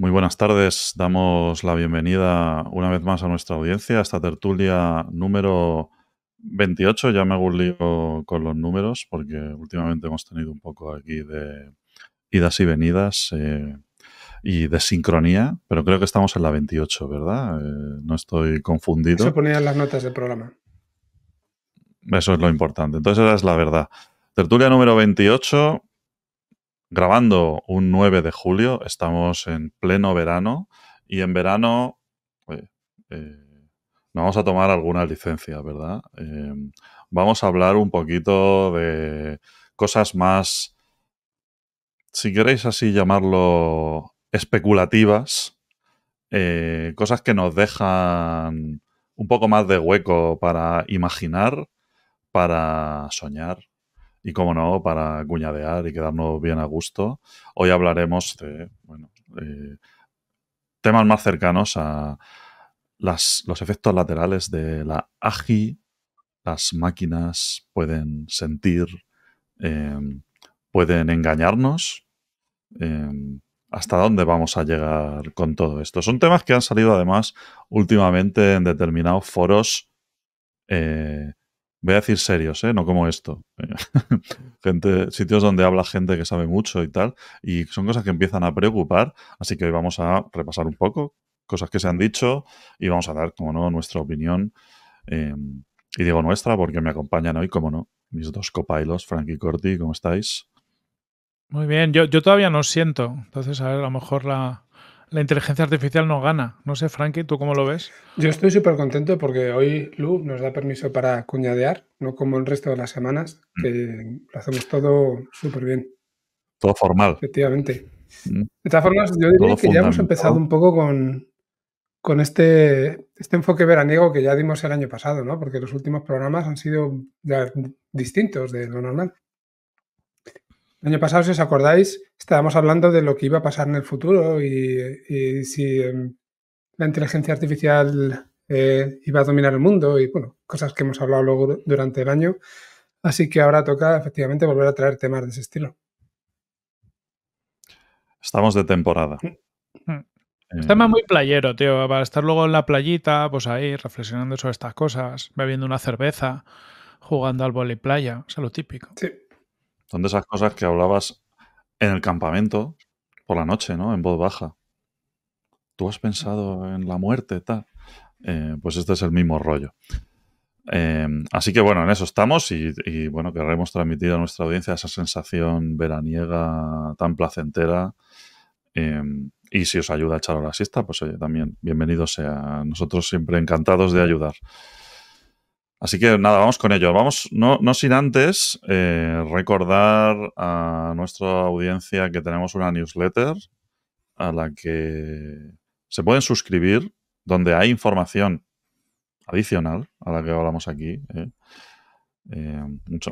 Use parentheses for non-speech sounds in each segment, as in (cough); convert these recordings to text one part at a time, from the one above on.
Muy buenas tardes, damos la bienvenida una vez más a nuestra audiencia, a esta tertulia número 28. Ya me hago un con los números porque últimamente hemos tenido un poco aquí de idas y venidas eh, y de sincronía, pero creo que estamos en la 28, ¿verdad? Eh, no estoy confundido. ¿Se ponían las notas del programa. Eso es lo importante. Entonces, esa es la verdad. Tertulia número 28, grabando un 9 de julio, estamos en pleno verano y en verano eh, no vamos a tomar alguna licencia, ¿verdad? Em, vamos a hablar un poquito de cosas más, si queréis así llamarlo, especulativas, eh, cosas que nos dejan un poco más de hueco para imaginar, para soñar, y, como no, para cuñadear y quedarnos bien a gusto, hoy hablaremos de temas más cercanos a los efectos laterales de la AGI. Las máquinas pueden sentir, em, pueden engañarnos. Em, ¿Hasta dónde vamos a llegar con todo esto? Son temas que han salido además últimamente en determinados foros eh, voy a decir serios, ¿eh? no como esto. (laughs) gente, sitios donde habla gente que sabe mucho y tal, y son cosas que empiezan a preocupar, así que hoy vamos a repasar un poco cosas que se han dicho y vamos a dar, como no, nuestra opinión. Em, y digo nuestra porque me acompañan hoy, como no, mis dos copilos, Frank y Corti, ¿cómo estáis? Muy bien, yo, yo todavía no siento, entonces a ver, a lo mejor la, la inteligencia artificial no gana. No sé, Frankie, ¿tú cómo lo ves? Yo estoy súper contento porque hoy Lu nos da permiso para cuñadear, no como el resto de las semanas, mm. que lo hacemos todo súper bien. Todo formal. Efectivamente. Mm. De todas formas, yo diría que ya hemos empezado un poco con, con este, este enfoque veraniego que ya dimos el año pasado, ¿no? Porque los últimos programas han sido distintos de lo normal. El año pasado, si os acordáis, estábamos hablando de lo que iba a pasar en el futuro y, si em, la inteligencia artificial eh, iba a dominar el mundo y, bueno, cosas que hemos hablado luego durante el año. Así que ahora toca efectivamente volver a traer temas de ese estilo. Estamos de temporada. Mm, mm. Eh, tema muy playero, tío, para estar luego en la playita, pues ahí, reflexionando sobre estas cosas, bebiendo una cerveza, jugando al vóley playa, o sea, lo típico. Sí. Son de esas cosas que hablabas en el campamento por la noche, ¿no? En voz baja. Tú has pensado en la muerte, tal. Eh, pues este es el mismo rollo. Em, así que bueno, en eso estamos y, y, bueno, queremos transmitir a nuestra audiencia esa sensación veraniega tan placentera. Em, y si os ayuda a echar a la siesta, pues oye, también bienvenidos. sea. Nosotros siempre encantados de ayudar. Así que nada, vamos con ello. Vamos, no, sin antes eh, recordar a nuestra audiencia que tenemos una newsletter a la que se pueden suscribir, donde hay información adicional a la que hablamos aquí. ¿eh? Eh,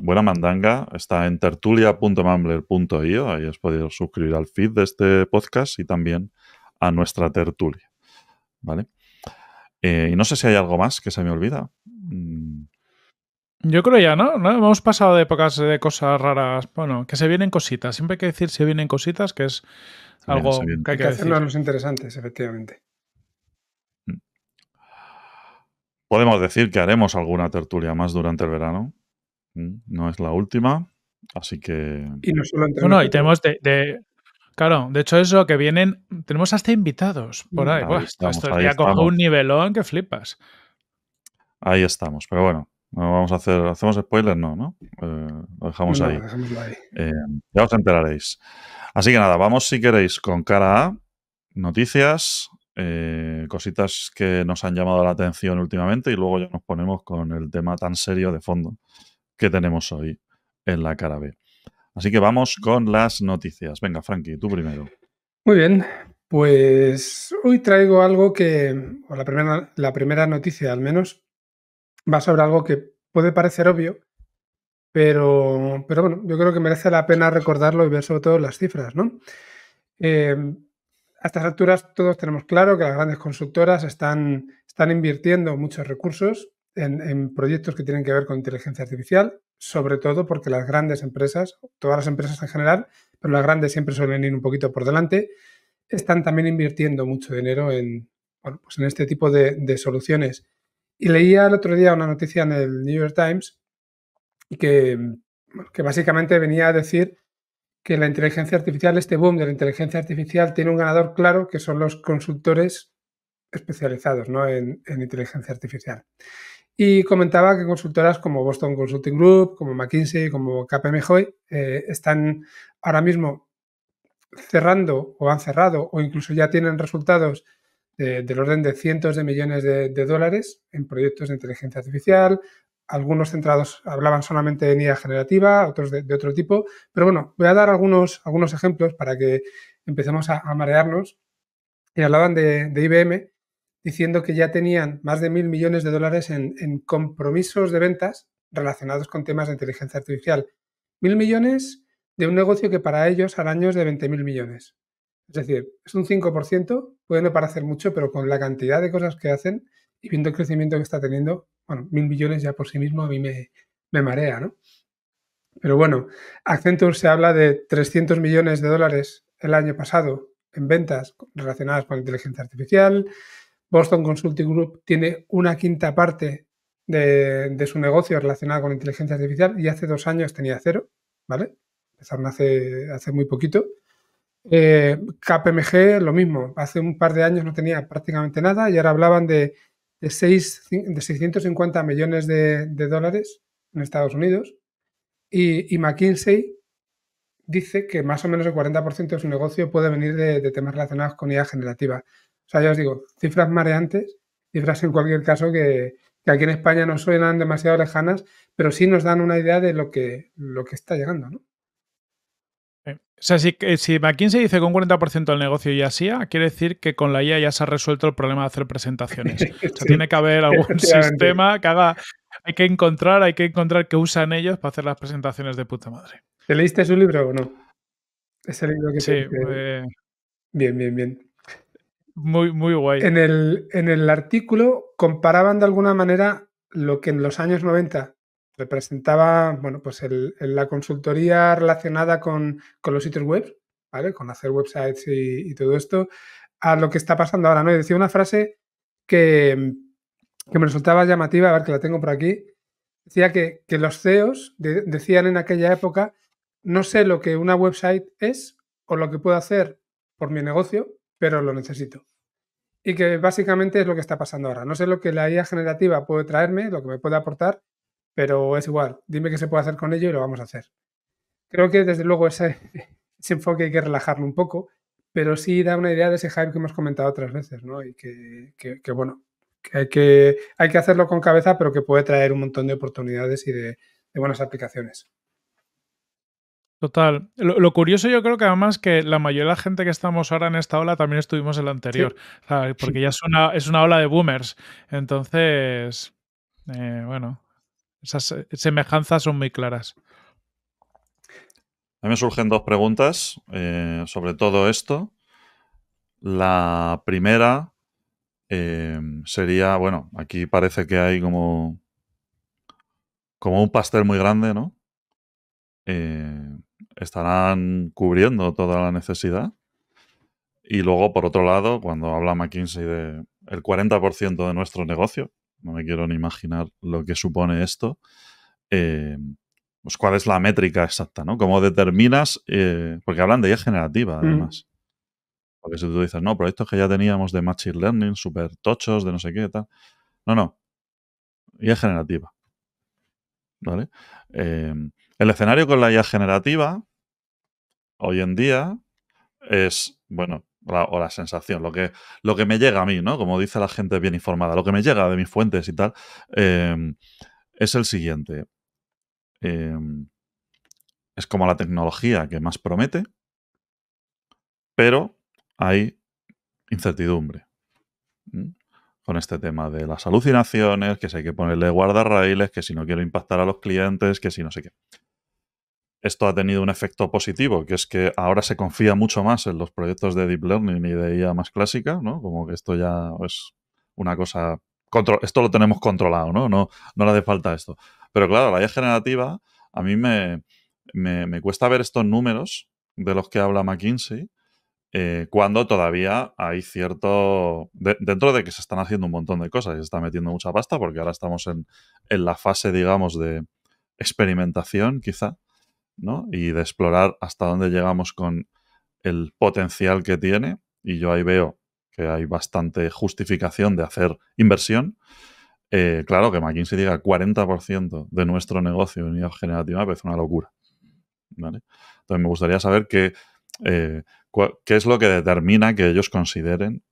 buena mandanga. Está en tertulia.mambler.io. Ahí os podéis suscribir al feed de este podcast y también a nuestra tertulia. ¿Vale? y no sé si hay algo más que se me olvida mm, yo creo ya, ¿no? Hemos pasado de épocas de cosas raras. Bueno, que se vienen cositas. Siempre hay que decir se vienen cositas, que es algo que hay que, a los interesantes, efectivamente. Mm. Podemos decir que haremos alguna tertulia más durante el verano. Mm, no es la última, así que. Y no solo Bueno, y tenemos de, Claro, de hecho, eso que vienen. Tenemos hasta invitados mm, por ahí. esto ya un nivelón que flipas. Ahí estamos, pero bueno, no vamos a hacer, hacemos spoilers, no, ¿no? Eh, lo dejamos ahí. Eh, ya os enteraréis. Así que nada, vamos si queréis con cara A, noticias, eh, cositas que nos han llamado la atención últimamente y luego ya nos ponemos con el tema tan serio de fondo que tenemos hoy en la cara B. Así que vamos con las noticias. Venga, Frankie, tú primero. Muy bien, pues hoy traigo algo que, o la primera, la primera noticia al menos, va sobre algo que puede parecer obvio, pero, pero bueno, yo creo que merece la pena recordarlo y ver sobre todo las cifras, ¿no? Em, a estas alturas todos tenemos claro que las grandes constructoras están, están invirtiendo muchos recursos en, proyectos que tienen que ver con inteligencia artificial, sobre todo porque las grandes empresas, todas las empresas en general, pero las grandes siempre suelen ir un poquito por delante, están también invirtiendo mucho dinero en, pues en este tipo de soluciones y leía el otro día una noticia en el New York Times que, básicamente venía a decir que la inteligencia artificial, este boom de la inteligencia artificial, tiene un ganador claro, que son los consultores especializados en, inteligencia artificial. Y comentaba que consultoras como Boston Consulting Group, como McKinsey, como KPMG eh, están ahora mismo cerrando o han cerrado o incluso ya tienen resultados del orden de cientos de millones de, dólares en proyectos de inteligencia artificial. Algunos centrados hablaban solamente de IA generativa, otros de, otro tipo. Pero bueno, voy a dar algunos, algunos ejemplos para que empecemos a, marearnos. Y hablaban de, IBM diciendo que ya tenían más de mil millones de dólares en, compromisos de ventas relacionados con temas de inteligencia artificial. Mil millones de un negocio que para ellos al año de 20 mil millones. Es decir, es un 5%, puede no parecer mucho, pero con la cantidad de cosas que hacen y viendo el crecimiento que está teniendo, bueno, mil millones ya por sí mismo a mí me, marea, ¿no? Pero bueno, Accenture se habla de 300 millones de dólares el año pasado en ventas relacionadas con inteligencia artificial. Boston Consulting Group tiene una quinta parte de, de su negocio relacionado con inteligencia artificial y hace dos años tenía cero, ¿vale? Empezaron hace, hace muy poquito. Eh, KPMG, lo mismo, hace un par de años no tenía prácticamente nada y ahora hablaban de, de 650 millones de, dólares en Estados Unidos. Y, McKinsey dice que más o menos el 40% de su negocio puede venir de, temas relacionados con IA generativa. O sea, ya os digo, cifras mareantes, cifras en cualquier caso que, aquí en España no suenan demasiado lejanas, pero sí nos dan una idea de lo que, lo que está llegando, ¿no? Eh, o sea, si, McKinsey dice que un 40% del negocio ya sea, quiere decir que con la IA ya se ha resuelto el problema de hacer presentaciones. (laughs) O tiene que haber algún sistema que haga. Hay que encontrar, hay que encontrar que usan ellos para hacer las presentaciones de puta madre. ¿Te leíste su libro o no? Ese libro que sí. Bien, bien, bien. Muy, muy guay. En el, en el artículo comparaban de alguna manera lo que en los años 90 representaba bueno, pues la consultoría relacionada con, los sitios web, ¿vale? Con hacer websites y, todo esto, a lo que está pasando ahora, ¿no? decía una frase que, me resultaba llamativa, a ver que la tengo por aquí. Decía que, los CEOs decían en aquella época, no sé lo que una website es o lo que puedo hacer por mi negocio, pero lo necesito. Y que básicamente es lo que está pasando ahora. No sé lo que la IA generativa puede traerme, lo que me puede aportar, pero es igual, dime qué se puede hacer con ello y lo vamos a hacer. Creo que desde luego (laughs) ese, enfoque hay que relajarlo un poco, pero sí da una idea de ese hype que hemos comentado otras veces, ¿no? Y que, bueno, hay, que hay que hacerlo con cabeza, pero que puede traer un montón de oportunidades y de, buenas aplicaciones. Total. Lo, curioso yo creo que además que la mayoría de la gente que estamos ahora en esta ola también estuvimos en la anterior, porque ya es una, ola de boomers. Entonces, eh, bueno. Esas eh, semejanzas son muy claras. A mí me surgen dos preguntas eh, sobre todo esto. La primera eh, sería, bueno, aquí parece que hay como, como un pastel muy grande, ¿no? estarán cubriendo toda la necesidad. Y luego, por otro lado, cuando habla McKinsey de el 40% de nuestro negocio, no me quiero ni imaginar lo que supone esto, eh, pues cuál es la métrica exacta, ¿no? ¿Cómo determinas? Eh? porque hablan de IA generativa, mm. además. Porque si tú dices, no, proyectos que ya teníamos de Machine Learning, súper tochos, de no sé qué, tal. No, no. IA generativa. ¿Vale? Eh, el escenario con la IA generativa, hoy en día, es, bueno, o la sensación, lo que, lo que me llega a mí, ¿no? Como dice la gente bien informada, lo que me llega de mis fuentes y tal, em, es el siguiente. Em, es como la tecnología que más promete, pero hay incertidumbre. Con este tema de las alucinaciones, que si hay que ponerle guardarraíles, que si no quiero impactar a los clientes, que si no sé qué esto ha tenido un efecto positivo, que es que ahora se confía mucho más en los proyectos de Deep Learning y de IA más clásica, ¿no? Como que esto ya es una cosa... esto lo tenemos controlado, ¿no? ¿no? No le hace falta esto. Pero claro, la IA generativa, a mí me, cuesta ver estos números de los que habla McKinsey, eh, cuando todavía hay cierto... dentro de que se están haciendo un montón de cosas y se está metiendo mucha pasta, porque ahora estamos en la fase, digamos, de experimentación, quizá, y de explorar hasta dónde llegamos con el potencial que tiene. Y yo ahí veo que hay bastante justificación de hacer inversión. Eh, claro, que McKinsey diga 40% de nuestro negocio en unidad generativa me parece una locura. Entonces me gustaría saber qué, eh, qué es lo que determina que ellos consideren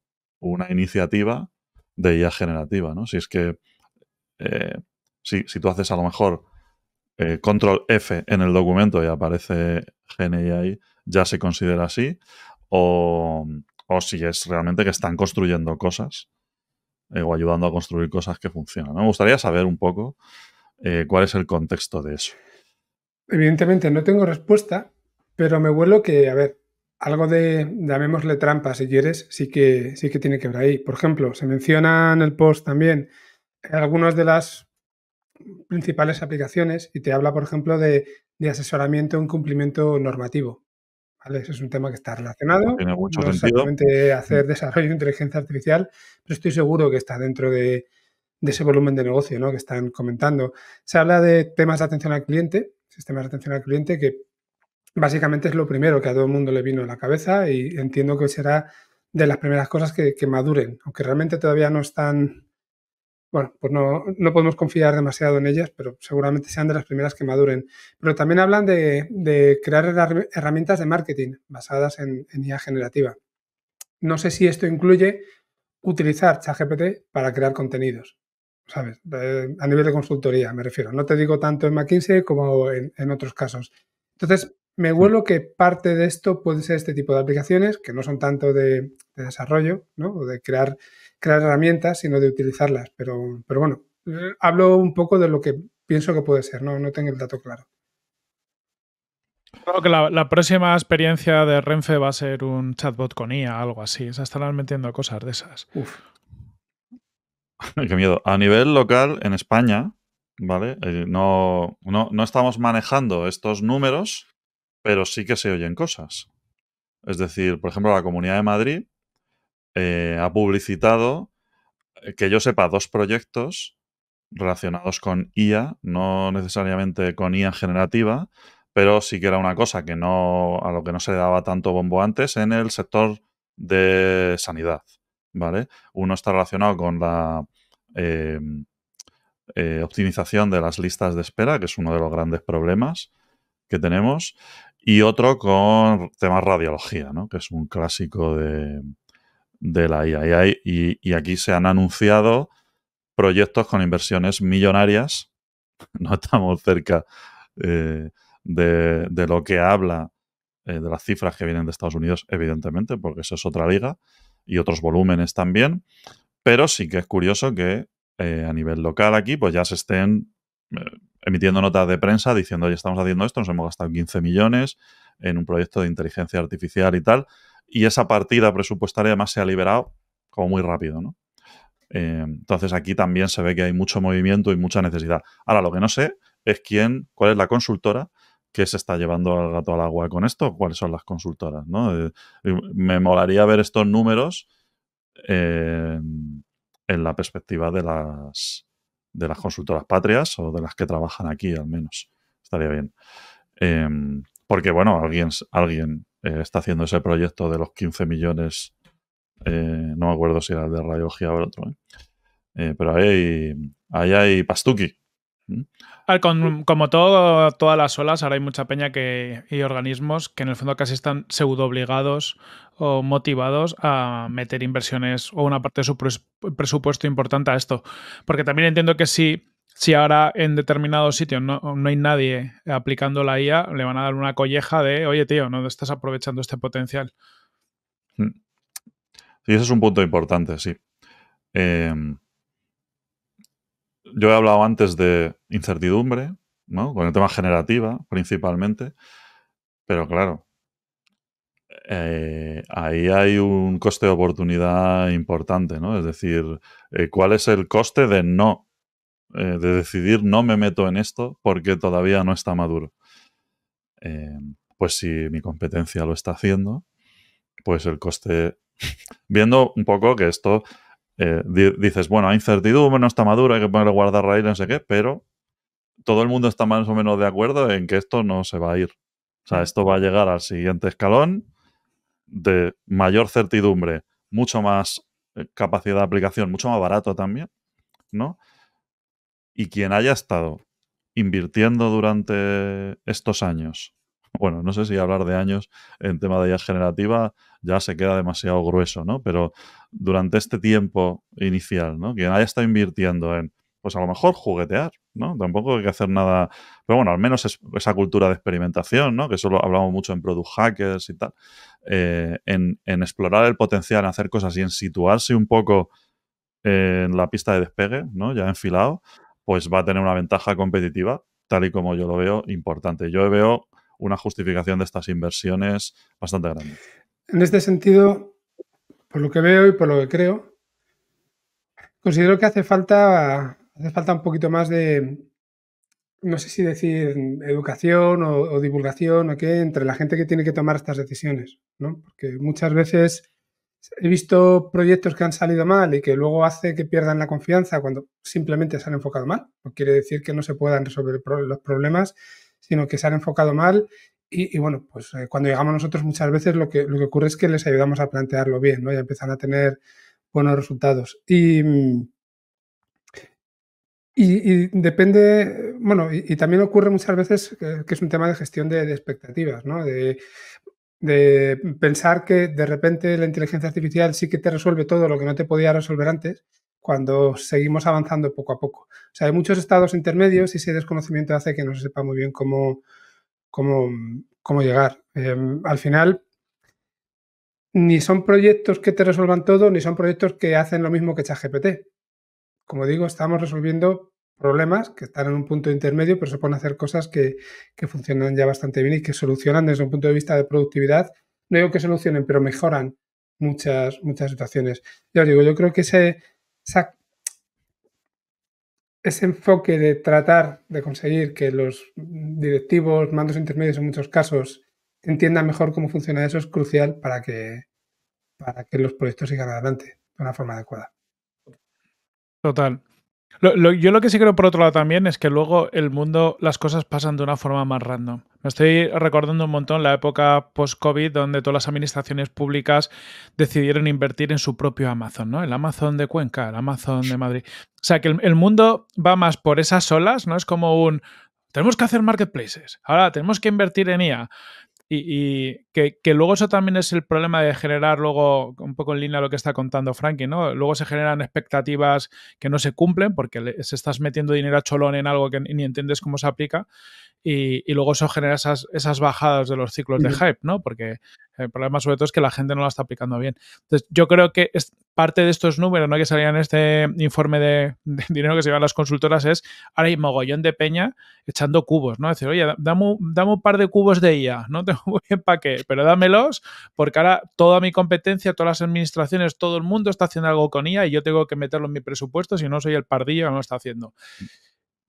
una iniciativa de IA generativa, ¿no? Si es que eh, si, tú haces a lo mejor eh, control F en el documento y aparece GNI, ya se considera así, o, si es realmente que están construyendo cosas eh, o ayudando a construir cosas que funcionan. Me gustaría saber un poco eh, cuál es el contexto de eso. Evidentemente no tengo respuesta, pero me vuelo que, a ver, algo de, llamémosle trampa si quieres, sí que, sí que tiene que ver ahí. Por ejemplo, se menciona en el post también algunas de las principales aplicaciones y te habla, por ejemplo, de, asesoramiento en cumplimiento normativo. Ese es un tema que está relacionado. Tiene mucho no Exactamente mm. hacer desarrollo de inteligencia artificial, pero estoy seguro que está dentro de, ese volumen de negocio ¿no? que están comentando. Se habla de temas de atención al cliente, sistemas de atención al cliente, que básicamente es lo primero que a todo el mundo le vino a la cabeza y entiendo que será de las primeras cosas que, que maduren, aunque realmente todavía no están bueno, pues no, podemos confiar demasiado en ellas, pero seguramente sean de las primeras que maduren. Pero también hablan de, crear herramientas de marketing basadas en, IA generativa. No sé si esto incluye utilizar ChatGPT para crear contenidos, ¿sabes? a nivel de consultoría, me refiero. No te digo tanto en McKinsey como en, otros casos. Entonces, me huelo que parte de esto puede ser este tipo de aplicaciones que no son tanto de, de desarrollo, ¿no? O de crear crear herramientas, sino de utilizarlas. Pero, pero bueno, hablo un poco de lo que pienso que puede ser, no, tengo el dato claro. Creo que la, próxima experiencia de Renfe va a ser un chatbot con IA, algo así. Se estarán metiendo cosas de esas. Uf. (laughs) Qué miedo. A nivel local, en España, ¿vale? Eh, no, no estamos manejando estos números, pero sí que se oyen cosas. Es decir, por ejemplo, la Comunidad de Madrid eh, ha publicitado, eh, que yo sepa, dos proyectos relacionados con IA, no necesariamente con IA generativa, pero sí que era una cosa que no, a lo que no se daba tanto bombo antes en el sector de sanidad. ¿Vale? Uno está relacionado con la eh, optimización de las listas de espera, que es uno de los grandes problemas que tenemos, y otro con temas radiología, ¿no? que es un clásico de, de la IA. Y, aquí se han anunciado proyectos con inversiones millonarias. (laughs) No estamos cerca eh, de, lo que habla, eh, de las cifras que vienen de Estados Unidos, evidentemente, porque eso es otra liga y otros volúmenes también. Pero sí que es curioso que eh, a nivel local aquí, pues ya se estén emitiendo notas de prensa diciendo, oye, estamos haciendo esto, nos hemos gastado 15 millones en un proyecto de inteligencia artificial y tal, y esa partida presupuestaria además se ha liberado como muy rápido, ¿no? Eh, entonces aquí también se ve que hay mucho movimiento y mucha necesidad. Ahora, lo que no sé es quién, cuál es la consultora que se está llevando al gato al agua con esto, cuáles son las consultoras, ¿no? Eh, me molaría ver estos números eh, en la perspectiva de las, de las consultoras patrias o de las que trabajan aquí, al menos. Estaría bien. porque, bueno, alguien, alguien eh, está haciendo ese proyecto de los 15 millones, eh, no me acuerdo si era de radiología o el otro, eh. pero ahí hay, ahí hay pastuki. como todo, todas las olas, ahora hay mucha peña que, y organismos que en el fondo casi están pseudo obligados o motivados a meter inversiones o una parte de su presupuesto importante a esto. Porque también entiendo que si si ahora en determinados sitios no, hay nadie aplicando la IA, le van a dar una colleja de, oye tío, no estás aprovechando este potencial. Mm. Sí, ese es un punto importante, sí. Em, yo he hablado antes de incertidumbre, ¿no? Con el tema generativa, principalmente. Pero claro, eh, ahí hay un coste de oportunidad importante, ¿no? Es decir, eh, ¿cuál es el coste de no eh, de decidir no me meto en esto porque todavía no está maduro. Eh, pues si mi competencia lo está haciendo, pues el coste, viendo un poco que esto, eh, dices, bueno, hay incertidumbre, no está maduro, hay que ponerle raíz, no sé qué, pero todo el mundo está más o menos de acuerdo en que esto no se va a ir. O sea, mm. esto va a llegar al siguiente escalón de mayor certidumbre, mucho más capacidad de aplicación, mucho más barato también, ¿no? Y quien haya estado invirtiendo durante estos años, bueno, no sé si hablar de años en tema de IA generativa ya se queda demasiado grueso, ¿no? Pero durante este tiempo inicial, ¿no? Quien haya estado invirtiendo en, pues a lo mejor juguetear, ¿no? Tampoco hay que hacer nada, pero bueno, al menos esa cultura de experimentación, ¿no? Que eso lo hablamos mucho en Product Hackers y tal, eh, en, en, explorar el potencial, en hacer cosas y en situarse un poco en la pista de despegue, ¿no? Ya enfilado, pues va a tener una ventaja competitiva, tal y como yo lo veo, importante. Yo veo una justificación de estas inversiones bastante grande. En este sentido, por lo que veo y por lo que creo, considero que hace falta, hace falta un poquito más de, no sé si decir educación o, divulgación o qué, entre la gente que tiene que tomar estas decisiones, Porque muchas veces he visto proyectos que han salido mal y que luego hace que pierdan la confianza cuando simplemente se han enfocado mal. No quiere decir que no se puedan resolver los problemas, sino que se han enfocado mal. Y, bueno, pues eh, cuando llegamos nosotros muchas veces lo que, lo que ocurre es que les ayudamos a plantearlo bien, ¿no? Y empiezan a tener buenos resultados. Y, y, depende, bueno, y, también ocurre muchas veces que, es un tema de gestión de, expectativas, ¿no? de pensar que de repente la inteligencia artificial sí que te resuelve todo lo que no te podía resolver antes cuando seguimos avanzando poco a poco. O sea, hay muchos estados intermedios y ese desconocimiento hace que no se sepa muy bien cómo, cómo, llegar. Em, al final, ni son proyectos que te resuelvan todo, ni son proyectos que hacen lo mismo que ChatGPT. Como digo, estamos resolviendo problemas que están en un punto intermedio, pero se pueden hacer cosas que, funcionan ya bastante bien y que solucionan desde un punto de vista de productividad. No digo que solucionen, pero mejoran muchas, muchas situaciones. Ya os digo, yo creo que ese, ese enfoque de tratar de conseguir que los directivos, mandos intermedios en muchos casos, entiendan mejor cómo funciona eso es crucial para que, para que los proyectos sigan adelante de una forma adecuada. Total yo lo que sí creo por otro lado también es que luego el mundo, las cosas pasan de una forma más random. Me estoy recordando un montón la época post-COVID donde todas las administraciones públicas decidieron invertir en su propio Amazon, ¿no? El Amazon de Cuenca, el Amazon de Madrid. O sea, que el, mundo va más por esas olas, ¿no? Es como un, tenemos que hacer marketplaces, ahora tenemos que invertir en IA. y que, luego eso también es el problema de generar luego, un poco en línea lo que está contando Frankie, ¿no? Luego se generan expectativas que no se cumplen porque se estás metiendo dinero a cholón en algo que ni entiendes cómo se aplica y, luego eso genera esas, bajadas de los ciclos de hype, ¿no? Porque el problema sobre todo es que la gente no la está aplicando bien. Entonces, yo creo que es, parte de estos números, ¿no? Que salían en este informe de, (laughs) dinero que se llevan las consultoras es, ahora hay mogollón de peña echando cubos, ¿no? decir, oye, dame, un par de cubos de IA, ¿no? (laughs) Tengo muy bien para qué pero dámelos, porque ahora toda mi competencia, todas las administraciones, todo el mundo está haciendo algo con IA y yo tengo que meterlo en mi presupuesto, si no soy el pardillo que no lo está haciendo.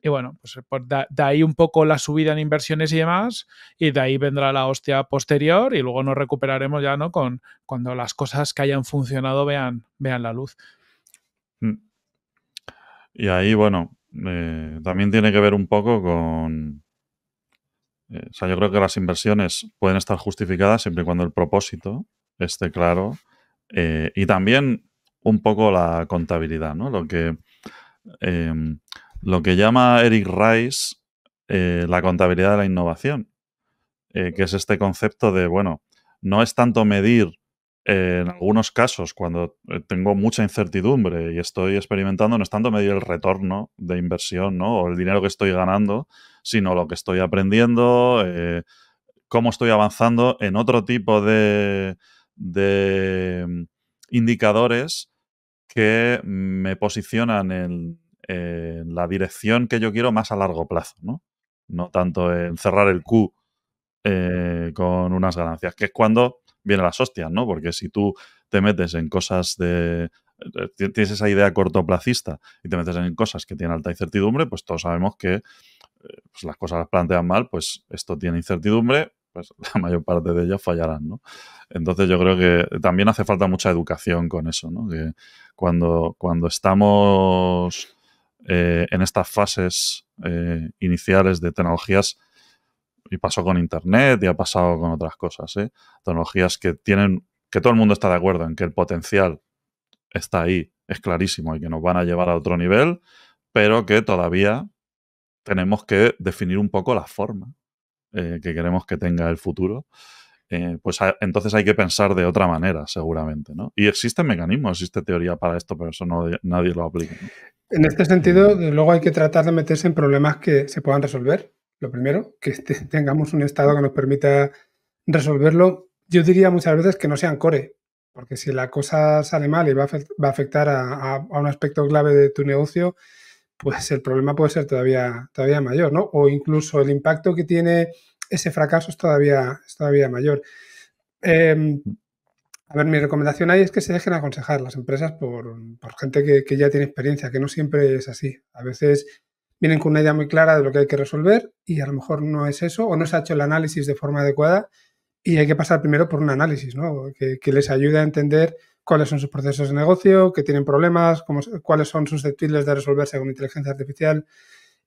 Y bueno, pues, pues de ahí un poco la subida en inversiones y demás, y de ahí vendrá la hostia posterior y luego nos recuperaremos ya, ¿no? Con cuando las cosas que hayan funcionado vean, vean la luz. Mm. Y ahí, bueno, eh, también tiene que ver un poco con, eh, yo creo que las inversiones pueden estar justificadas siempre y cuando el propósito esté claro. Eh, y también un poco la contabilidad, ¿no? Lo que, em, lo que llama Eric Rice eh, la contabilidad de la innovación, que es este concepto de, bueno, no es tanto medir en algunos casos, cuando eh, tengo mucha incertidumbre y estoy experimentando, no es tanto medio el retorno de inversión, ¿no? O el dinero que estoy ganando, sino lo que estoy aprendiendo, eh, cómo estoy avanzando en otro tipo de, de mm, indicadores que me posicionan en, la dirección que yo quiero más a largo plazo, ¿no? No tanto en cerrar el Q eh, con unas ganancias, que es cuando viene a las hostias, ¿no? Porque si tú te metes en cosas de eh, tienes esa idea cortoplacista y te metes en cosas que tienen alta incertidumbre, pues todos sabemos que eh, pues las cosas las plantean mal, pues esto tiene incertidumbre, pues (laughs) la mayor parte de ellas fallarán, ¿no? Entonces yo creo que también hace falta mucha educación con eso, ¿no? Que cuando, cuando estamos eh, en estas fases iniciales de tecnologías y pasó con Internet y ha pasado con otras cosas. ¿eh? Tecnologías que tienen, que todo el mundo está de acuerdo en que el potencial está ahí, es clarísimo y que nos van a llevar a otro nivel, pero que todavía tenemos que definir un poco la forma eh, que queremos que tenga el futuro. Eh, pues ah, entonces hay que pensar de otra manera, seguramente, ¿no? Y existen mecanismos, existe teoría para esto, pero eso no, nadie lo aplica. En este sentido, luego hay que tratar de meterse en problemas que se puedan resolver lo primero, que este, (laughs) tengamos un estado que nos permita resolverlo. Yo diría muchas veces que no sean core, porque si la cosa sale mal y va a afectar a, un aspecto clave de tu negocio, pues el problema puede ser todavía, todavía mayor, ¿no? O incluso el impacto que tiene ese fracaso es todavía, todavía mayor. Em, a ver, mi recomendación ahí es que se dejen aconsejar las empresas por, gente que, que, ya tiene experiencia, que no siempre es así. A veces vienen con una idea muy clara de lo que hay que resolver y a lo mejor no es eso o no se ha hecho el análisis de forma adecuada y hay que pasar primero por un análisis, Que, les ayude a entender cuáles son sus procesos de negocio, qué tienen problemas, cuáles son susceptibles de resolverse con inteligencia artificial.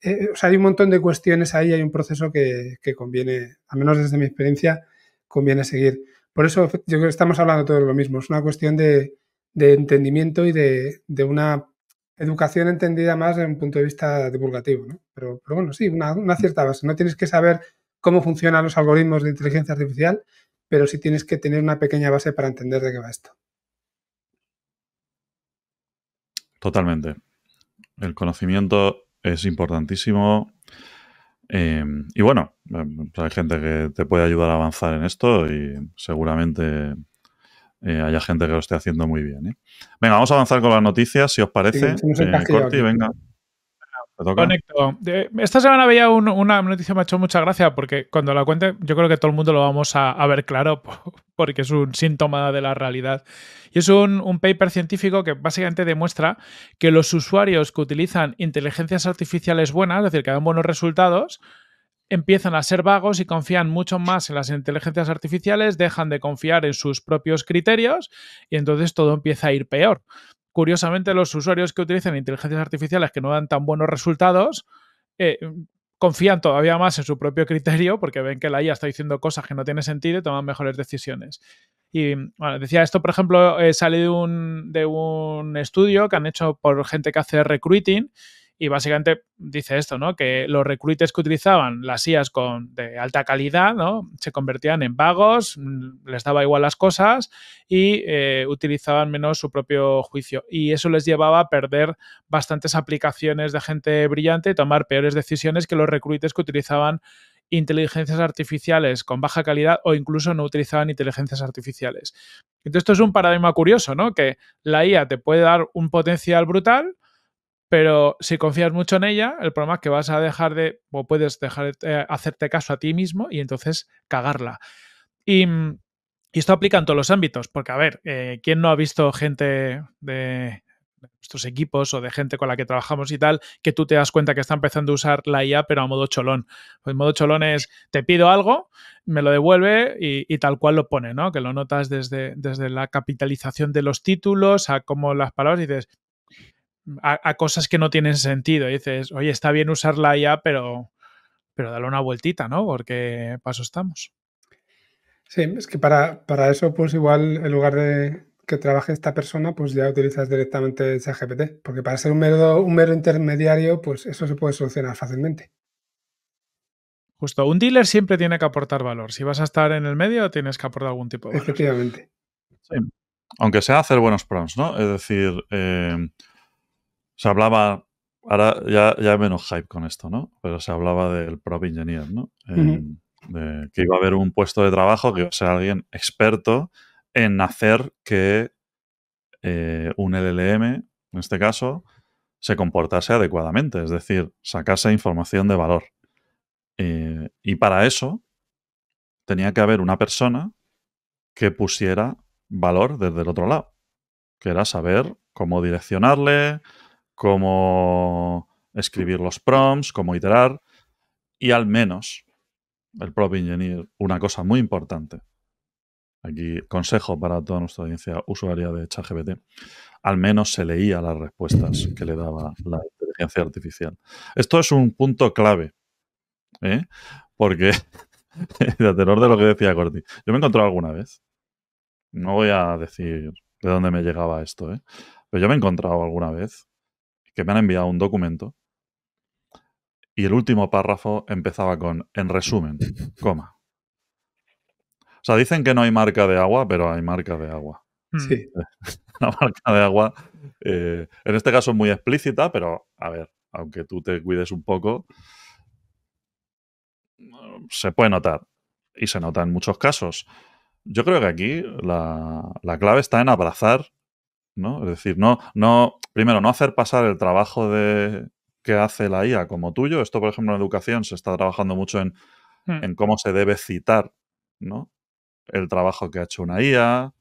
Eh, eh, o sea, hay un montón de cuestiones ahí, hay un proceso que, conviene, al menos desde mi experiencia, conviene seguir. Por eso yo creo que estamos hablando todos lo mismo, es una cuestión de, entendimiento y de, una educación entendida más desde un punto de vista divulgativo, ¿no? Pero, bueno, sí, una, cierta base. No tienes que saber cómo funcionan los algoritmos de inteligencia artificial, pero sí tienes que tener una pequeña base para entender de qué va esto. Totalmente. El conocimiento es importantísimo. Em, y bueno, em, hay gente que te puede ayudar a avanzar en esto y seguramente eh, haya gente que lo esté haciendo muy bien. ¿eh? Venga, vamos a avanzar con las noticias, si os parece. Eh, Corti, venga. Conecto. Esta semana había una noticia que me ha hecho mucha gracia porque cuando la cuente yo creo que todo el mundo lo vamos a, ver claro (laughs) porque es un síntoma de la realidad. Y es un, un, paper científico que básicamente demuestra que los usuarios que utilizan inteligencias artificiales buenas, es decir, que dan buenos resultados, empiezan a ser vagos y confían mucho más en las inteligencias artificiales, dejan de confiar en sus propios criterios y entonces todo empieza a ir peor. Curiosamente, los usuarios que utilizan inteligencias artificiales que no dan tan buenos resultados, eh, confían todavía más en su propio criterio porque ven que la IA está diciendo cosas que no tienen sentido y toman mejores decisiones. Y bueno, decía esto, por ejemplo, eh, sale un, de un estudio que han hecho por gente que hace recruiting y básicamente dice esto, ¿no? Que los recruiters que utilizaban las IAS con, de alta calidad, ¿no? Se convertían en vagos, mm, les daba igual las cosas y eh, utilizaban menos su propio juicio. Y eso les llevaba a perder bastantes aplicaciones de gente brillante y tomar peores decisiones que los recruiters que utilizaban inteligencias artificiales con baja calidad o incluso no utilizaban inteligencias artificiales. Entonces, esto es un paradigma curioso, ¿no? Que la IA te puede dar un potencial brutal, pero si confías mucho en ella, el problema es que vas a dejar de, o puedes dejar de eh, hacerte caso a ti mismo y entonces cagarla. Mm, y, esto aplica en todos los ámbitos, porque a ver, eh, ¿quién no ha visto gente de nuestros equipos o de gente con la que trabajamos y tal, que tú te das cuenta que está empezando a usar la IA, pero a modo cholón. Pues modo cholón es, te pido algo, me lo devuelve y, tal cual lo pone, ¿no? Que lo notas desde, desde la capitalización de los títulos a cómo las palabras y dices, a, cosas que no tienen sentido. Y dices, oye, está bien usar la pero, pero dale una vueltita, ¿no? Porque paso estamos. Sí, es que para, eso, pues igual, en lugar de que trabaje esta persona, pues ya utilizas directamente GPT. Porque para ser un mero, un mero intermediario, pues eso se puede solucionar fácilmente. Justo, un dealer siempre tiene que aportar valor. Si vas a estar en el medio, tienes que aportar algún tipo de valor. Efectivamente. Sí. Aunque sea hacer buenos prompts, ¿no? Es decir, eh, se hablaba, ahora ya, ya hay menos hype con esto, ¿no? Pero se hablaba del prop engineer, ¿no? que iba a haber un puesto de trabajo que iba a ser alguien experto en hacer que eh, un LLM, en este caso, se comportase adecuadamente, es decir, sacase información de valor. Eh, y para eso tenía que haber una persona que pusiera valor desde el otro lado, que era saber cómo direccionarle, cómo escribir los prompts, cómo iterar y al menos el prop engineer, una cosa muy importante. Aquí consejo para toda nuestra audiencia usuaria de ChatGPT. Al menos se leía las respuestas que le daba la inteligencia artificial. Esto es un punto clave, ¿eh? porque (laughs) de tenor de lo que decía Corti, yo me he encontrado alguna vez. No voy a decir de dónde me llegaba esto, ¿eh? pero yo me he encontrado alguna vez que me han enviado un documento y el último párrafo empezaba con, en resumen, coma. O sea, dicen que no hay marca de agua, pero hay marca de agua. Hmm. Sí. La (laughs) marca de agua, eh, en este caso es muy explícita, pero a ver, aunque tú te cuides un poco, se puede notar. Y se nota en muchos casos. Yo creo que aquí la clave está en abrazar es decir, no, no, primero, no hacer pasar el trabajo de, que hace la IA como tuyo. Esto, por ejemplo, en educación se está trabajando mucho en, hmm. cómo se debe citar ¿no? el trabajo que ha hecho una IA,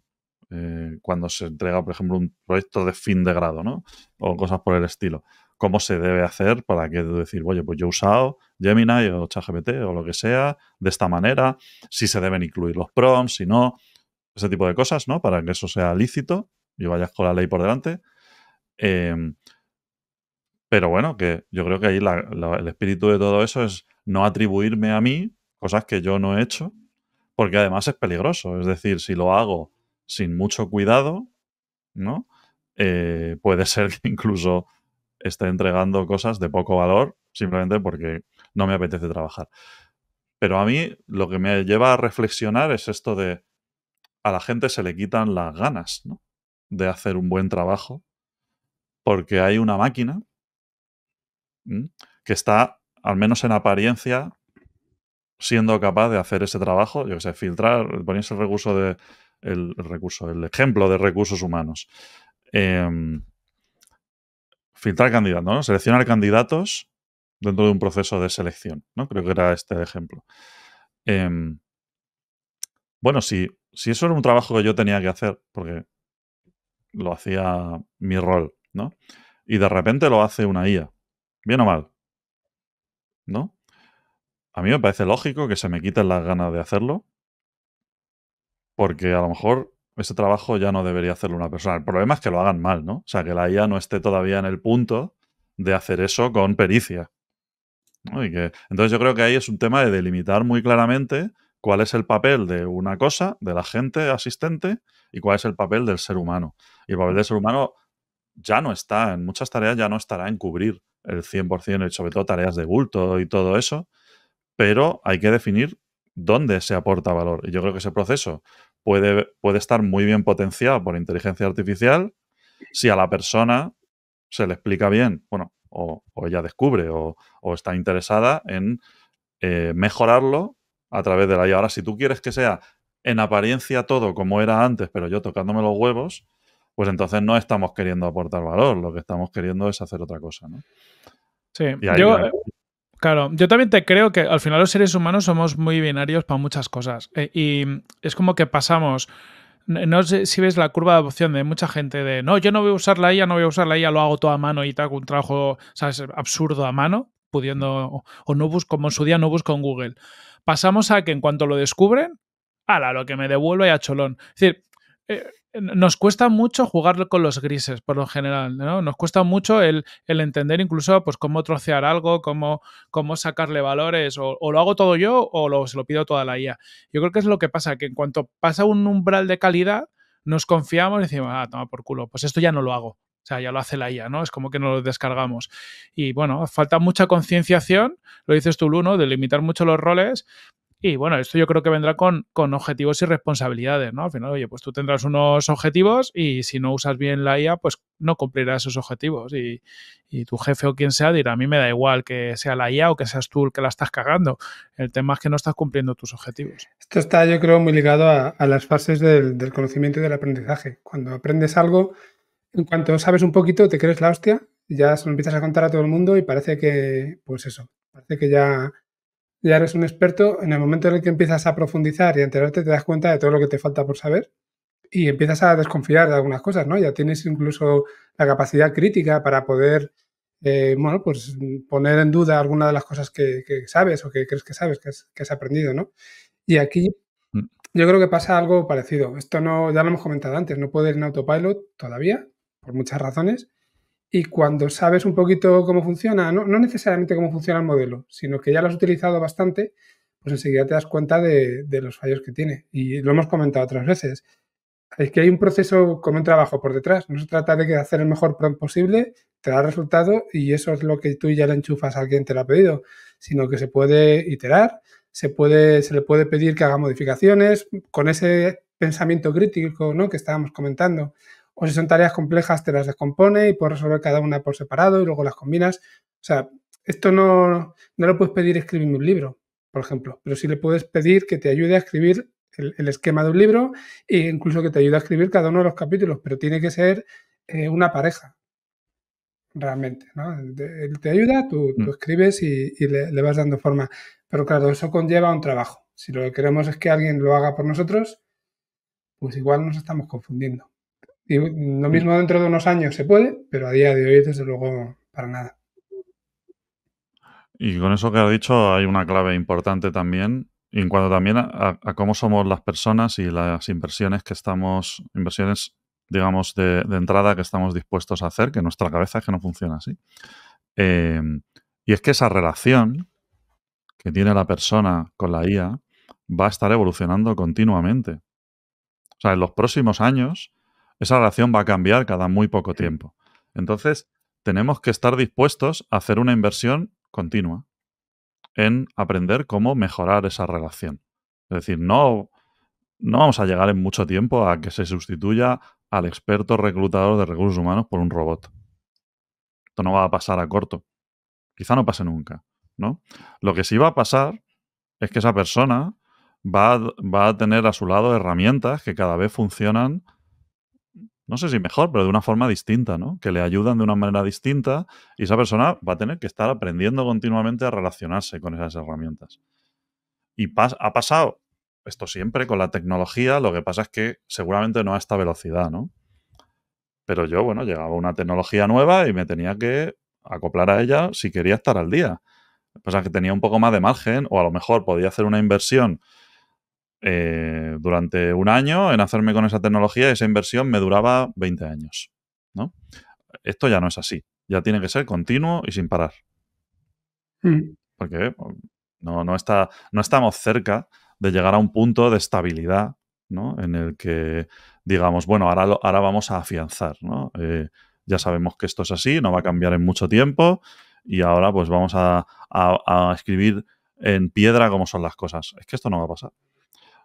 eh, cuando se entrega, por ejemplo, un proyecto de fin de grado, ¿no? O cosas por el estilo. Cómo se debe hacer para que decir, oye, pues yo he usado Gemini o ChatGPT o lo que sea, de esta manera, si se deben incluir los prompts, si no, ese tipo de cosas, ¿no? Para que eso sea lícito. Yo vayas con la ley por delante. Em, pero bueno, que yo creo que ahí el espíritu de todo eso es no atribuirme a mí cosas que yo no he hecho, porque además es peligroso. Es decir, si lo hago sin mucho cuidado, ¿no? Eh, puede ser que incluso esté entregando cosas de poco valor simplemente porque no me apetece trabajar. Pero a mí lo que me lleva a reflexionar es esto de a la gente se le quitan las ganas, ¿no? de hacer un buen trabajo, porque hay una máquina que está, al menos en apariencia, siendo capaz de hacer ese trabajo, yo que sé, filtrar, ponéis el recurso de el, recurso, el ejemplo de recursos humanos. Em, filtrar candidatos, ¿no? Seleccionar candidatos dentro de un proceso de selección, ¿no? Creo que era este ejemplo. Em, bueno, si, si eso era un trabajo que yo tenía que hacer, porque lo hacía mi rol, ¿no? Y de repente lo hace una IA, bien o mal, ¿no? A mí me parece lógico que se me quiten las ganas de hacerlo, porque a lo mejor ese trabajo ya no debería hacerlo una persona. El problema es que lo hagan mal, ¿no? O sea, que la IA no esté todavía en el punto de hacer eso con pericia. entonces yo creo que ahí es un tema de delimitar muy claramente cuál es el papel de una cosa, de la gente asistente, y cuál es el papel del ser humano. Y el papel del ser humano ya no está, en muchas tareas ya no estará en cubrir el 100%, y sobre todo tareas de bulto y todo eso, pero hay que definir dónde se aporta valor. Y yo creo que ese proceso puede, puede estar muy bien potenciado por inteligencia artificial si a la persona se le explica bien, bueno, o, ella descubre o, está interesada en eh, mejorarlo a través de la IA. Ahora, si tú quieres que sea en apariencia todo como era antes, pero yo tocándome los huevos, pues entonces no estamos queriendo aportar valor, lo que estamos queriendo es hacer otra cosa, ¿no? Sí, eh, claro, yo también te creo que al final los seres humanos somos muy binarios para muchas cosas eh, y es como que pasamos... No sé si ves la curva de adopción de mucha gente de no, yo no voy a usar la IA, no voy a usar la IA, lo hago todo a mano y te hago un trabajo, Absurdo a mano, pudiendo, o, no busco, como en su día no busco en Google pasamos a que en cuanto lo descubren, ala, lo que me devuelve a cholón. Es decir, eh, nos cuesta mucho jugar con los grises, por lo general, ¿no? Nos cuesta mucho el, entender incluso pues, cómo trocear algo, cómo, cómo sacarle valores, o, lo hago todo yo o lo, se lo pido toda la IA. Yo creo que es lo que pasa, que en cuanto pasa un umbral de calidad, nos confiamos y decimos, ah, toma por culo, pues esto ya no lo hago. O sea, ya lo hace la IA, ¿no? Es como que nos lo descargamos. Y bueno, falta mucha concienciación, lo dices tú, Luno, de limitar mucho los roles, y bueno, esto yo creo que vendrá con, con, objetivos y responsabilidades, ¿no? Al final, oye, pues tú tendrás unos objetivos y si no usas bien la IA, pues no cumplirás esos objetivos. Y, tu jefe o quien sea dirá, a mí me da igual que sea la IA o que seas tú el que la estás cagando. El tema es que no estás cumpliendo tus objetivos. Esto está, yo creo, muy ligado a, las fases del, del conocimiento y del aprendizaje. Cuando aprendes algo, en cuanto sabes un poquito, te crees la hostia, ya se lo empiezas a contar a todo el mundo y parece que, pues eso, parece que ya, ya eres un experto. En el momento en el que empiezas a profundizar y a enterarte, te das cuenta de todo lo que te falta por saber y empiezas a desconfiar de algunas cosas, ¿no? Ya tienes incluso la capacidad crítica para poder, eh, bueno, pues poner en duda alguna de las cosas que, sabes o que crees que sabes, que has, aprendido, ¿no? Y aquí mm. yo creo que pasa algo parecido. Esto no, ya lo hemos comentado antes, no puedes ir en autopilot todavía, por muchas razones. Y cuando sabes un poquito cómo funciona, no, necesariamente cómo funciona el modelo, sino que ya lo has utilizado bastante, pues enseguida te das cuenta de, los fallos que tiene. Y lo hemos comentado otras veces. Es que hay un proceso con un trabajo por detrás. No se trata de que hacer el mejor prompt posible, te da resultado y eso es lo que tú ya le enchufas a quien te lo ha pedido, sino que se puede iterar, se, puede, se le puede pedir que haga modificaciones con ese pensamiento crítico ¿no? que estábamos comentando o si son tareas complejas, te las descompone y puedes resolver cada una por separado y luego las combinas. O sea, esto no, no puedes pedir escribiendo un libro, por ejemplo, pero sí le puedes pedir que te ayude a escribir el, esquema de un libro e incluso que te ayude a escribir cada uno de los capítulos, pero tiene que ser eh, una pareja, realmente. ¿no? Él te ayuda, tú, mm. escribes y, le, vas dando forma. Pero claro, eso conlleva un trabajo. Si lo que queremos es que alguien lo haga por nosotros, pues igual nos estamos confundiendo. Y lo mismo dentro de unos años se puede, pero a día de hoy, desde luego, para nada. Y con eso que has dicho, hay una clave importante también, en cuanto también a, cómo somos las personas y las inversiones que estamos, inversiones, digamos, de, entrada que estamos dispuestos a hacer, que nuestra cabeza es que no funciona así. Em, y es que esa relación que tiene la persona con la IA va a estar evolucionando continuamente. O sea, en los próximos años esa relación va a cambiar cada muy poco tiempo. Entonces, tenemos que estar dispuestos a hacer una inversión continua en aprender cómo mejorar esa relación. Es decir, no, no vamos a llegar en mucho tiempo a que se sustituya al experto reclutador de recursos humanos por un robot. Esto no va a pasar a corto. Quizá no pase nunca, ¿no? Lo que sí va a pasar es que esa persona va, va a tener a su lado herramientas que cada vez funcionan no sé si mejor, pero de una forma distinta, ¿no? Que le ayudan de una manera distinta y esa persona va a tener que estar aprendiendo continuamente a relacionarse con esas herramientas. Y ha pasado esto siempre con la tecnología, lo que pasa es que seguramente no a esta velocidad, ¿no? Pero yo, bueno, llegaba una tecnología nueva y me tenía que acoplar a ella si quería estar al día. O sea, que tenía un poco más de margen o a lo mejor podía hacer una inversión eh, durante un año en hacerme con esa tecnología esa inversión me duraba 20 años. ¿no? Esto ya no es así. Ya tiene que ser continuo y sin parar. Mm. Porque no, no, está, no estamos cerca de llegar a un punto de estabilidad ¿no? en el que digamos, bueno, ahora, ahora vamos a afianzar. ¿no? Eh, ya sabemos que esto es así, no va a cambiar en mucho tiempo y ahora pues vamos a, a escribir en piedra cómo son las cosas. Es que esto no va a pasar.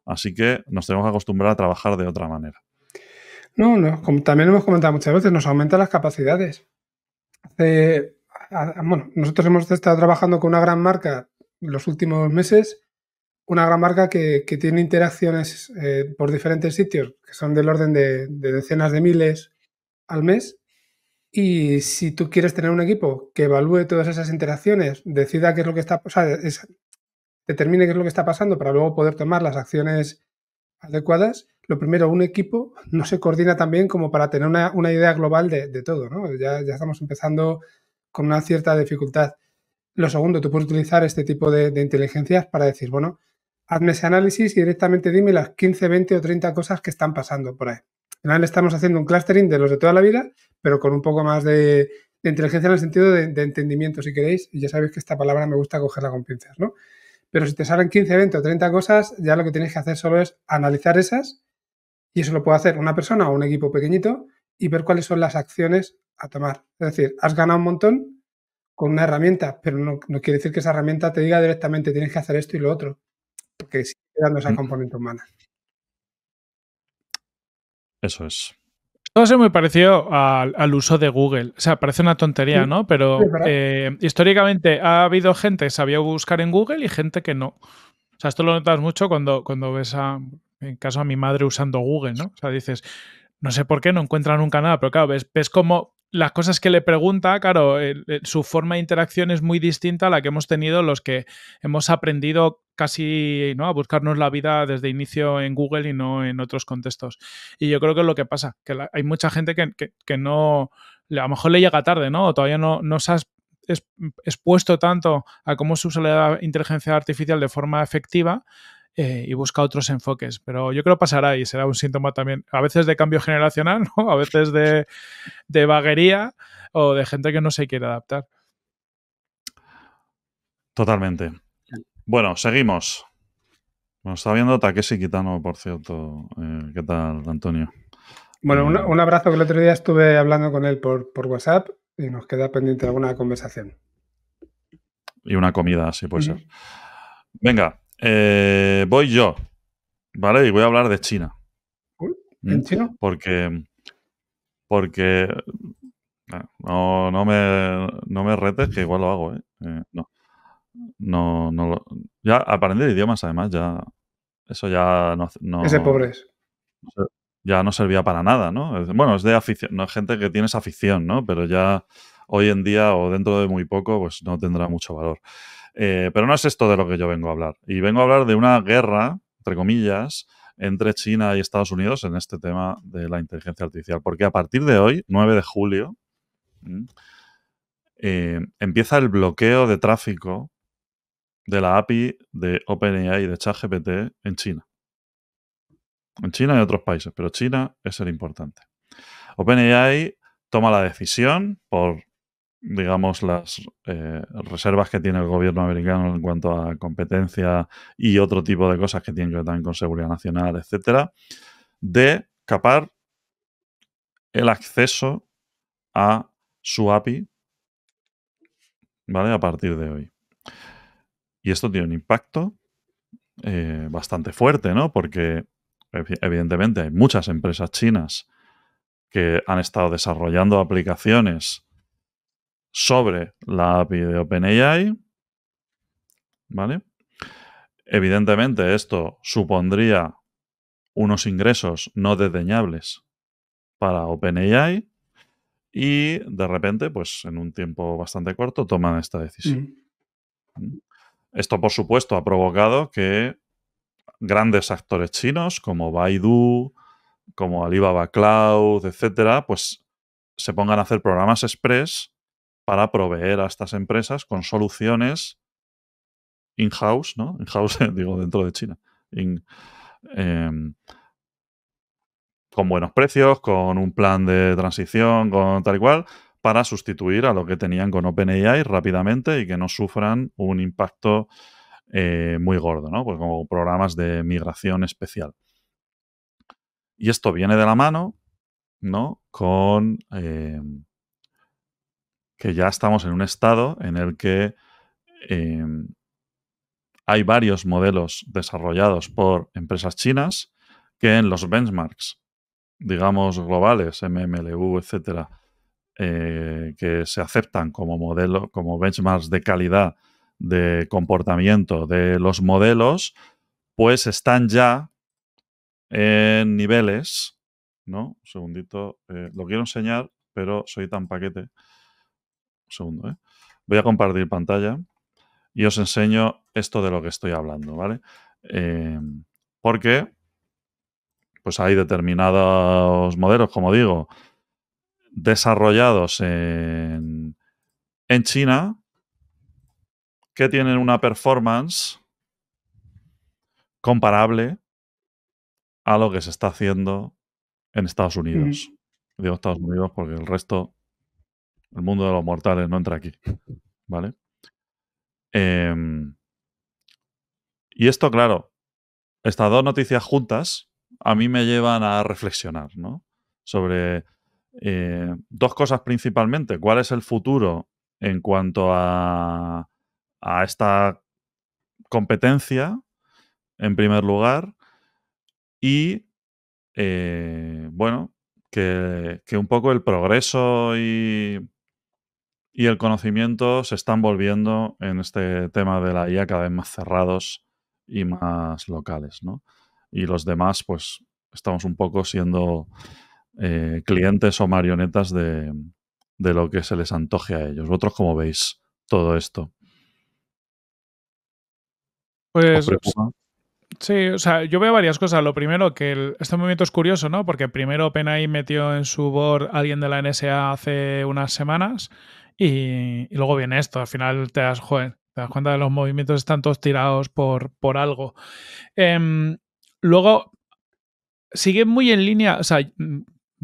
Así que nos tenemos que acostumbrar a trabajar de otra manera. No, como también hemos comentado muchas veces, nos aumentan las capacidades. bueno, nosotros hemos estado trabajando con una gran marca los últimos meses, una gran marca que, tiene interacciones eh, por diferentes sitios, que son del orden de, decenas de miles al mes, y si tú quieres tener un equipo que evalúe todas esas interacciones, decida qué es lo que está, o determine qué es lo que está pasando para luego poder tomar las acciones adecuadas, lo primero, un equipo (laughs) no se coordina tan bien como para tener una, idea global de, todo, ¿no? Ya, estamos empezando con una cierta dificultad. Lo segundo, tú puedes utilizar este tipo de, de inteligencias para decir, bueno, hazme ese análisis y directamente dime las 15, 20 o 30 cosas que están pasando por ahí. Al final estamos haciendo un clustering de los de toda la vida, pero con un poco más de, inteligencia en el sentido de, de, entendimiento, si queréis. Y ya sabéis que esta palabra me gusta cogerla con pinzas, ¿no? Pero si te salen 15, 20 o 30 cosas, ya lo que tienes que hacer solo es analizar esas y eso lo puede hacer una persona o un equipo pequeñito y ver cuáles son las acciones a tomar. Es decir, has ganado un montón con una herramienta, pero no, no quiere decir que esa herramienta te diga directamente tienes que hacer esto y lo otro, porque sigue dando esa mm. componente humana. Eso es. Todo es me pareció al, al, uso de Google. O sea, parece una tontería, ¿no? Pero eh, históricamente ha habido gente que sabía buscar en Google y gente que no. O sea, esto lo notas mucho cuando, cuando ves a, en caso a mi madre usando Google, ¿no? O sea, dices, no sé por qué, no encuentra nunca nada, pero claro, ves, ves cómo las cosas que le pregunta, claro, su forma de interacción es muy distinta a la que hemos tenido los que hemos aprendido casi ¿no? a buscarnos la vida desde inicio en Google y no en otros contextos. Y yo creo que es lo que pasa, que hay mucha gente que, no, a lo mejor le llega tarde, ¿no? O todavía no, no se ha expuesto tanto a cómo se usa la inteligencia artificial de forma efectiva eh, y busca otros enfoques. Pero yo creo que pasará y será un síntoma también, a veces de cambio generacional, (laughs) a veces de, vaguería o de gente que no se quiere adaptar. Totalmente. Bueno, seguimos. Nos está viendo Takeshi Kitano, por cierto. Eh, ¿Qué tal, Antonio? Bueno, eh. un, abrazo que el otro día estuve hablando con él por, WhatsApp y nos queda pendiente alguna conversación. Y una comida, así puede ser. Venga, eh, voy yo, ¿vale? Y voy a hablar de China. Mm. ¿En China? Porque. Porque. Eh, no, no, me, no me retes, que igual lo hago, ¿eh? eh no. No, no Ya aprender idiomas, además, ya. Eso ya no. no es Ya no servía para nada, ¿no? Bueno, es de afición. No es gente que tienes afición, ¿no? Pero ya hoy en día o dentro de muy poco, pues no tendrá mucho valor. Eh, pero no es esto de lo que yo vengo a hablar. Y vengo a hablar de una guerra, entre comillas, entre China y Estados Unidos en este tema de la inteligencia artificial. Porque a partir de hoy, 9 de julio, eh, empieza el bloqueo de tráfico de la API de OpenAI y de ChatGPT en China. En China y otros países, pero China es el importante. OpenAI toma la decisión por digamos, las eh, reservas que tiene el gobierno americano en cuanto a competencia y otro tipo de cosas que tienen que ver también con seguridad nacional, etcétera, de capar el acceso a su API, ¿vale? A partir de hoy. Y esto tiene un impacto eh, bastante fuerte, ¿no? Porque evidentemente hay muchas empresas chinas que han estado desarrollando aplicaciones sobre la API de OpenAI. ¿Vale? Evidentemente, esto supondría unos ingresos no desdeñables para OpenAI y de repente, pues en un tiempo bastante corto, toman esta decisión. Mm. ¿Mm? Esto, por supuesto, ha provocado que grandes actores chinos como Baidu, como Alibaba Cloud, etcétera, pues se pongan a hacer programas express para proveer a estas empresas con soluciones in-house, ¿no? In-house, (laughs) digo, dentro de China. Em, con buenos precios, con un plan de transición, con tal y cual, para sustituir a lo que tenían con OpenAI rápidamente y que no sufran un impacto eh, muy gordo, ¿no? Pues como programas de migración especial. Y esto viene de la mano, ¿no? Con... Em, que ya estamos en un estado en el que em, hay varios modelos desarrollados por empresas chinas que en los benchmarks, digamos, globales, MMLU, etcétera, eh, que se aceptan como modelo, como benchmarks de calidad de comportamiento de los modelos, pues están ya en niveles, ¿no? Un segundito, eh, lo quiero enseñar, pero soy tan paquete segundo, ¿eh? Voy a compartir pantalla y os enseño esto de lo que estoy hablando, ¿vale? Eh, porque pues hay determinados modelos, como digo, desarrollados en, China que tienen una performance comparable a lo que se está haciendo en Estados Unidos. Mm. Digo Estados Unidos porque el resto el mundo de los mortales no entra aquí. ¿Vale? Em, y esto, claro, estas dos noticias juntas a mí me llevan a reflexionar, ¿no? Sobre eh, dos cosas principalmente. ¿Cuál es el futuro en cuanto a, a esta competencia, en primer lugar? Y, eh, bueno, que, que, un poco el progreso y y el conocimiento se están volviendo en este tema de la IA cada vez más cerrados y más locales, ¿no? Y los demás, pues, estamos un poco siendo eh, clientes o marionetas de, lo que se les antoje a ellos. ¿Vosotros cómo veis todo esto? Pues... Sí, o sea, yo veo varias cosas. Lo primero, que este movimiento es curioso, ¿no? Porque primero OpenAI metió en su board a alguien de la NSA hace unas semanas y, luego viene esto, al final te das, cuenta de los movimientos están todos tirados por, por algo. Em, luego, sigue muy en línea, o sea,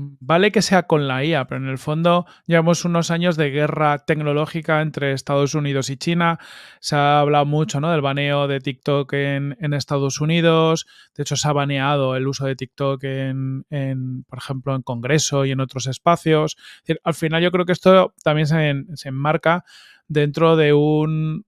Vale que sea con la IA, pero en el fondo llevamos unos años de guerra tecnológica entre Estados Unidos y China. Se ha hablado mucho ¿no? del baneo de TikTok en, Estados Unidos. De hecho, se ha baneado el uso de TikTok, en, por ejemplo, en Congreso y en otros espacios. al final yo creo que esto también se, se enmarca dentro de un,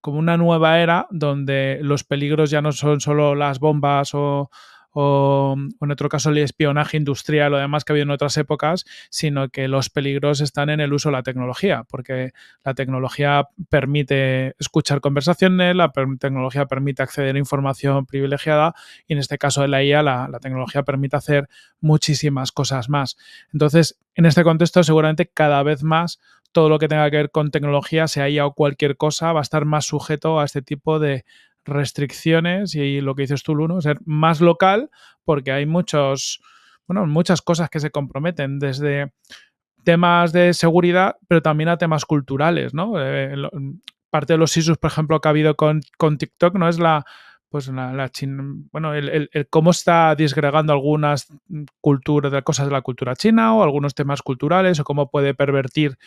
como una nueva era donde los peligros ya no son solo las bombas o o, en otro caso el espionaje industrial o demás que ha habido en otras épocas, sino que los peligros están en el uso de la tecnología, porque la tecnología permite escuchar conversaciones, la tecnología permite acceder a información privilegiada y en este caso de la IA la tecnología permite hacer muchísimas cosas más. Entonces, en este contexto seguramente cada vez más todo lo que tenga que ver con tecnología, sea IA o cualquier cosa, va a estar más sujeto a este tipo de restricciones y lo que dices tú, Luno, ser más local, porque hay muchos, bueno, muchas cosas que se comprometen, desde temas de seguridad, pero también a temas culturales, ¿no? Eh, parte de los issues, por ejemplo, que ha habido con, con TikTok, ¿no? Es la pues la, bueno, cómo está disgregando algunas culturas, cosas de la cultura china o algunos temas culturales o cómo puede pervertir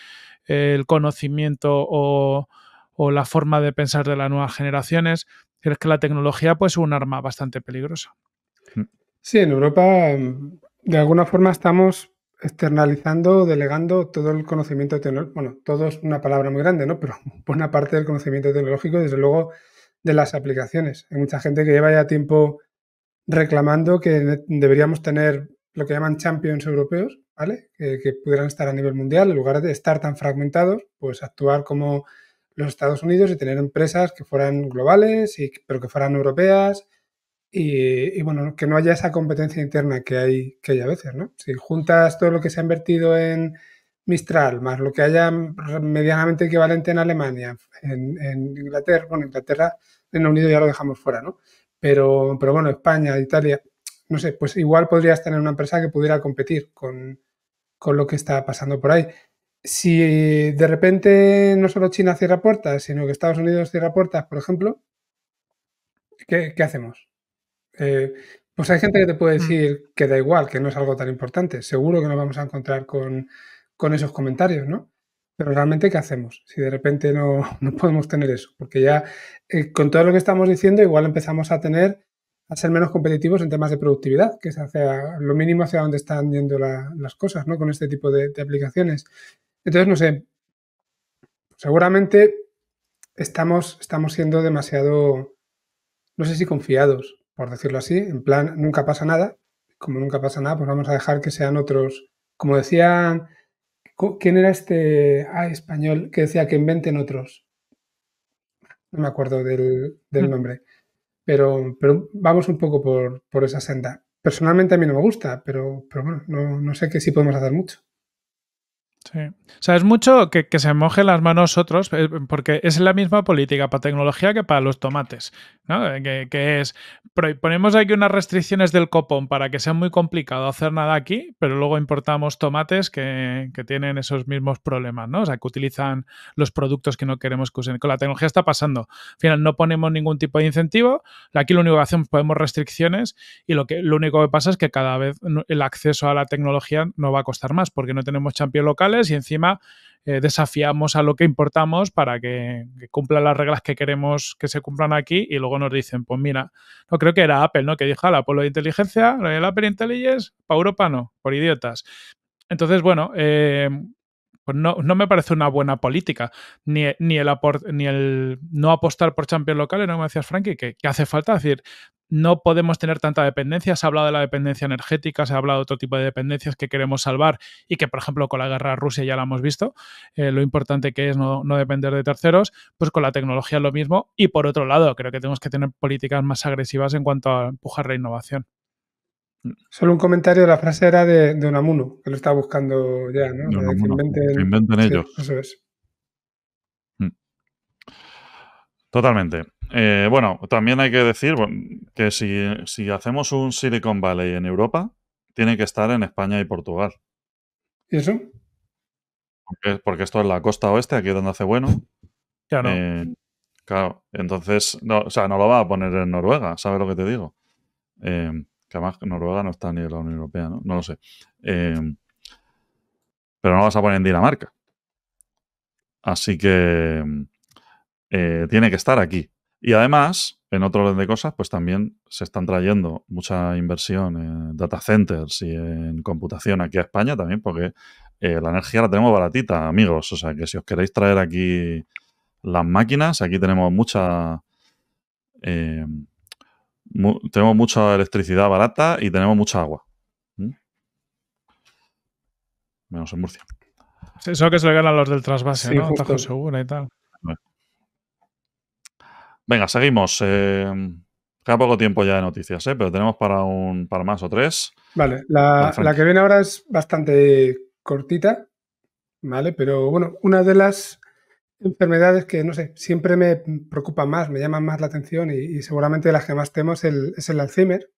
el conocimiento o, o la forma de pensar de las nuevas generaciones crees que la tecnología pues es un arma bastante peligrosa. Mm. Sí, en Europa em, de alguna forma estamos externalizando, delegando todo el conocimiento tecnológico, bueno, todo es una palabra muy grande, ¿no? (laughs) Pero buena parte del conocimiento tecnológico, desde luego, de las aplicaciones. Hay mucha gente que lleva ya tiempo reclamando que deberíamos tener lo que llaman champions europeos, ¿vale? que pudieran estar a nivel mundial, en lugar de estar tan fragmentados, pues actuar como los Estados Unidos y tener empresas que fueran globales, y, pero que fueran europeas y, bueno, que no haya esa competencia interna que hay, que hay a veces, ¿no? Si juntas todo lo que se ha invertido en Mistral, más lo que haya medianamente equivalente en Alemania, en, Inglaterra, bueno, Inglaterra, Reino Unido ya lo dejamos fuera, ¿no? Pero, pero bueno, España, Italia, no sé, pues igual podrías tener una empresa que pudiera competir con, con lo que está pasando por ahí si de repente no solo China cierra puertas, sino que Estados Unidos cierra puertas, por ejemplo, ¿qué, hacemos? Eh, pues hay gente que te puede mm. decir que da igual, que no es algo tan importante. Seguro que nos vamos a encontrar con, esos comentarios, ¿no? Pero realmente, ¿qué hacemos? Si de repente no, (laughs) podemos tener eso, porque ya eh, con todo lo que estamos diciendo, igual empezamos a tener, a ser menos competitivos en temas de productividad, que es lo mínimo hacia donde están yendo las cosas, ¿no? Con este tipo de aplicaciones. Entonces, no sé, seguramente estamos, estamos siendo demasiado, no sé si confiados, por decirlo así, en plan, nunca pasa nada. Como nunca pasa nada, pues vamos a dejar que sean otros, como decían, ¿quién era este español que decía que inventen otros? No me acuerdo del, mm. nombre, pero, pero vamos un poco por, esa senda. Personalmente a mí no me gusta, pero, pero bueno, no, no sé qué sí podemos hacer mucho. Sí. O sea, es mucho que, se mojen las manos otros, eh, porque es la misma política para tecnología que para los tomates, ¿no? Eh, que, que, es, ponemos aquí unas restricciones del copón para que sea muy complicado hacer nada aquí, pero luego importamos tomates que, tienen esos mismos problemas, ¿no? O sea, que utilizan los productos que no queremos que usen. Con la tecnología está pasando. Al final no ponemos ningún tipo de incentivo, aquí lo único que hacemos ponemos restricciones y lo, que, lo único que pasa es que cada vez el acceso a la tecnología no va a costar más, porque no tenemos champions locales y encima eh, desafiamos a lo que importamos para que, cumplan las reglas que queremos que se cumplan aquí y luego nos dicen, pues mira, no creo que era Apple, ¿no? Que dijo, la Apple pues de inteligencia, el Apple Intelligence, para Europa no, por idiotas. Entonces, bueno, eh, pues no, me parece una buena política. Ni, el, ni el no apostar por champions locales, no me decías, Frankie, que, hace falta. decir, no podemos tener tanta dependencia. Se ha hablado de la dependencia energética, se ha hablado de otro tipo de dependencias que queremos salvar y que, por ejemplo, con la guerra a Rusia ya la hemos visto, eh, lo importante que es no, depender de terceros, pues con la tecnología es lo mismo. Y por otro lado, creo que tenemos que tener políticas más agresivas en cuanto a empujar la innovación. Solo un comentario, la frase era de, Unamuno, que lo está buscando ya, ¿no? inventen, ellos. Totalmente. Eh, bueno, también hay que decir que si, hacemos un Silicon Valley en Europa, tiene que estar en España y Portugal. ¿Y eso? Porque, esto es la costa oeste, aquí donde hace bueno. Claro. Eh, claro, entonces, no, o sea, no lo va a poner en Noruega, ¿sabes lo que te digo? Eh, que además Noruega no está ni en la Unión Europea, ¿no? lo sé. pero no vas a poner en Dinamarca. Así que tiene que estar aquí. Y además, en otro orden de cosas, pues también se están trayendo mucha inversión en data centers y en computación aquí a España también, porque eh, la energía la tenemos baratita, amigos. O sea que si os queréis traer aquí las máquinas, aquí tenemos mucha. Eh, tenemos mucha electricidad barata y tenemos mucha agua. Menos en Murcia. eso que se le a los del trasvase, ¿no? Tajo Segura y tal. Venga, seguimos. Eh, queda poco tiempo ya de noticias, eh, pero tenemos para, un, para más o tres. Vale, la, que viene ahora es bastante cortita, ¿vale? Pero bueno, una de las enfermedades que, no sé, siempre me preocupa más, me llama más la atención y, seguramente las que más temo es el, Alzheimer.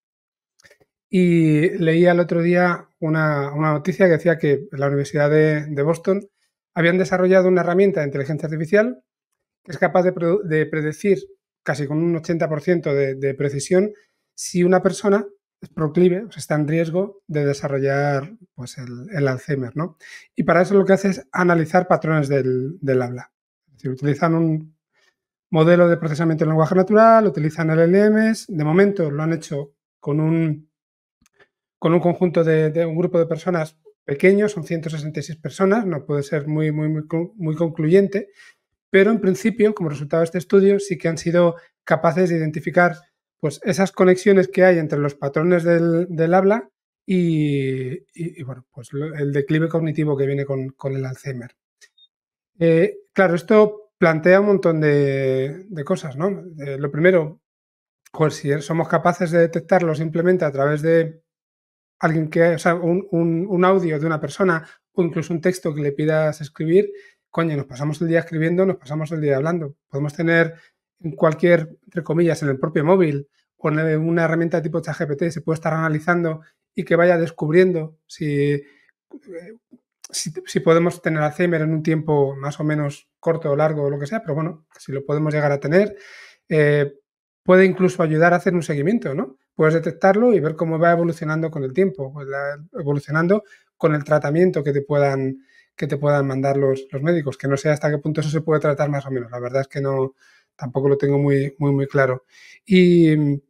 Y leía el otro día una, noticia que decía que la Universidad de, Boston habían desarrollado una herramienta de inteligencia artificial que es capaz de predecir casi con un 80% de, precisión si una persona es proclive, o sea, está en riesgo de desarrollar pues, el, Alzheimer. ¿no? Y para eso lo que hace es analizar patrones del, habla. utilizan un modelo de procesamiento del lenguaje natural, utilizan LLMs. De momento lo han hecho con un, con un conjunto de, un grupo de personas pequeño, son 166 personas, no puede ser muy, muy, muy, muy concluyente, pero en principio, como resultado de este estudio, sí que han sido capaces de identificar pues, esas conexiones que hay entre los patrones del, habla y, bueno, pues el declive cognitivo que viene con, el Alzheimer. Eh, claro, esto plantea un montón de, cosas, ¿no? Eh, lo primero, pues, si somos capaces de detectarlo simplemente a través de alguien que, o un, audio de una persona o incluso un texto que le pidas escribir, coño, nos pasamos el día escribiendo, nos pasamos el día hablando. Podemos tener en cualquier, entre comillas, en el propio móvil o una herramienta tipo ChatGPT, se puede estar analizando y que vaya descubriendo eh, si, si, podemos tener Alzheimer en un tiempo más o menos corto o largo o lo que sea, pero bueno, si lo podemos llegar a tener, eh, puede incluso ayudar a hacer un seguimiento, ¿no? Puedes detectarlo y ver cómo va evolucionando con el tiempo, pues, evolucionando con el tratamiento que te puedan que te puedan mandar los, médicos, que no sé hasta qué punto eso se puede tratar más o menos. La verdad es que no, tampoco lo tengo muy, muy, muy claro. Y,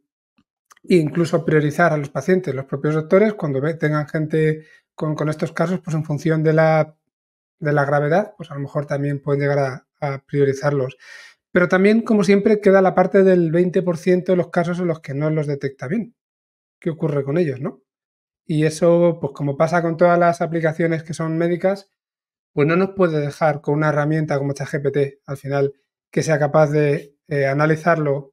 incluso priorizar a los pacientes, los propios doctores, cuando tengan gente con, estos casos, pues en función de la, gravedad, pues a lo mejor también pueden llegar a, priorizarlos. Pero también, como siempre, queda la parte del 20% de los casos en los que no los detecta bien. ¿Qué ocurre con ellos, no? Y eso, pues como pasa con todas las aplicaciones que son médicas, pues no nos puede dejar con una herramienta como GPT al final que sea capaz de eh, analizarlo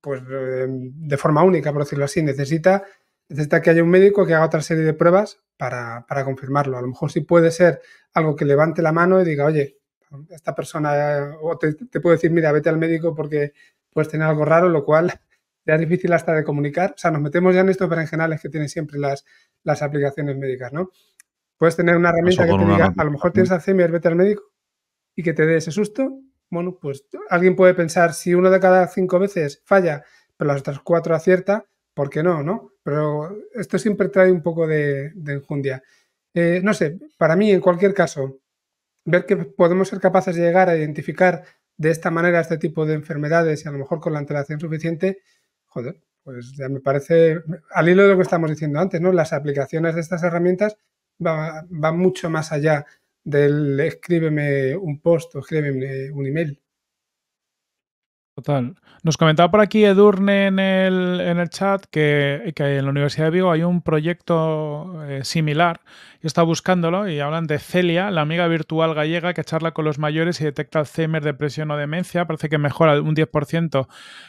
pues em, de forma única, por decirlo así. Necesita, necesita que haya un médico que haga otra serie de pruebas para, confirmarlo. A lo mejor sí puede ser algo que levante la mano y diga, oye, esta persona, eh, o te, puede decir, mira, vete al médico porque puedes tener algo raro, lo cual (laughs) ya es difícil hasta de comunicar. O sea, nos metemos ya en estos es que tienen siempre las, las aplicaciones médicas, ¿no? Puedes tener una herramienta que te diga, a lo mejor tienes mm. Alzheimer, vete al médico y que te dé ese susto. Bueno, pues alguien puede pensar, si uno de cada cinco veces falla, pero las otras cuatro acierta, ¿por qué no? no? Pero esto siempre trae un poco de, enjundia. Eh, no sé, para mí, en cualquier caso, ver que podemos ser capaces de llegar a identificar de esta manera este tipo de enfermedades y a lo mejor con la antelación suficiente, joder, pues ya me parece, al hilo de lo que estamos diciendo antes, ¿no? Las aplicaciones de estas herramientas va, mucho más allá del escríbeme un post o escríbeme un email. Total. Nos comentaba por aquí Edurne en el, en el chat que, en la Universidad de Vigo hay un proyecto eh, similar. Yo estaba buscándolo y hablan de Celia, la amiga virtual gallega que charla con los mayores y detecta Alzheimer, depresión o demencia. Parece que mejora un 10%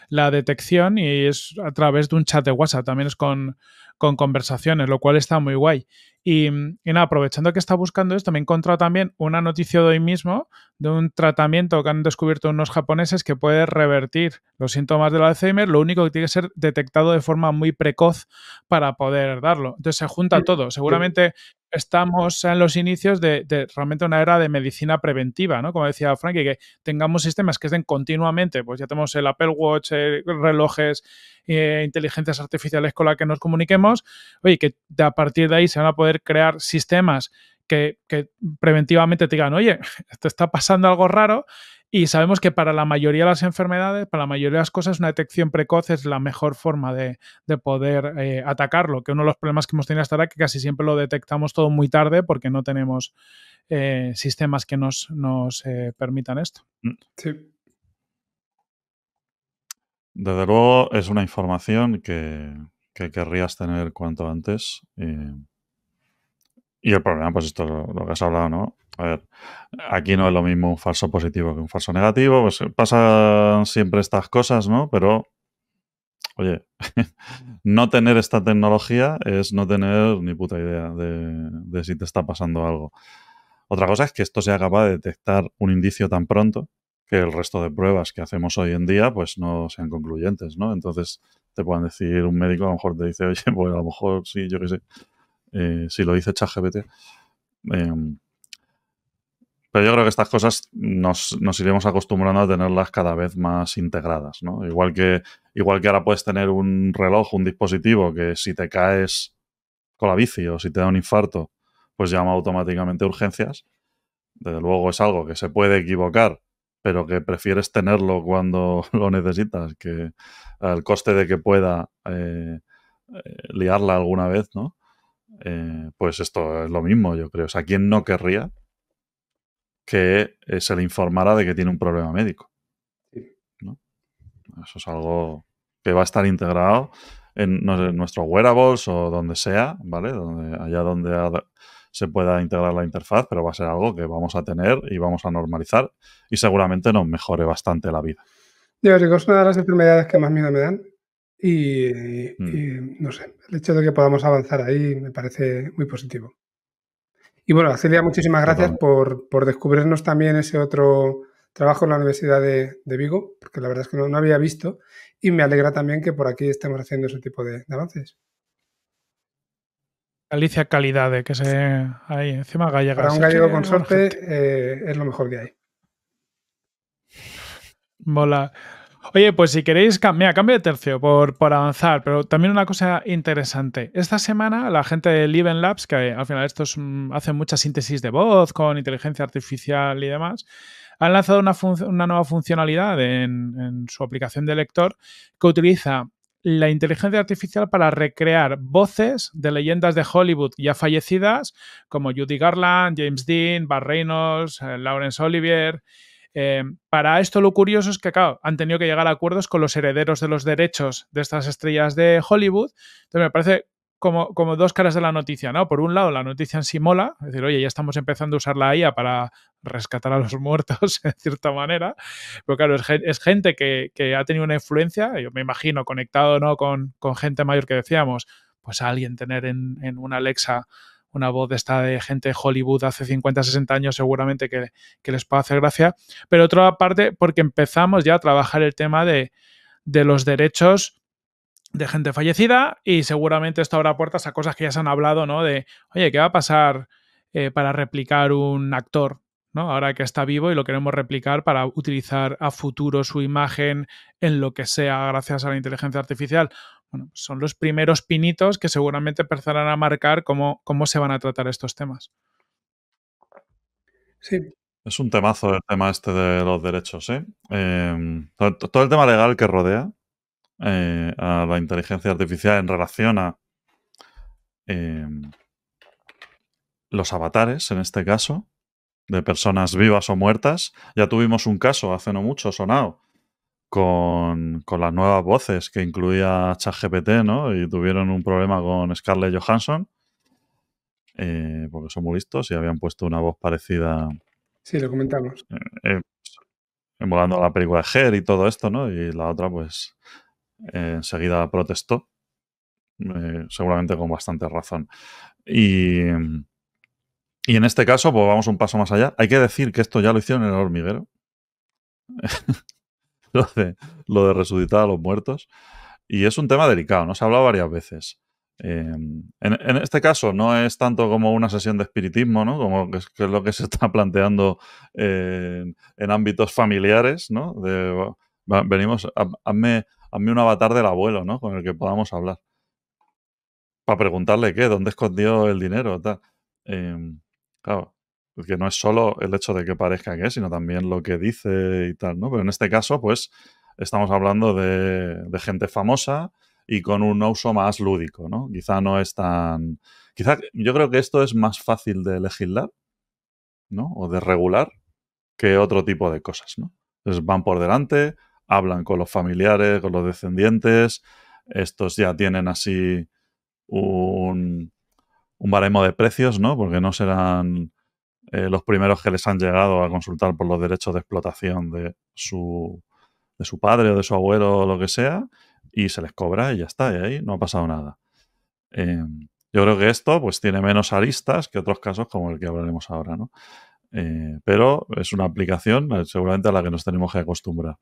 la detección y es a través de un chat de WhatsApp. También es con, con conversaciones, lo cual está muy guay. Y, aprovechando que está buscando esto, me he encontrado también una noticia de hoy mismo de un tratamiento que han descubierto unos japoneses que puede revertir los síntomas del Alzheimer. Lo único que tiene que ser detectado de forma muy precoz para poder darlo. Entonces se junta todo. Seguramente estamos en los inicios de, realmente una era de medicina preventiva, ¿no? Como decía Frankie, que tengamos sistemas que estén continuamente, pues ya tenemos el Apple Watch, eh, relojes, e inteligencias artificiales con las que nos comuniquemos, oye, que a partir de ahí se van a poder crear sistemas que, preventivamente te digan, oye, te está pasando algo raro y sabemos que para la mayoría de las enfermedades, para la mayoría de las cosas, una detección precoz es la mejor forma de, poder eh, atacarlo. Que uno de los problemas que hemos tenido hasta ahora es que casi siempre lo detectamos todo muy tarde porque no tenemos eh, sistemas que nos, eh, permitan esto. Mm. Sí. Desde luego es una información que, que querrías tener cuanto antes. Y el problema, pues esto lo, lo que has hablado, ¿no? A ver, aquí no es lo mismo un falso positivo que un falso negativo, pues pasan siempre estas cosas, ¿no? Pero, oye, (laughs) no tener esta tecnología es no tener ni puta idea de, si te está pasando algo. Otra cosa es que esto sea capaz de detectar un indicio tan pronto que el resto de pruebas que hacemos hoy en día pues no sean concluyentes, ¿no? Entonces te pueden decir un médico, a lo mejor te dice, oye, (laughs) pues a lo mejor sí, yo qué sé, eh, si lo dice ChatGPT. Em, pero yo creo que estas cosas nos, iremos acostumbrando a tenerlas cada vez más integradas, ¿no? Igual que, igual que ahora puedes tener un reloj, un dispositivo que si te caes con la bici o si te da un infarto, pues llama automáticamente a urgencias. Desde luego es algo que se puede equivocar, pero que prefieres tenerlo cuando (laughs) lo necesitas, que al coste de que pueda eh, eh, liarla alguna vez, ¿no? Eh, pues esto es lo mismo, yo creo. O sea, ¿quién no querría que eh, se le informara de que tiene un problema médico? Eso es algo que va a estar integrado en, nuestro wearables o donde sea, ¿vale? allá donde se pueda integrar la interfaz, pero va a ser algo que vamos a tener y vamos a normalizar y seguramente nos mejore bastante la vida. Yo digo es una de las enfermedades que más miedo me dan, Mm. Y, no sé, el hecho de que podamos avanzar ahí me parece muy positivo. Y bueno, Celia, muchísimas gracias por, descubrirnos también ese otro trabajo en la Universidad de, Vigo, porque la verdad es que no, había visto y me alegra también que por aquí estemos haciendo ese tipo de, avances. Galicia calidad, que se ahí encima gallega. un gallego con suerte eh, es lo mejor que hay. Mola. Oye, pues si queréis, mira, cambio de tercio por, por, avanzar, pero también una cosa interesante. Esta semana la gente de Living Labs, que al final estos hacen mucha síntesis de voz con inteligencia artificial y demás, han lanzado una, nueva funcionalidad en, su aplicación de lector que utiliza la inteligencia artificial para recrear voces de leyendas de Hollywood ya fallecidas, como Judy Garland, James Dean, Bar Reynolds, eh, Laurence Olivier Em, para esto lo curioso es que, han tenido que llegar a acuerdos con los herederos de los derechos de estas estrellas de Hollywood. Entonces me parece como, dos caras de la noticia, ¿no? Por un lado, la noticia en sí mola, es decir, oye, ya estamos empezando a usar la IA para rescatar a los (laughs) muertos, en cierta manera, pero claro, es, gente que, ha tenido una influencia, yo me imagino, conectado, ¿no? Con, gente mayor que decíamos, pues a alguien tener en una Alexa una voz de esta de gente de Hollywood hace 50, 60 años seguramente que, les pueda hacer gracia, pero otra parte porque empezamos ya a trabajar el tema de, los derechos de gente fallecida y seguramente esto habrá puertas a cosas que ya se han hablado, ¿no? De, oye, ¿qué va a pasar eh, para replicar un actor? ¿no? Ahora que está vivo y lo queremos replicar para utilizar a futuro su imagen en lo que sea gracias a la inteligencia artificial bueno, pues son los primeros pinitos que seguramente empezarán a marcar cómo, cómo se van a tratar estos temas. Sí. Es un temazo el tema este de los derechos, ¿eh? Em, todo, el tema legal que rodea eh, a la inteligencia artificial en relación a em, los avatares, en este caso, de personas vivas o muertas. Ya tuvimos un caso hace no mucho sonado con, las nuevas voces que incluía ChatGPT, ¿no? Y tuvieron un problema con Scarlett Johansson, eh, porque son muy listos y habían puesto una voz parecida. Sí, lo comentamos. Eh, eh a la película de Her y todo esto, ¿no? Y la otra, pues, eh, enseguida protestó. seguramente con bastante razón. Y, y, en este caso, pues vamos un paso más allá. Hay que decir que esto ya lo hicieron en el hormiguero. (laughs) (laughs) lo de, resucitar a los muertos. Y es un tema delicado, nos ha hablado varias veces. Em, en, este caso no es tanto como una sesión de espiritismo, ¿no? Como que es, lo que se (laughs) está planteando en, ámbitos familiares, ¿no? venimos, hazme, un avatar del abuelo, ¿no? Con el que podamos hablar. Para preguntarle qué, dónde escondió el dinero, tal. Em, claro, que no es solo el hecho de que parezca que es, sino también lo que dice y tal, ¿no? Pero en este caso, pues, estamos hablando de, gente famosa y con un uso más lúdico, ¿no? Quizá no es tan... Quizá yo creo que esto es más fácil de legislar, ¿no? O de regular que otro tipo de cosas, ¿no? Entonces van por delante, hablan con los familiares, con los descendientes, estos ya tienen así un, un baremo de precios, ¿no? Porque no serán eh, los primeros que les han llegado a consultar por los derechos de explotación de su, padre o de su abuelo o lo que sea, y se les cobra y ya está, y ahí no ha pasado nada. Em, yo creo que esto pues tiene menos aristas que otros casos como el que hablaremos ahora, ¿no? Eh, pero es una aplicación eh, seguramente a la que nos tenemos que acostumbrar.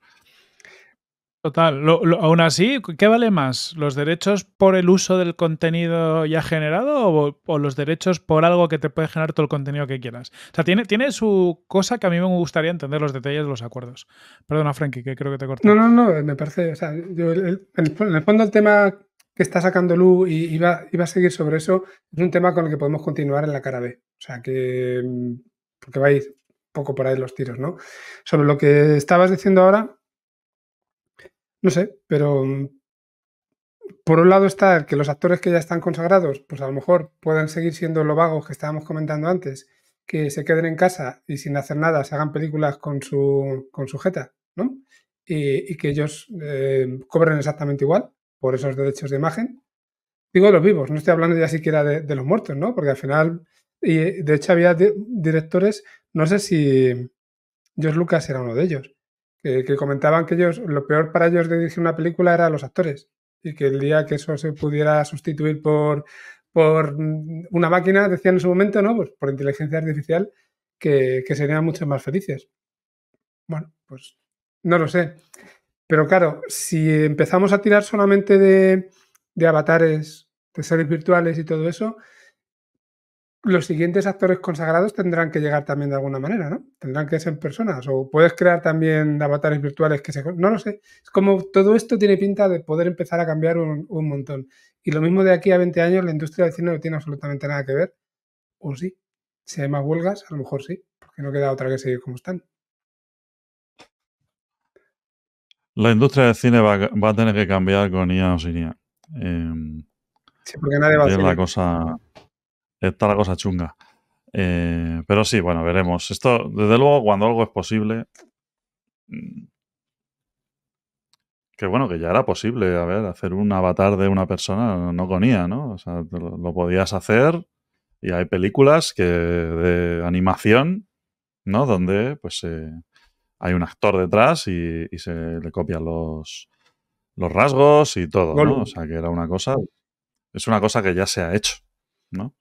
Total, aún así, ¿qué vale más? ¿Los derechos por el uso del contenido ya generado o, los derechos por algo que te puede generar todo el contenido que quieras? O sea, tiene, tiene su cosa que a mí me gustaría entender los detalles de los acuerdos. Perdona, Frankie, que creo que te corté. No, no, no, me parece, o sea, yo, en el fondo el tema que está sacando Lu y va iba a seguir sobre eso es un tema con el que podemos continuar en la cara B. O sea, que, mm, porque ir poco por ahí los tiros, ¿no? Sobre lo que estabas diciendo ahora, no sé, pero mm, por un lado está que los actores que ya están consagrados, pues a lo mejor puedan seguir siendo lo vagos que estábamos comentando antes, que se queden en casa y sin hacer nada se hagan películas con su, jeta, ¿no? Y, que ellos eh, cobren exactamente igual por esos derechos de imagen. Digo de los vivos, no estoy hablando ya siquiera de, los muertos, ¿no? Porque al final, y de hecho había directores, no sé si George Lucas era uno de ellos, que, comentaban que ellos, lo peor para ellos de dirigir una película era los actores y que el día que eso se pudiera sustituir por, por mm, una máquina, decían en su momento, ¿no? Pues por inteligencia artificial, que, serían mucho más felices. Bueno, pues no lo sé. Pero claro, si empezamos a tirar solamente de, de avatares, de seres virtuales y todo eso, los siguientes actores consagrados tendrán que llegar también de alguna manera, ¿no? Tendrán que ser personas o puedes crear también avatares virtuales que se... No lo sé. Es como todo esto tiene pinta de poder empezar a cambiar un, montón. Y lo mismo de aquí a 20 años, la industria del cine no tiene absolutamente nada que ver. O sí. Si hay más huelgas, a lo mejor sí, porque no queda otra que seguir como están. La industria del cine va, a tener que cambiar con IA o sin IA. Em, sí, porque nadie va a hacer. La cosa está la cosa chunga. Eh, pero sí, bueno, veremos. Esto, desde luego, cuando algo es posible. Mm, que bueno, que ya era posible, a ver, hacer un avatar de una persona no conía, ¿no? O sea, lo, podías hacer y hay películas que de animación, ¿no? Donde pues eh, hay un actor detrás y, se le copian los, los rasgos y todo, ¿no? O sea, que era una cosa, es una cosa que ya se ha hecho, ¿no?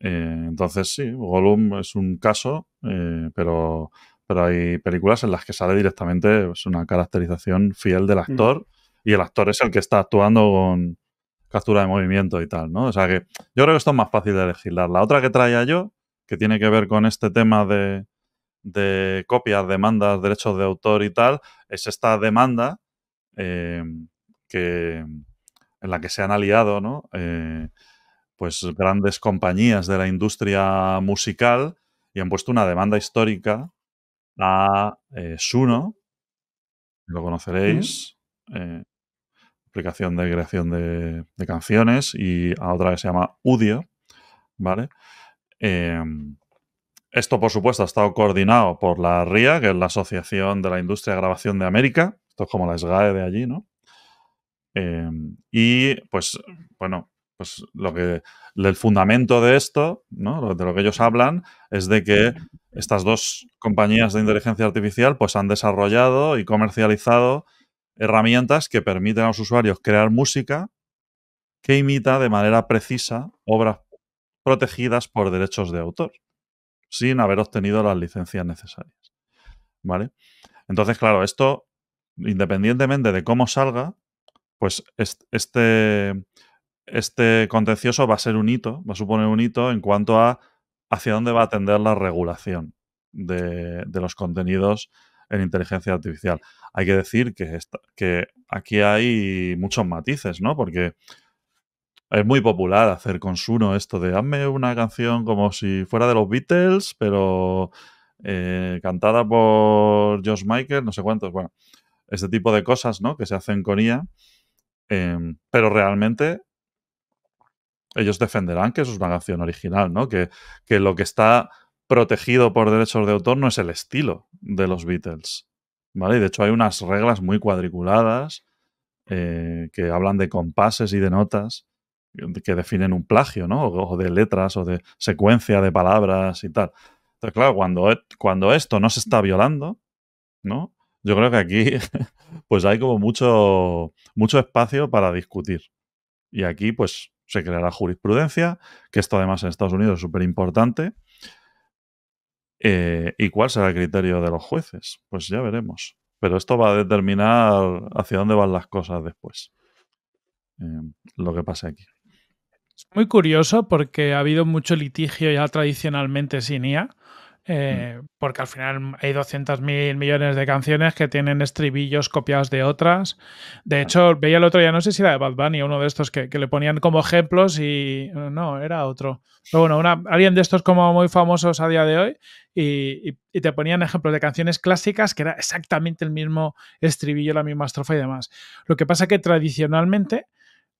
Eh, entonces sí, Gollum es un caso, eh, pero, pero hay películas en las que sale directamente es una caracterización fiel del actor y el actor es el que está actuando con captura de movimiento y tal, ¿no? O sea que yo creo que esto es más fácil de legislar. La otra que traía yo, que tiene que ver con este tema de, de copias, demandas, derechos de autor y tal, es esta demanda eh, que, en la que se han aliado, ¿no? pues grandes compañías de la industria musical y han puesto una demanda histórica a eh, Suno, lo conoceréis, eh, aplicación de creación de, canciones, y a otra que se llama Udio, ¿vale? Em, esto, por supuesto, ha estado coordinado por la RIA, que es la Asociación de la Industria de Grabación de América, esto es como la SGAE de allí, ¿no? Em, y pues, bueno, pues lo que el fundamento de esto, ¿no? de lo que ellos hablan, es de que estas dos compañías de inteligencia artificial pues han desarrollado y comercializado herramientas que permiten a los usuarios crear música que imita de manera precisa obras protegidas por derechos de autor, sin haber obtenido las licencias necesarias. ¿Vale? Entonces, claro, esto, independientemente de cómo salga, pues este, este contencioso va a ser un hito, va a suponer un hito en cuanto a hacia dónde va a tender la regulación de, los contenidos en inteligencia artificial. Hay que decir que, que aquí hay muchos matices, ¿no? Porque es muy popular hacer con Suno esto de hazme una canción como si fuera de los Beatles, pero eh, cantada por Josh Michael, no sé cuántos, bueno, este tipo de cosas, ¿no? Que se hacen con IA, em, pero realmente ellos defenderán que eso es una canción original, ¿no? Que, lo que está protegido por derechos de autor no es el estilo de los Beatles. ¿Vale? Y de hecho hay unas reglas muy cuadriculadas eh, que hablan de compases y de notas que definen un plagio, ¿no? O, de letras o de secuencia de palabras y tal. Entonces, claro, cuando, cuando esto no se está violando, ¿no? Yo creo que aquí (laughs) pues hay como mucho, mucho espacio para discutir. Y aquí, pues, se creará jurisprudencia, que esto además en Estados Unidos es súper importante. Eh, ¿Y cuál será el criterio de los jueces? Pues ya veremos. Pero esto va a determinar hacia dónde van las cosas después. Eh, lo que pase aquí. Es muy curioso porque ha habido mucho litigio ya tradicionalmente sin IA eh, mm. Porque al final hay 200.000 millones de canciones que tienen estribillos copiados de otras. De hecho, veía el otro día, no sé si era de Bad Bunny, uno de estos que, le ponían como ejemplos y no, era otro. Pero bueno, alguien de estos como muy famosos a día de hoy y, te ponían ejemplos de canciones clásicas que era exactamente el mismo estribillo, la misma estrofa y demás. Lo que pasa que tradicionalmente,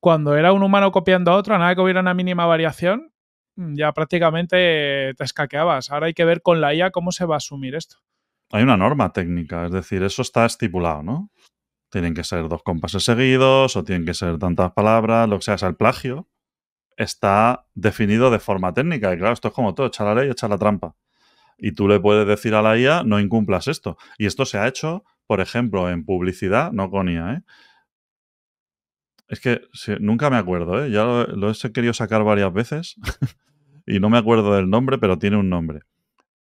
cuando era un humano copiando a otro, a nada que hubiera una mínima variación, Mm, ya prácticamente te escaqueabas. Ahora hay que ver con la IA cómo se va a asumir esto. Hay una norma técnica, es decir, eso está estipulado, ¿no? Tienen que ser dos compases seguidos o tienen que ser tantas palabras, lo que sea, es el plagio está definido de forma técnica. Y claro, esto es como todo, echa la ley, echa la trampa. Y tú le puedes decir a la IA, no incumplas esto. Y esto se ha hecho, por ejemplo, en publicidad, no con IA, ¿eh? Es que nunca me acuerdo, ¿eh? Ya lo he querido sacar varias veces. (laughs) y no me acuerdo del nombre, pero tiene un nombre.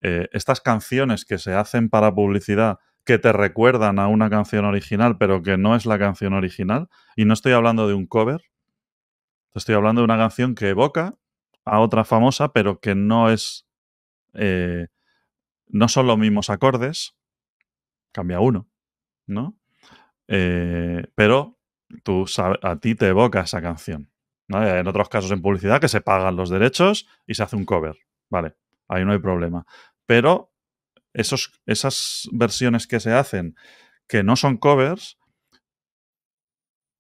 Eh, estas canciones que se hacen para publicidad que te recuerdan a una canción original, pero que no es la canción original, y no estoy hablando de un cover, estoy hablando de una canción que evoca a otra famosa, pero que no es. Eh, no son los mismos acordes, cambia uno, ¿no? Eh, pero tú a ti te evoca esa canción. Eh, en otros casos en publicidad que se pagan los derechos y se hace un cover. Vale, ahí no hay problema. Pero esos, esas versiones que se hacen que no son covers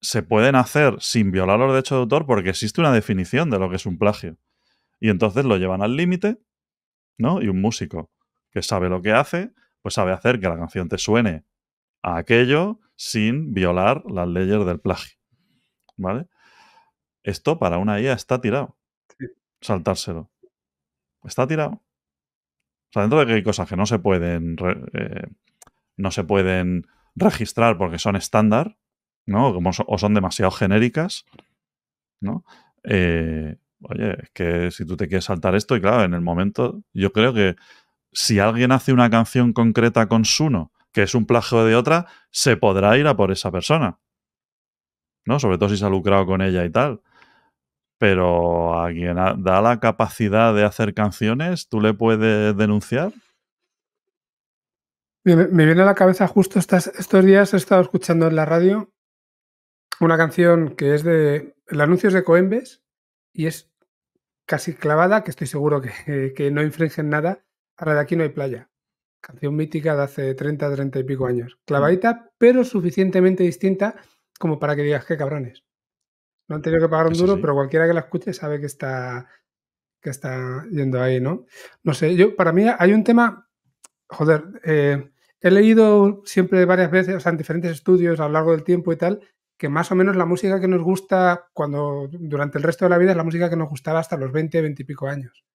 se pueden hacer sin violar los derechos de autor porque existe una definición de lo que es un plagio. Y entonces lo llevan al límite, ¿no? Y un músico que sabe lo que hace, pues sabe hacer que la canción te suene a aquello sin violar las leyes del plagio. ¿Vale? Esto para una IA está tirado. Saltárselo. Está tirado. O sea, dentro de que hay cosas que no se pueden. Eh, no se pueden registrar porque son estándar, ¿no? o son demasiado genéricas, ¿no? Eh, oye, es que si tú te quieres saltar esto, y claro, en el momento, yo creo que si alguien hace una canción concreta con Suno, que es un plagio de otra, se podrá ir a por esa persona. ¿No? Sobre todo si se ha lucrado con ella y tal pero a quien da la capacidad de hacer canciones, ¿tú le puedes denunciar? Me, viene a la cabeza justo estos días he estado escuchando en la radio una canción que es de. El anuncio es de Coembes y es casi clavada, que estoy seguro que, no infringen nada, Ahora de Aquí no hay playa. Canción mítica de hace 30, 30 y pico años. Mm. Clavadita, pero suficientemente distinta como para que digas qué cabrones. No han tenido que pagar un duro, pero cualquiera que la escuche sabe que está, que está yendo ahí, ¿no? No sé, yo para mí hay un tema, joder, eh, he leído siempre varias veces, o sea, en diferentes estudios a lo largo del tiempo y tal, que más o menos la música que nos gusta cuando durante el resto de la vida es la música que nos gustaba hasta los 20, 20 y pico años.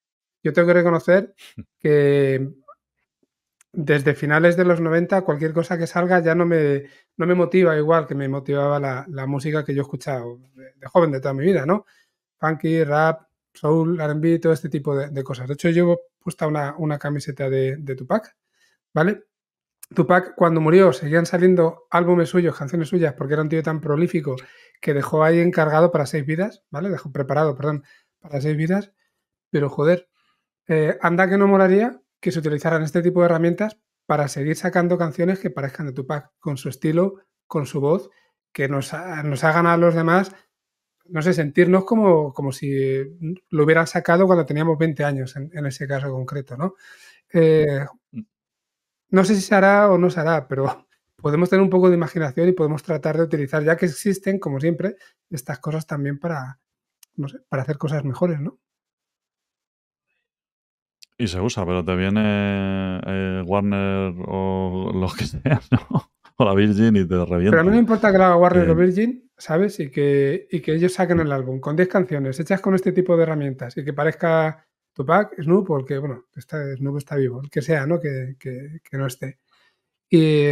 Yo tengo que reconocer (laughs) que desde finales de los 90 cualquier cosa que salga ya no me, no me motiva igual que me motivaba la, música que yo he escuchado de, joven de toda mi vida, ¿no? Funky, rap, soul, R&B, todo este tipo de, cosas. De hecho, llevo puesta una, camiseta de, Tupac, ¿vale? Tupac cuando murió seguían saliendo álbumes suyos, canciones suyas, porque era un tío tan prolífico que dejó ahí encargado para seis vidas, ¿vale? Dejó preparado, perdón, para seis vidas, pero joder, eh, anda que no moraría que se utilizaran este tipo de herramientas para seguir sacando canciones que parezcan de Tupac, con su estilo, con su voz, que nos, hagan a los demás, no sé, sentirnos como, como si lo hubieran sacado cuando teníamos 20 años, en, ese caso concreto, ¿no? Eh, mm. no sé si se hará o no se hará, pero (laughs) podemos tener un poco de imaginación y podemos tratar de utilizar, ya que existen, como siempre, estas cosas también para, no sé, para hacer cosas mejores, ¿no? Y se usa, pero te viene eh, Warner o lo que sea, (laughs) ¿no? O la Virgin y te revienta. Pero no importa que la haga Warner o eh. Virgin, ¿sabes? Y que, y que ellos saquen el álbum con 10 canciones hechas con este tipo de herramientas y que parezca Tupac, Snoop, porque, bueno, está, Snoop está vivo, el que sea, ¿no? Que, que, no esté. Y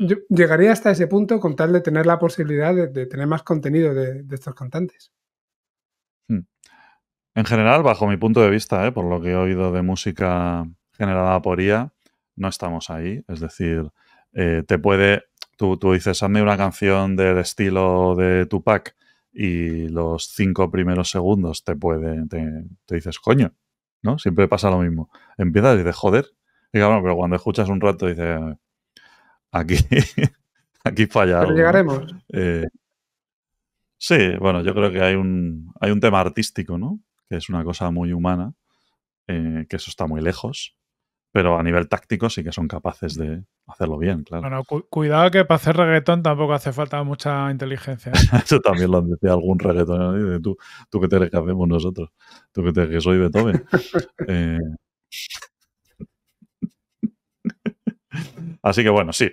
yo llegaría hasta ese punto con tal de tener la posibilidad de, tener más contenido de, de estos cantantes. Hmm. En general, bajo mi punto de vista, ¿eh? por lo que he oído de música generada por IA, no estamos ahí. Es decir, eh, te puede. Tú, dices, hazme una canción del estilo de Tupac y los cinco primeros segundos te puede. Te, dices, coño, ¿no? Siempre pasa lo mismo. Empiezas y dices, joder. Y claro, pero cuando escuchas un rato dices, aquí, (laughs) aquí falla. Pero llegaremos. Eh, sí, bueno, yo creo que hay un, hay un tema artístico, ¿no? que es una cosa muy humana, eh, que eso está muy lejos, pero a nivel táctico sí que son capaces de hacerlo bien, claro. cuidado que para hacer reggaetón tampoco hace falta mucha inteligencia. ¿eh? (laughs) eso también lo decía algún reggaetón, tú, tú que te que hacemos nosotros, tú que te que soy Beethoven. (laughs) Eh, así que bueno, sí.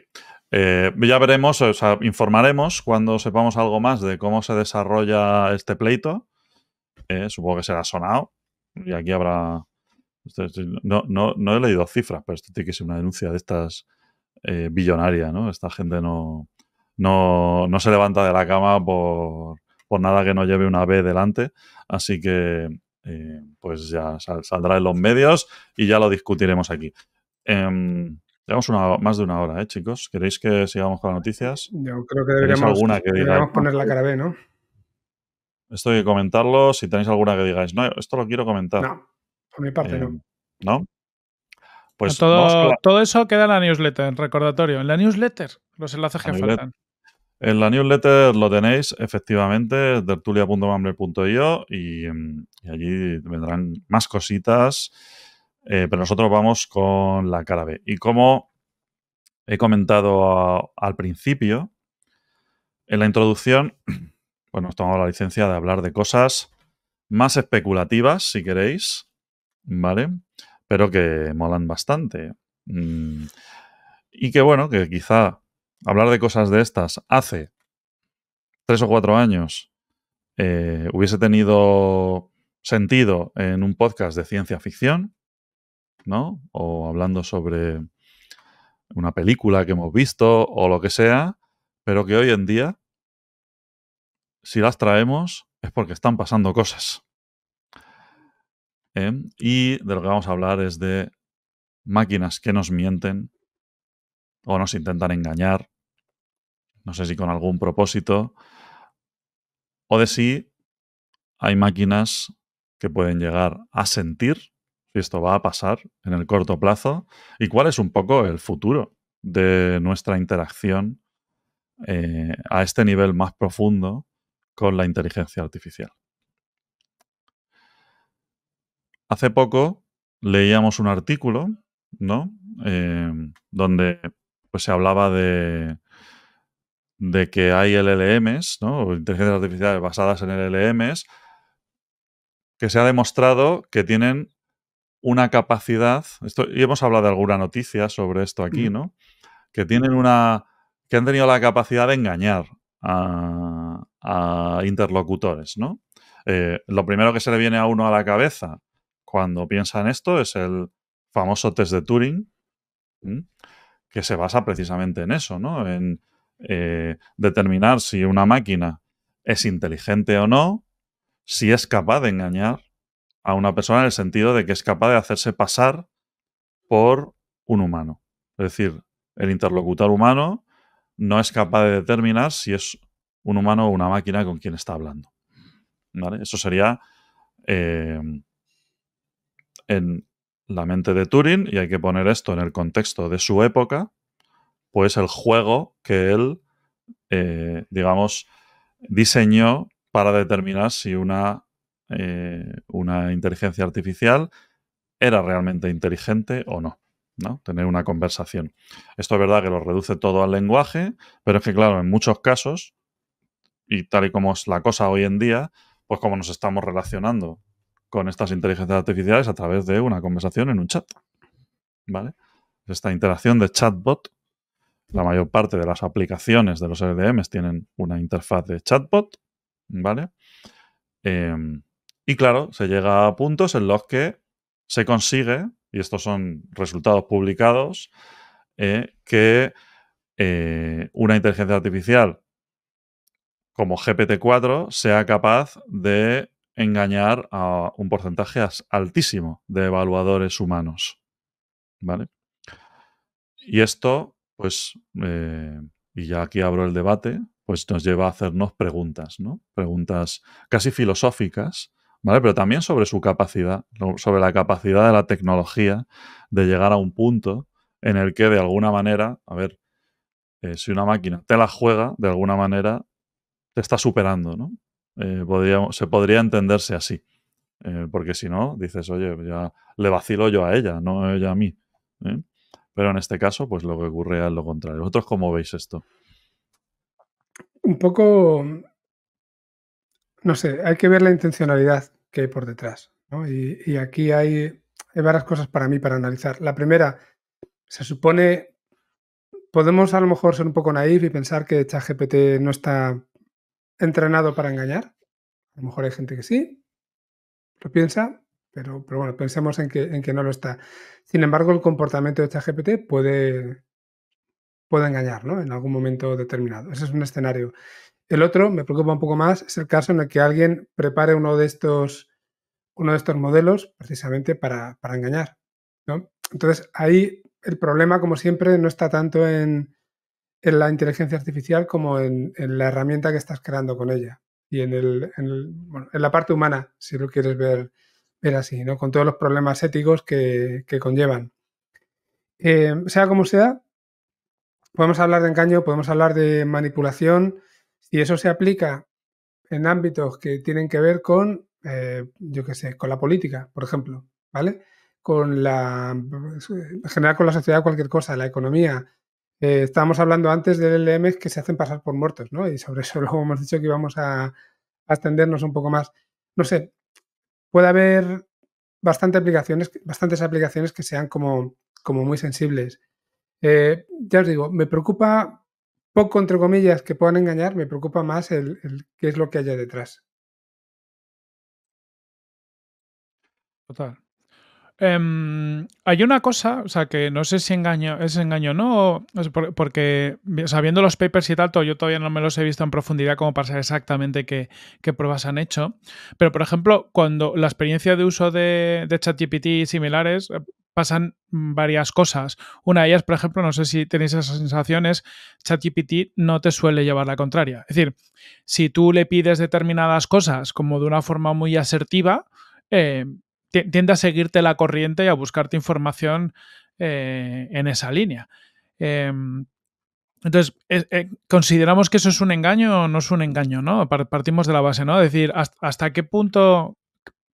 ya veremos, o sea, informaremos cuando sepamos algo más de cómo se desarrolla este pleito ¿eh? supongo que será sonado. Y aquí habrá. Este, este, no, he leído cifras, pero esto tiene que ser una denuncia de estas eh, billonaria ¿no? Esta gente no, no, se levanta de la cama por, nada que no lleve una B delante. Así que, eh, pues ya saldrá en los medios y ya lo discutiremos aquí. Tenemos em, una, más de una hora, ¿eh, chicos? ¿Queréis que sigamos con las noticias? Yo creo que alguna deberíamos poner la cara B, ¿no? Esto hay que comentarlo. Si tenéis alguna que digáis, no, esto lo quiero comentar. No, por mi parte no. Em, ¿No? Pues todo, todo, eso queda en la newsletter, en recordatorio. En la newsletter, los enlaces que faltan. En la newsletter lo tenéis, efectivamente, tertulia.mamble.io y, em, y allí vendrán más cositas. Eh, pero nosotros vamos con la cara B. Y como he comentado al principio, en la introducción, pues nos tomamos la licencia de hablar de cosas más especulativas, si queréis, ¿vale? Pero que molan bastante. Mm. Y que bueno, que quizá hablar de cosas de estas hace tres o cuatro años eh, hubiese tenido sentido en un podcast de ciencia ficción, ¿no? O hablando sobre una película que hemos visto o lo que sea, pero que hoy en día si las traemos es porque están pasando cosas. ¿eh? Y de lo que vamos a hablar es de máquinas que nos mienten o nos intentan engañar, no sé si con algún propósito, o de si hay máquinas que pueden llegar a sentir si esto va a pasar en el corto plazo y cuál es un poco el futuro de nuestra interacción eh, a este nivel más profundo con la inteligencia artificial. Hace poco leíamos un artículo, ¿no? Eh, donde pues, se hablaba de, de que hay LLMs, ¿no? inteligencias artificiales basadas en LLMs, que se ha demostrado que tienen una capacidad, esto, y hemos hablado de alguna noticia sobre esto aquí, mm. ¿no? Que tienen una, que han tenido la capacidad de engañar a, a interlocutores, ¿no? Eh, lo primero que se le viene a uno a la cabeza cuando piensa en esto es el famoso test de Turing, que se basa precisamente en eso, ¿no? En eh, determinar si una máquina es inteligente o no, si es capaz de engañar a una persona en el sentido de que es capaz de hacerse pasar por un humano. Es decir, el interlocutor humano no es capaz de determinar si es un humano o una máquina con quien está hablando. Eso sería em, en la mente de Turing, y hay que poner esto en el contexto de su época, pues el juego que él, eh, digamos, diseñó para determinar si una, eh, una inteligencia artificial era realmente inteligente o no. ¿no? Tener una conversación. Esto es verdad que lo reduce todo al lenguaje, pero es que, claro, en muchos casos y tal y como es la cosa hoy en día, pues cómo nos estamos relacionando con estas inteligencias artificiales a través de una conversación en un chat. ¿Vale? Esta interacción de chatbot, la mayor parte de las aplicaciones de los RDM tienen una interfaz de chatbot, ¿vale? Em, y claro, se llega a puntos en los que se consigue, y estos son resultados publicados, eh, que eh, una inteligencia artificial como GPT-4 sea capaz de engañar a un porcentaje altísimo de evaluadores humanos. ¿Vale? Y esto, pues, eh, y ya aquí abro el debate, pues nos lleva a hacernos preguntas, ¿no? Preguntas casi filosóficas, ¿vale? Pero también sobre su capacidad, sobre la capacidad de la tecnología de llegar a un punto en el que de alguna manera, a ver, eh, si una máquina te la juega, de alguna manera se está superando, ¿no? Eh, se podría entenderse así. Eh, porque si no, dices, oye, ya le vacilo yo a ella, no ella a mí. ¿eh? Pero en este caso, pues lo que ocurre es lo contrario. ¿Vosotros cómo veis esto? Un poco, no sé, hay que ver la intencionalidad que hay por detrás. Y, aquí hay, varias cosas para mí para analizar. La primera, se supone, podemos a lo mejor ser un poco naif y pensar que ChatGPT no está entrenado para engañar. A lo mejor hay gente que sí, lo piensa, pero, pero bueno, pensemos en que, en que no lo está. Sin embargo, el comportamiento de ChatGPT puede, puede engañar en algún momento determinado. Ese es un escenario. El otro, me preocupa un poco más, es el caso en el que alguien prepare uno de estos, uno de estos modelos precisamente para, para engañar. ¿no? Entonces, ahí el problema, como siempre, no está tanto en, en la inteligencia artificial como en, la herramienta que estás creando con ella y en, el, en, la parte humana, si lo quieres ver, ver así, ¿no? con todos los problemas éticos que, que conllevan. Eh, sea como sea, podemos hablar de engaño, podemos hablar de manipulación, y eso se aplica en ámbitos que tienen que ver con, eh, yo qué sé, con la política, por ejemplo, ¿vale? Con la. generar con la sociedad cualquier cosa, la economía, eh, estábamos hablando antes del lm que se hacen pasar por muertos, ¿no? Y sobre eso (laughs) luego hemos dicho que íbamos a, extendernos un poco más. No sé, puede haber bastante aplicaciones, bastantes aplicaciones que sean como, como muy sensibles. Eh, ya os digo, me preocupa poco, entre comillas, que puedan engañar, me preocupa más el, el qué es lo que haya detrás. Total. Em, hay una cosa, o sea, que no sé si engaño, es engaño o no, porque sabiendo los papers y tal, yo todavía no me los he visto en profundidad como para saber exactamente qué, pruebas han hecho. Pero, por ejemplo, cuando la experiencia de uso de, de ChatGPT y similares, eh, pasan varias cosas. Una de ellas, por ejemplo, no sé si tenéis esas sensaciones, ChatGPT no te suele llevar la contraria. Es decir, si tú le pides determinadas cosas como de una forma muy asertiva, eh, tiende a seguirte la corriente y a buscarte información eh, en esa línea. Em, entonces, eh, ¿consideramos que eso es un engaño o no es un engaño? ¿no? Partimos de la base, ¿no? Es decir, hasta, qué punto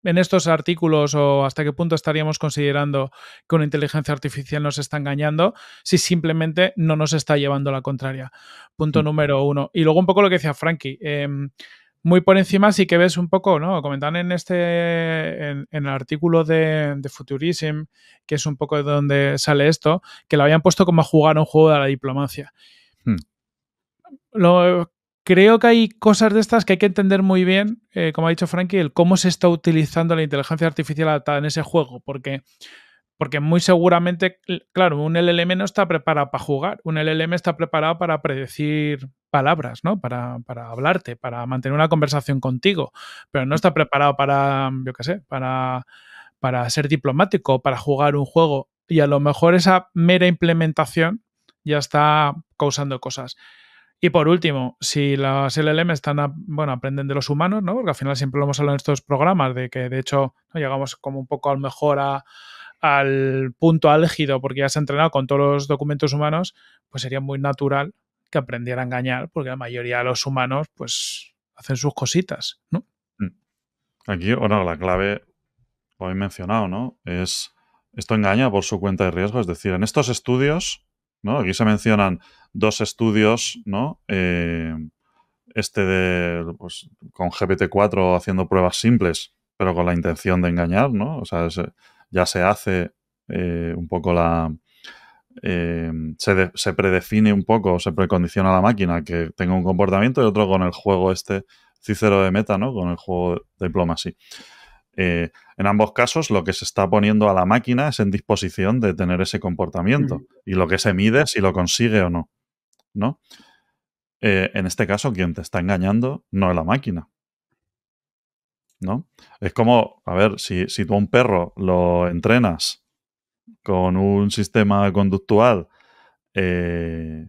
en estos artículos o hasta qué punto estaríamos considerando que una inteligencia artificial nos está engañando si simplemente no nos está llevando la contraria. Punto mm. número uno. Y luego un poco lo que decía Frankie. Em, muy por encima sí que ves un poco, ¿no? Comentan en este, en, el artículo de, Futurism, que es un poco de donde sale esto, que lo habían puesto como a jugar un juego de la diplomacia. Hmm. creo que hay cosas de estas que hay que entender muy bien, eh, como ha dicho Frankie, el cómo se está utilizando la inteligencia artificial adaptada en ese juego, porque porque muy seguramente, claro, un LLM no está preparado para jugar, un LLM está preparado para predecir palabras, ¿no? Para, hablarte, para mantener una conversación contigo, pero no está preparado para, yo qué sé, para, para ser diplomático, para jugar un juego. Y a lo mejor esa mera implementación ya está causando cosas. Y por último, si las LLM están, bueno, aprenden de los humanos, ¿no? Porque al final siempre lo hemos hablado en estos programas, de que de hecho llegamos como un poco a lo mejor al punto álgido porque ya se ha entrenado con todos los documentos humanos, pues sería muy natural que aprendiera a engañar, porque la mayoría de los humanos, pues, hacen sus cositas, ¿no? Mm. Aquí, bueno, la clave, lo he mencionado, ¿no? Es esto engaña por su cuenta de riesgo. Es decir, en estos estudios, ¿no? Aquí se mencionan dos estudios, ¿no? Eh, este de pues, con GPT-4 haciendo pruebas simples, pero con la intención de engañar, ¿no? O sea, ya se hace eh, un poco la, eh, se, predefine un poco, se precondiciona a la máquina que tenga un comportamiento y otro con el juego este Cícero de Meta, ¿no? Con el juego de Diplomacy. Eh, en ambos casos, lo que se está poniendo a la máquina es en disposición de tener ese comportamiento y lo que se mide es si lo consigue o no, ¿no? Eh, en este caso, quien te está engañando no es la máquina, ¿no? Es como, a ver, si, si tú a un perro lo entrenas con un sistema conductual eh,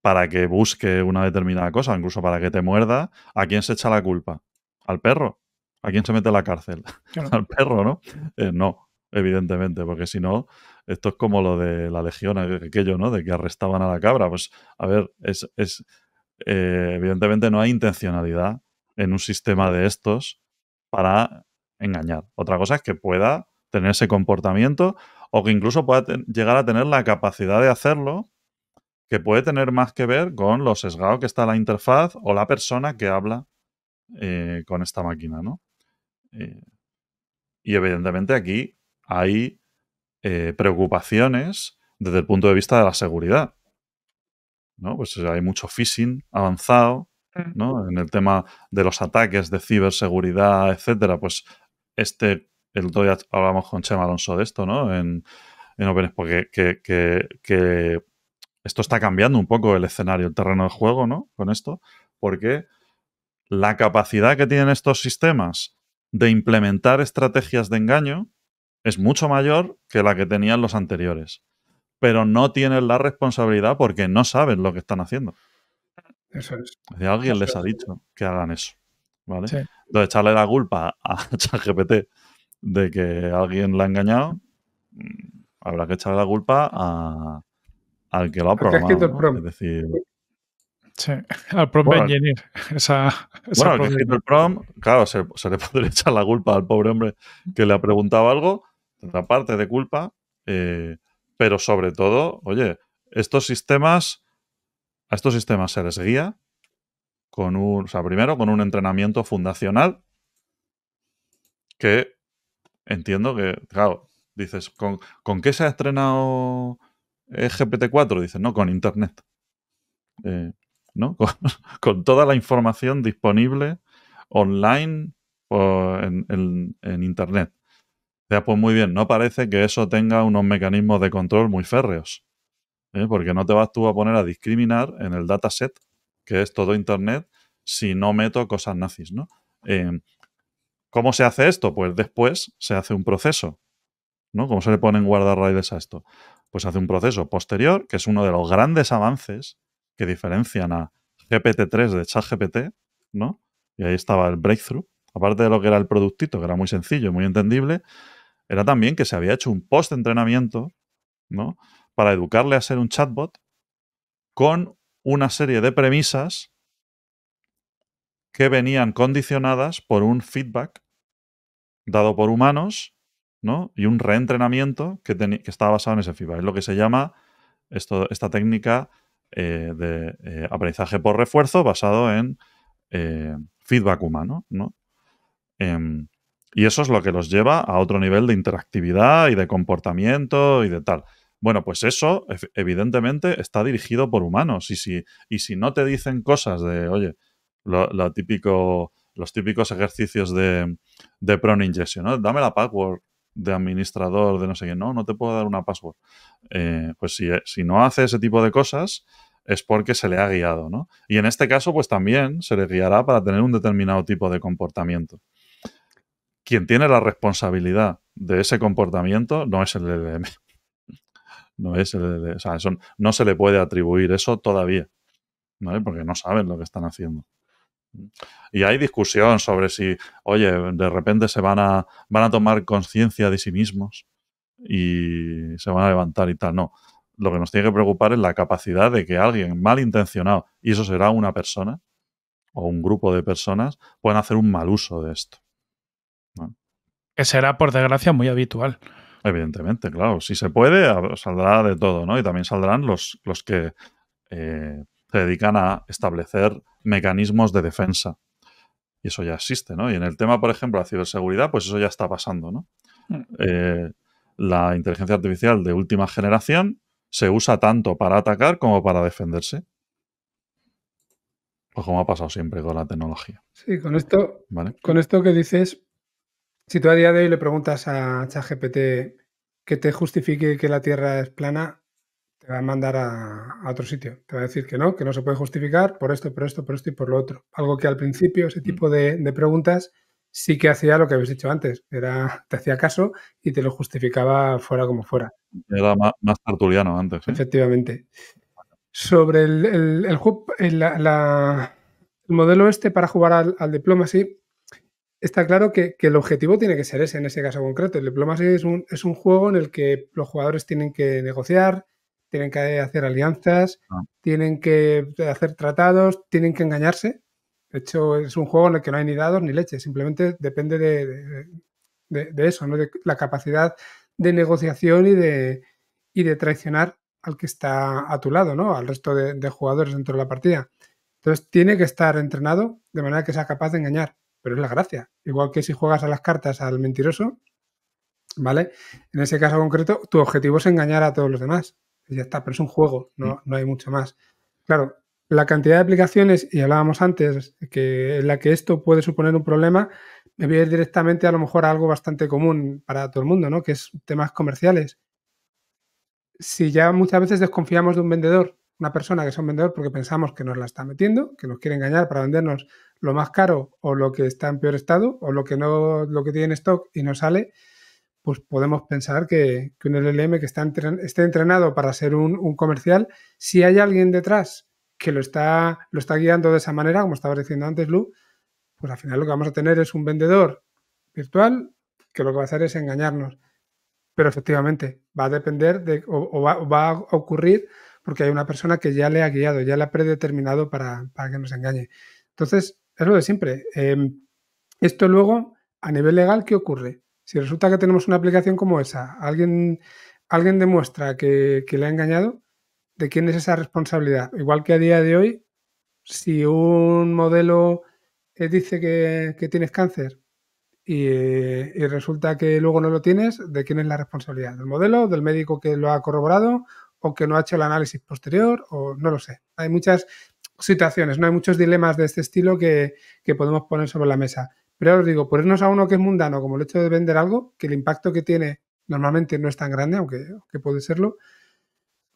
para que busque una determinada cosa, incluso para que te muerda, ¿a quién se echa la culpa? ¿Al perro? ¿A quién se mete la cárcel? (laughs) ¿Al perro, no? Eh, no, evidentemente, porque si no, esto es como lo de la legión, eh, aquello, ¿no? De que arrestaban a la cabra. Pues, a ver, es, evidentemente no hay intencionalidad en un sistema de estos para engañar. Otra cosa es que pueda tener ese comportamiento o que incluso pueda llegar a tener la capacidad de hacerlo, que puede tener más que ver con lo sesgado que está la interfaz o la persona que habla eh, con esta máquina, eh, y evidentemente aquí hay eh, preocupaciones desde el punto de vista de la seguridad. Pues hay mucho phishing avanzado, En el tema de los ataques de ciberseguridad, etcétera, pues este el otro día hablamos con Chema Alonso de esto, ¿no? En, en porque que, esto está cambiando un poco el escenario, el terreno de juego, ¿no? Con esto, porque la capacidad que tienen estos sistemas de implementar estrategias de engaño es mucho mayor que la que tenían los anteriores. Pero no tienen la responsabilidad porque no saben lo que están haciendo. alguien les ha dicho que hagan eso. ¿Vale? Entonces, echarle la culpa a (laughs) ChatGPT de que alguien la ha engañado, mm, habrá que echar la culpa a, al que lo ha programado. Es, decir, Sí, al PROM bueno, engineer. (laughs) Esa, esa bueno, el que el prom, claro, se, le (laughs) podría echar la culpa al pobre hombre que le ha preguntado algo, otra parte de culpa, eh, pero sobre todo, oye, estos sistemas, a estos sistemas se les guía con un, o sea, primero con un entrenamiento fundacional que entiendo que, claro, dices, ¿con, ¿con qué se ha estrenado GPT-4? Dices, no, con Internet. Eh, ¿no? (laughs) Con, toda la información disponible online pues, en, Internet. O sea, pues muy bien, no parece que eso tenga unos mecanismos de control muy férreos, ¿eh? porque no te vas tú a poner a discriminar en el dataset, que es todo Internet, si no meto cosas nazis, ¿no? Eh, ¿Cómo se hace esto? Pues después se hace un proceso. ¿no? ¿Cómo se le ponen raíces a esto? Pues hace un proceso posterior, que es uno de los grandes avances que diferencian a GPT-3 de ChatGPT, ¿no? Y ahí estaba el breakthrough. Aparte de lo que era el productito, que era muy sencillo, muy entendible, era también que se había hecho un post-entrenamiento, ¿no? Para educarle a ser un chatbot con una serie de premisas que venían condicionadas por un feedback dado por humanos ¿no? y un reentrenamiento que, que estaba basado en ese feedback. Es lo que se llama esto, esta técnica eh, de eh, aprendizaje por refuerzo basado en eh, feedback humano. Em, y eso es lo que los lleva a otro nivel de interactividad y de comportamiento y de tal. Bueno, pues eso evidentemente está dirigido por humanos y si, y si no te dicen cosas de, oye, los típicos ejercicios de, de prone ¿no? Dame la password de administrador, de no sé qué, no, no te puedo dar una password. Eh, pues si, no hace ese tipo de cosas, es porque se le ha guiado, ¿no? Y en este caso, pues también se le guiará para tener un determinado tipo de comportamiento. Quien tiene la responsabilidad de ese comportamiento no es el LLM. (laughs) No es el no se le puede atribuir eso todavía, Porque no saben lo que están haciendo. Y hay discusión sobre si, oye, de repente se van a, van a tomar conciencia de sí mismos y se van a levantar y tal. No, lo que nos tiene que preocupar es la capacidad de que alguien malintencionado, y eso será una persona o un grupo de personas, puedan hacer un mal uso de esto. Que será, por desgracia, muy habitual. Evidentemente, claro. Si se puede, saldrá de todo, ¿no? Y también saldrán los, los que eh, se dedican a establecer mecanismos de defensa. Y eso ya existe, ¿no? Y en el tema, por ejemplo, de la ciberseguridad, pues eso ya está pasando, ¿no? Mm. Eh, la inteligencia artificial de última generación se usa tanto para atacar como para defenderse. Pues como ha pasado siempre con la tecnología. Sí, con esto, con esto que dices, si tú a día de hoy le preguntas a ChatGPT que te justifique que la Tierra es plana, te va a mandar a, otro sitio. Te va a decir que no, que no se puede justificar por esto, por esto, por esto y por lo otro. Algo que al principio ese mm. tipo de, preguntas sí que hacía lo que habéis dicho antes, era te hacía caso y te lo justificaba fuera como fuera. Era más, más tertuliano antes. ¿eh? Efectivamente. Sobre el, el, modelo este para jugar al, al Diplomacy, está claro que, el objetivo tiene que ser ese en ese caso concreto. El Diplomacy es es un juego en el que los jugadores tienen que negociar, tienen que hacer alianzas, ah. tienen que hacer tratados, tienen que engañarse. De hecho, es un juego en el que no hay ni dados ni leche, simplemente depende de, eso, ¿no? de la capacidad de negociación y de, y de traicionar al que está a tu lado, ¿no? al resto de, jugadores dentro de la partida. Entonces, tiene que estar entrenado de manera que sea capaz de engañar, pero es la gracia. Igual que si juegas a las cartas al mentiroso, ¿vale? En ese caso concreto, tu objetivo es engañar a todos los demás ya está, pero es un juego, no, hay mucho más. Claro, la cantidad de aplicaciones, y hablábamos antes, que en la que esto puede suponer un problema, me voy ir directamente a lo mejor a algo bastante común para todo el mundo, ¿no? Que es temas comerciales. Si ya muchas veces desconfiamos de un vendedor, una persona que es un vendedor, porque pensamos que nos la está metiendo, que nos quiere engañar para vendernos lo más caro o lo que está en peor estado o lo que no, lo que tiene stock y no sale, pues podemos pensar que, un LLM que está esté entrenado para ser un, comercial, si hay alguien detrás que lo está, lo está guiando de esa manera, como estabas diciendo antes, Lu, pues al final lo que vamos a tener es un vendedor virtual que lo que va a hacer es engañarnos. Pero efectivamente, va a depender de, o, va, a ocurrir porque hay una persona que ya le ha guiado, ya le ha predeterminado para, que nos engañe. Entonces, es lo de siempre. Em, esto luego, a nivel legal, ¿qué ocurre? Si resulta que tenemos una aplicación como esa, alguien, alguien demuestra que, le ha engañado, ¿de quién es esa responsabilidad? Igual que a día de hoy, si un modelo eh, dice que, tienes cáncer eh, y, resulta que luego no lo tienes, ¿de quién es la responsabilidad? ¿Del modelo? ¿Del médico que lo ha corroborado? ¿O que no ha hecho el análisis posterior? O no lo sé. Hay muchas situaciones, ¿no? Hay muchos dilemas de este estilo que podemos poner sobre la mesa. Pero ya os digo, ponernos a uno que es mundano, como el hecho de vender algo, que el impacto que tiene normalmente no es tan grande, aunque, puede serlo,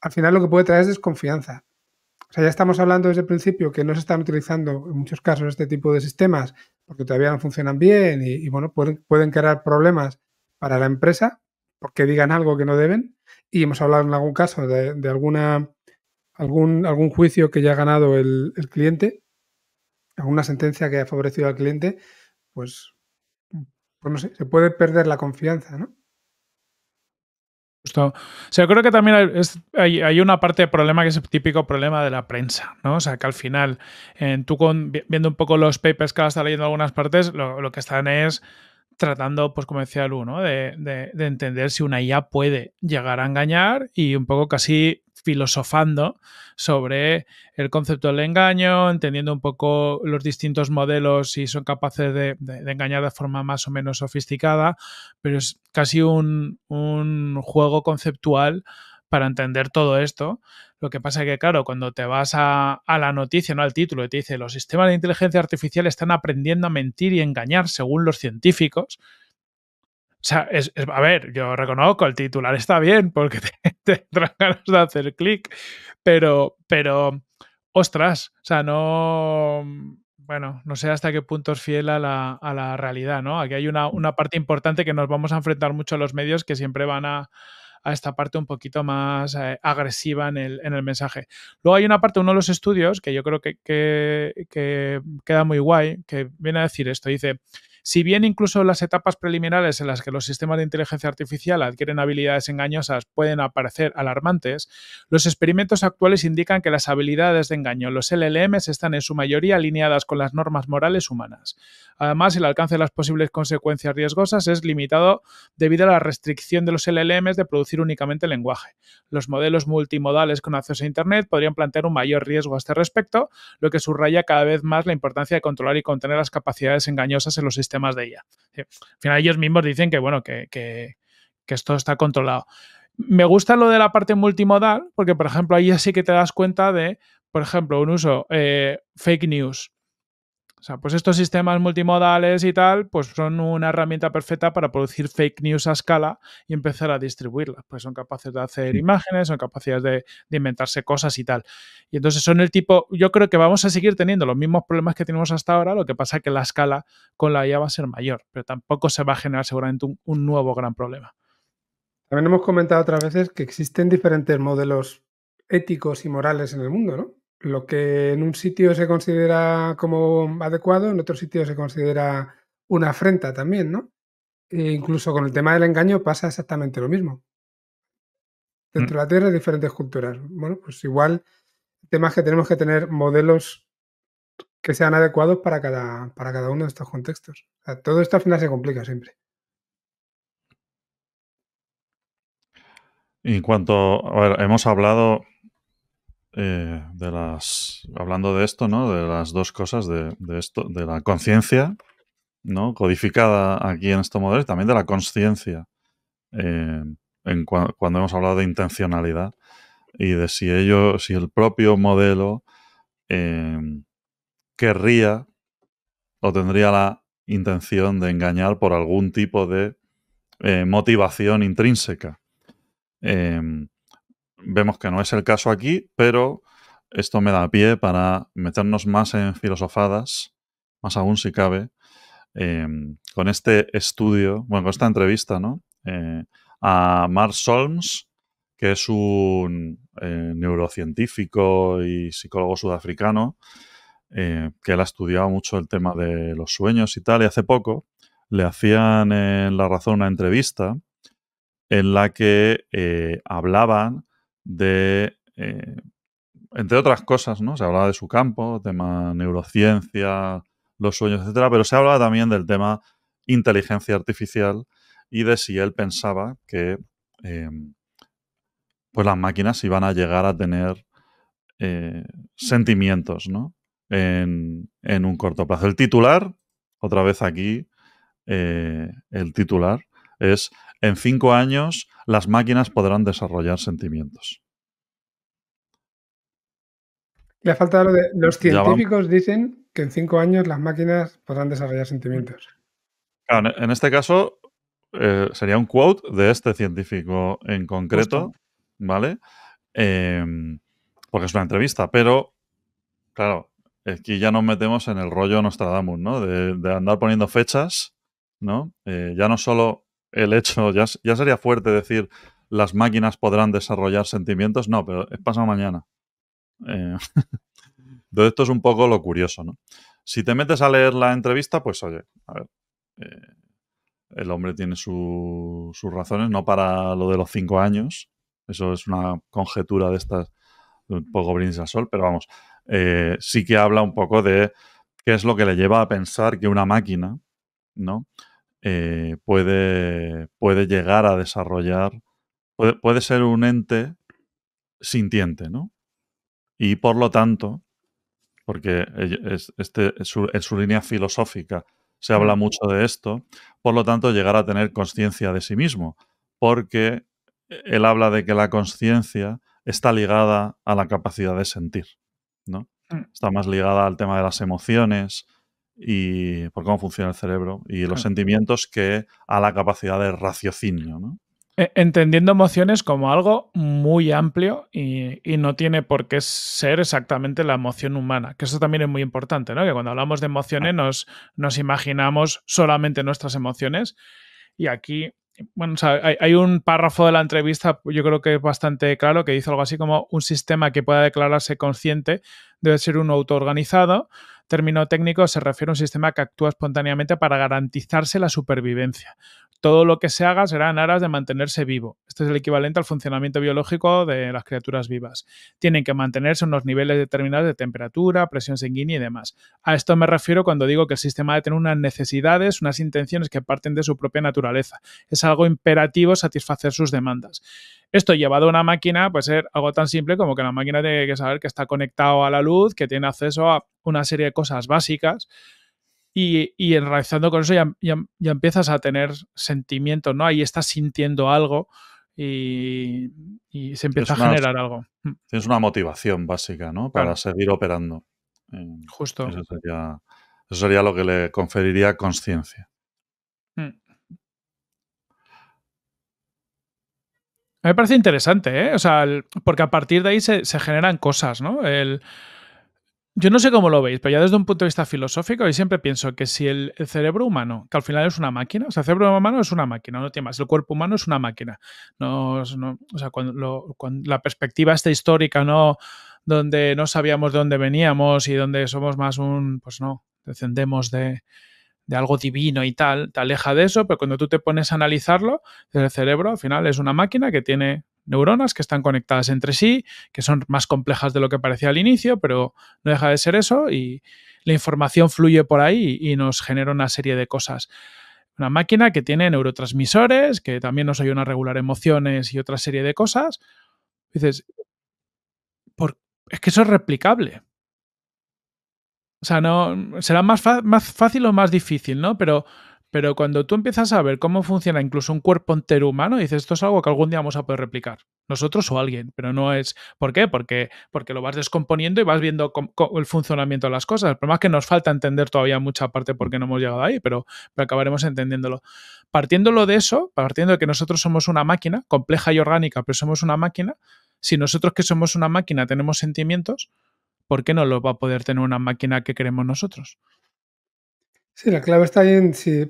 al final lo que puede traer es desconfianza. O sea, ya estamos hablando desde el principio que no se están utilizando en muchos casos este tipo de sistemas porque todavía no funcionan bien y, bueno, pueden, crear problemas para la empresa porque digan algo que no deben. Y hemos hablado en algún caso de, alguna, algún, algún juicio que ya ha ganado el, el cliente, alguna sentencia que ha favorecido al cliente pues, pues, no sé, se puede perder la confianza, ¿no? Justo. O sea, creo que también hay, una parte de problema que es el típico problema de la prensa, ¿no? O sea, que al final, eh, tú viendo un poco los papers que has estado leyendo en algunas partes, lo que están es tratando, pues como decía Luno, de, entender si una IA puede llegar a engañar y un poco casi filosofando sobre el concepto del engaño, entendiendo un poco los distintos modelos, si son capaces de, engañar de forma más o menos sofisticada, pero es casi un, un juego conceptual para entender todo esto. Lo que pasa es que, claro, cuando te vas a, la noticia, no al título, y te dice, los sistemas de inteligencia artificial están aprendiendo a mentir y engañar según los científicos. O sea, es, a ver, yo reconozco el titular está bien porque (laughs) te, te de hacer clic, pero, pero, ostras, o sea, no, bueno, no sé hasta qué punto es fiel a la, a la realidad, ¿no? Aquí hay una, una parte importante que nos vamos a enfrentar mucho a los medios que siempre van a, a esta parte un poquito más eh, agresiva en el, en el, mensaje. Luego hay una parte, uno de los estudios, que yo creo que queda muy guay, que viene a decir esto. Dice, si bien incluso las etapas preliminares en las que los sistemas de inteligencia artificial adquieren habilidades engañosas pueden aparecer alarmantes, los experimentos actuales indican que las habilidades de engaño, los LLMs, están en su mayoría alineadas con las normas morales humanas. Además, el alcance de las posibles consecuencias riesgosas es limitado debido a la restricción de los LLMs de producir únicamente lenguaje. Los modelos multimodales con acceso a Internet podrían plantear un mayor riesgo a este respecto, lo que subraya cada vez más la importancia de controlar y contener las capacidades engañosas en los más de ella. Al final ellos mismos dicen que, bueno, que, esto está controlado. Me gusta lo de la parte multimodal, porque, por ejemplo, ahí sí que te das cuenta de, por ejemplo, un uso eh, fake news. O sea, pues estos sistemas multimodales y tal, pues son una herramienta perfecta para producir fake news a escala y empezar a distribuirlas. Pues son capaces de hacer imágenes, son capaces de, inventarse cosas y tal. Y entonces son el tipo, yo creo que vamos a seguir teniendo los mismos problemas que tenemos hasta ahora, lo que pasa es que la escala con la IA va a ser mayor, pero tampoco se va a generar seguramente un nuevo gran problema. También hemos comentado otras veces que existen diferentes modelos éticos y morales en el mundo, ¿no? lo que en un sitio se considera como adecuado, en otro sitio se considera una afrenta también, ¿no? E incluso con el tema del engaño pasa exactamente lo mismo. Dentro mm. de la Tierra hay diferentes culturas. Bueno, pues igual temas que tenemos que tener modelos que sean adecuados para cada, para cada uno de estos contextos. todo esto al final se complica siempre. en cuanto, a ver, hemos hablado eh, de las, hablando de esto, ¿no? De las dos cosas, de, esto, de la conciencia, ¿no? Codificada aquí en estos modelos, y también de la conciencia, eh, cuando hemos hablado de intencionalidad y de si ello, si el propio modelo eh, querría o tendría la intención de engañar por algún tipo de motivación intrínseca. Vemos que no es el caso aquí, pero esto me da pie para meternos más en filosofadas, más aún si cabe, em, con este estudio, bueno, con esta entrevista, ¿no? Eh, a Mark Solms, que es un eh, neurocientífico y psicólogo sudafricano, eh, que él ha estudiado mucho el tema de los sueños y tal, y hace poco le hacían en La Razón una entrevista en la que hablaban de, eh, entre otras cosas, ¿no? Se hablaba de su campo, tema neurociencia, los sueños, etcétera, pero se hablaba también del tema inteligencia artificial y de si él pensaba que eh, pues las máquinas iban a llegar a tener eh, sentimientos, En, un corto plazo. El titular, otra vez aquí, el titular es en cinco años las máquinas podrán desarrollar sentimientos. Le falta lo de los científicos dicen que en cinco años las máquinas podrán desarrollar sentimientos. en este caso eh, sería un quote de este científico en concreto, ¿vale? Em, porque es una entrevista, pero claro, aquí ya nos metemos en el rollo Nostradamus, ¿no? De, andar poniendo fechas, ¿no? Eh, ya no solo el hecho, ya, sería fuerte decir las máquinas podrán desarrollar sentimientos, no, pero es pasado mañana. Eh, (laughs) entonces esto es un poco lo curioso, ¿no? Si te metes a leer la entrevista, pues oye, a ver, eh, el hombre tiene sus razones, no para lo de los cinco años, eso es una conjetura de estas, un poco brindis al sol, pero vamos, eh, sí que habla un poco de qué es lo que le lleva a pensar que una máquina, ¿no? Eh, puede, puede llegar a desarrollar, puede, ser un ente sintiente, ¿no? Y por lo tanto, porque es, este, en su línea filosófica se habla mucho de esto, por lo tanto llegar a tener conciencia de sí mismo, porque él habla de que la conciencia está ligada a la capacidad de sentir, ¿no? Mm. Está más ligada al tema de las emociones, y por cómo funciona el cerebro y los sentimientos que a la capacidad de raciocinio. E-, entendiendo emociones como algo muy amplio y, no tiene por qué ser exactamente la emoción humana, que eso también es muy importante, ¿no? que cuando hablamos de emociones nos imaginamos solamente nuestras emociones y aquí bueno, hay, un párrafo de la entrevista, yo creo que es bastante claro, que dice algo así como un sistema que pueda declararse consciente debe ser un autoorganizado. Término técnico se refiere a un sistema que actúa espontáneamente para garantizarse la supervivencia todo lo que se haga será en aras de mantenerse vivo. Este es el equivalente al funcionamiento biológico de las criaturas vivas. Tienen que mantenerse unos niveles determinados de temperatura, presión sanguínea y demás. A esto me refiero cuando digo que el sistema debe tener unas necesidades, unas intenciones que parten de su propia naturaleza. Es algo imperativo satisfacer sus demandas. Esto llevado a una máquina puede ser algo tan simple como que la máquina tiene que saber que está conectado a la luz, que tiene acceso a una serie de cosas básicas y, y enraizando con eso ya, empiezas a tener sentimiento, ¿no? Ahí estás sintiendo algo y, se empieza a generar algo. Mm. Tienes una motivación básica, ¿no? Para seguir operando. Em, Justo. Eso sería, lo que le conferiría conciencia. Mm. me parece interesante, ¿eh? O sea, porque a partir de ahí se, se generan cosas, ¿no? El, yo no sé cómo lo veis, pero ya desde un punto de vista filosófico, y siempre pienso que si el, cerebro humano, que al final es una máquina, o sea, el cerebro humano es una máquina, no tiene más, el cuerpo humano es una máquina. No, o sea, cuando, la perspectiva esta histórica, ¿no? Donde no sabíamos de dónde veníamos y donde somos más un, pues no, descendemos de, de algo divino y tal, te aleja de eso, pero cuando tú te pones a analizarlo, el cerebro al final es una máquina que tiene neuronas que están conectadas entre sí, que son más complejas de lo que parecía al inicio, pero no deja de ser eso y la información fluye por ahí y nos genera una serie de cosas. Una máquina que tiene neurotransmisores, que también nos ayuda a regular emociones y otra serie de cosas. dices, ¿por es que eso es replicable. O sea, no, será más, más fácil o más difícil, ¿no? Pero pero cuando tú empiezas a ver cómo funciona incluso un cuerpo entero humano, dices, esto es algo que algún día vamos a poder replicar, nosotros o alguien, pero no es... ¿Por qué? Porque, porque lo vas descomponiendo y vas viendo el funcionamiento de las cosas. El problema es que nos falta entender todavía mucha parte porque no hemos llegado ahí, pero, acabaremos entendiéndolo. Partiéndolo de eso, partiendo de que nosotros somos una máquina, compleja y orgánica, pero somos una máquina, si nosotros que somos una máquina tenemos sentimientos, ¿por qué no lo va a poder tener una máquina que queremos nosotros? Sí, la clave está en si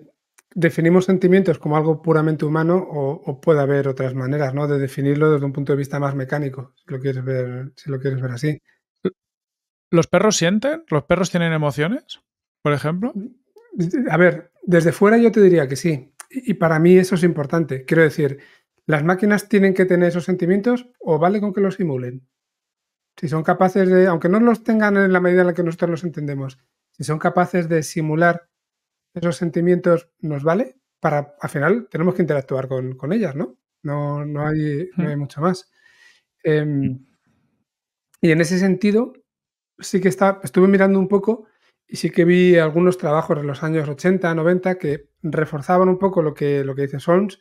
definimos sentimientos como algo puramente humano o, puede haber otras maneras ¿no? de definirlo desde un punto de vista más mecánico, si lo quieres ver, si lo quieres ver así. ¿Los perros sienten? ¿Los perros tienen emociones, por ejemplo? A ver, desde fuera yo te diría que sí. Y para mí eso es importante. Quiero decir, ¿las máquinas tienen que tener esos sentimientos o vale con que los simulen? Si son capaces de, aunque no los tengan en la medida en la que nosotros los entendemos, si son capaces de simular esos sentimientos nos vale para, al final, tenemos que interactuar con, ellas, ¿no? No, hay, mm. mucho más. Em, mm. y en ese sentido, sí que está, estuve mirando un poco y sí que vi algunos trabajos de los años 80, 90 que reforzaban un poco lo que, lo que dice Solms,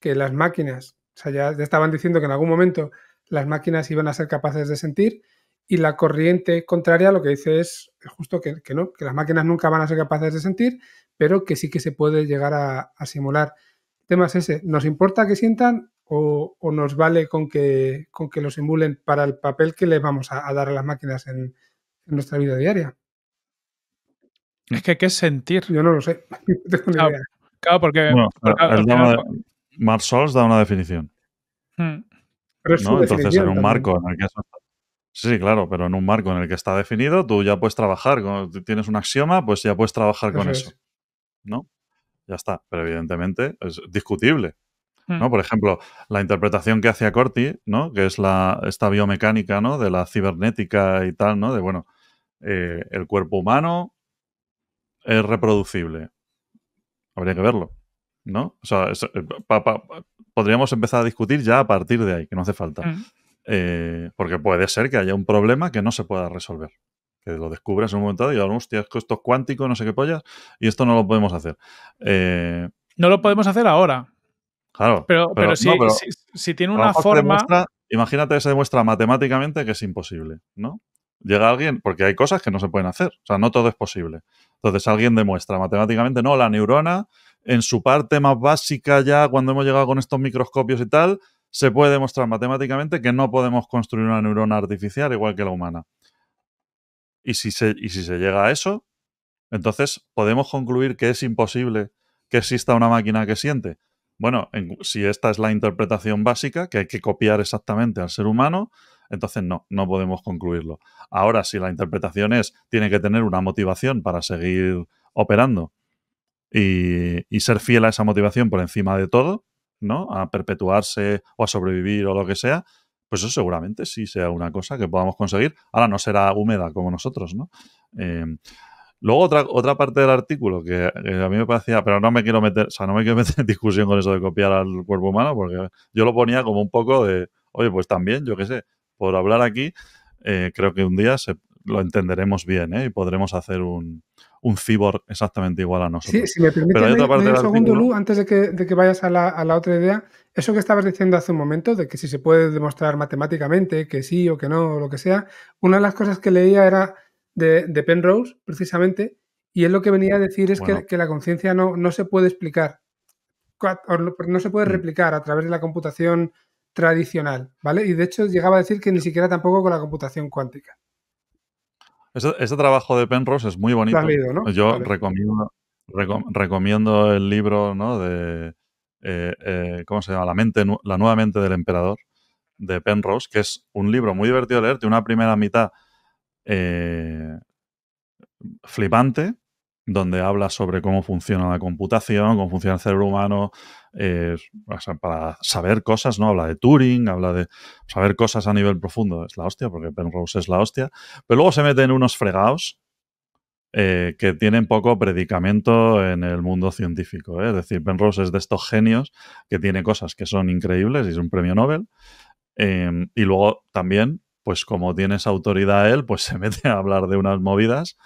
que las máquinas, o sea, ya estaban diciendo que en algún momento las máquinas iban a ser capaces de sentir y la corriente contraria lo que dice es, justo que, no, que las máquinas nunca van a ser capaces de sentir pero que sí que se puede llegar a, simular. Temas ese, ¿nos importa que sientan o, nos vale con que, con que lo simulen para el papel que le vamos a, dar a las máquinas en, nuestra vida diaria? Es que, ¿qué es sentir? Yo no lo sé. (laughs) No claro, porque... Mark Sols da una definición. Hmm. Entonces, en un marco en el que Sí, claro, pero en un marco en el que está definido, tú ya puedes trabajar, tienes un axioma, pues ya puedes trabajar con eso. ¿no? Ya está, pero evidentemente es discutible. Hmm. ¿no? Por ejemplo, la interpretación que hacía Corti, ¿no? que es la, esta biomecánica ¿no? de la cibernética y tal, ¿no? de bueno, eh, el cuerpo humano es reproducible. Habría que verlo. ¿no? O sea, eh, podríamos empezar a discutir ya a partir de ahí, que no hace falta. Hmm. Eh, porque puede ser que haya un problema que no se pueda resolver lo descubras en un momento dado y digas, hostia, esto es cuántico, no sé qué pollas, y esto no lo podemos hacer. Eh, no lo podemos hacer ahora. Claro. Pero, si, tiene una forma. imagínate que se demuestra matemáticamente que es imposible, ¿no? Llega alguien, porque hay cosas que no se pueden hacer, o sea, no todo es posible. Entonces alguien demuestra matemáticamente, no, la neurona en su parte más básica ya, cuando hemos llegado con estos microscopios y tal, se puede demostrar matemáticamente que no podemos construir una neurona artificial igual que la humana. Y si se, llega a eso, entonces podemos concluir que es imposible que exista una máquina que siente. Bueno, si esta es la interpretación básica, que hay que copiar exactamente al ser humano, entonces no, no podemos concluirlo. Ahora, si la interpretación es, tiene que tener una motivación para seguir operando y, y, ser fiel a esa motivación por encima de todo, ¿no? A perpetuarse o a sobrevivir o lo que sea, pues eso seguramente sí sea una cosa que podamos conseguir. Ahora no será húmeda como nosotros, ¿no? Eh, luego otra, otra parte del artículo que, eh, a mí me parecía, pero no me quiero meter, o sea, no me quiero (laughs) meter en discusión con eso de copiar al cuerpo humano, porque yo lo ponía como un poco de, oye, pues también, yo qué sé, por hablar aquí, eh, creo que un día se, lo entenderemos bien y podremos hacer un, un cibor exactamente igual a nosotros. Sí, si me un segundo, Lu, antes de que, vayas a la, otra idea, eso que estabas diciendo hace un momento, de que si se puede demostrar matemáticamente que sí o que no, o lo que sea, una de las cosas que leía era de, Penrose, precisamente, y él lo que venía a decir es que, que, la conciencia no, no se puede explicar, no se puede mm. replicar a través de la computación tradicional, ¿vale? Y de hecho llegaba a decir que ni siquiera tampoco con la computación cuántica. Este, trabajo de Penrose es muy bonito. Yo recomiendo, el libro de, eh, eh, ¿cómo se llama? La, la nueva mente del emperador de Penrose, que es un libro muy divertido de leer, tiene una primera mitad eh, flipante, donde habla sobre cómo funciona la computación, cómo funciona el cerebro humano, eh, para saber cosas, ¿no? Habla de Turing, habla de saber cosas a nivel profundo, es la hostia, porque Penrose es la hostia, pero luego se mete en unos fregados eh, que tienen poco predicamento en el mundo científico, ¿eh? es decir, Penrose es de estos genios que tiene cosas que son increíbles y es un premio Nobel, em, y luego también, pues como esa autoridad él, pues (laughs) se mete a hablar de unas movidas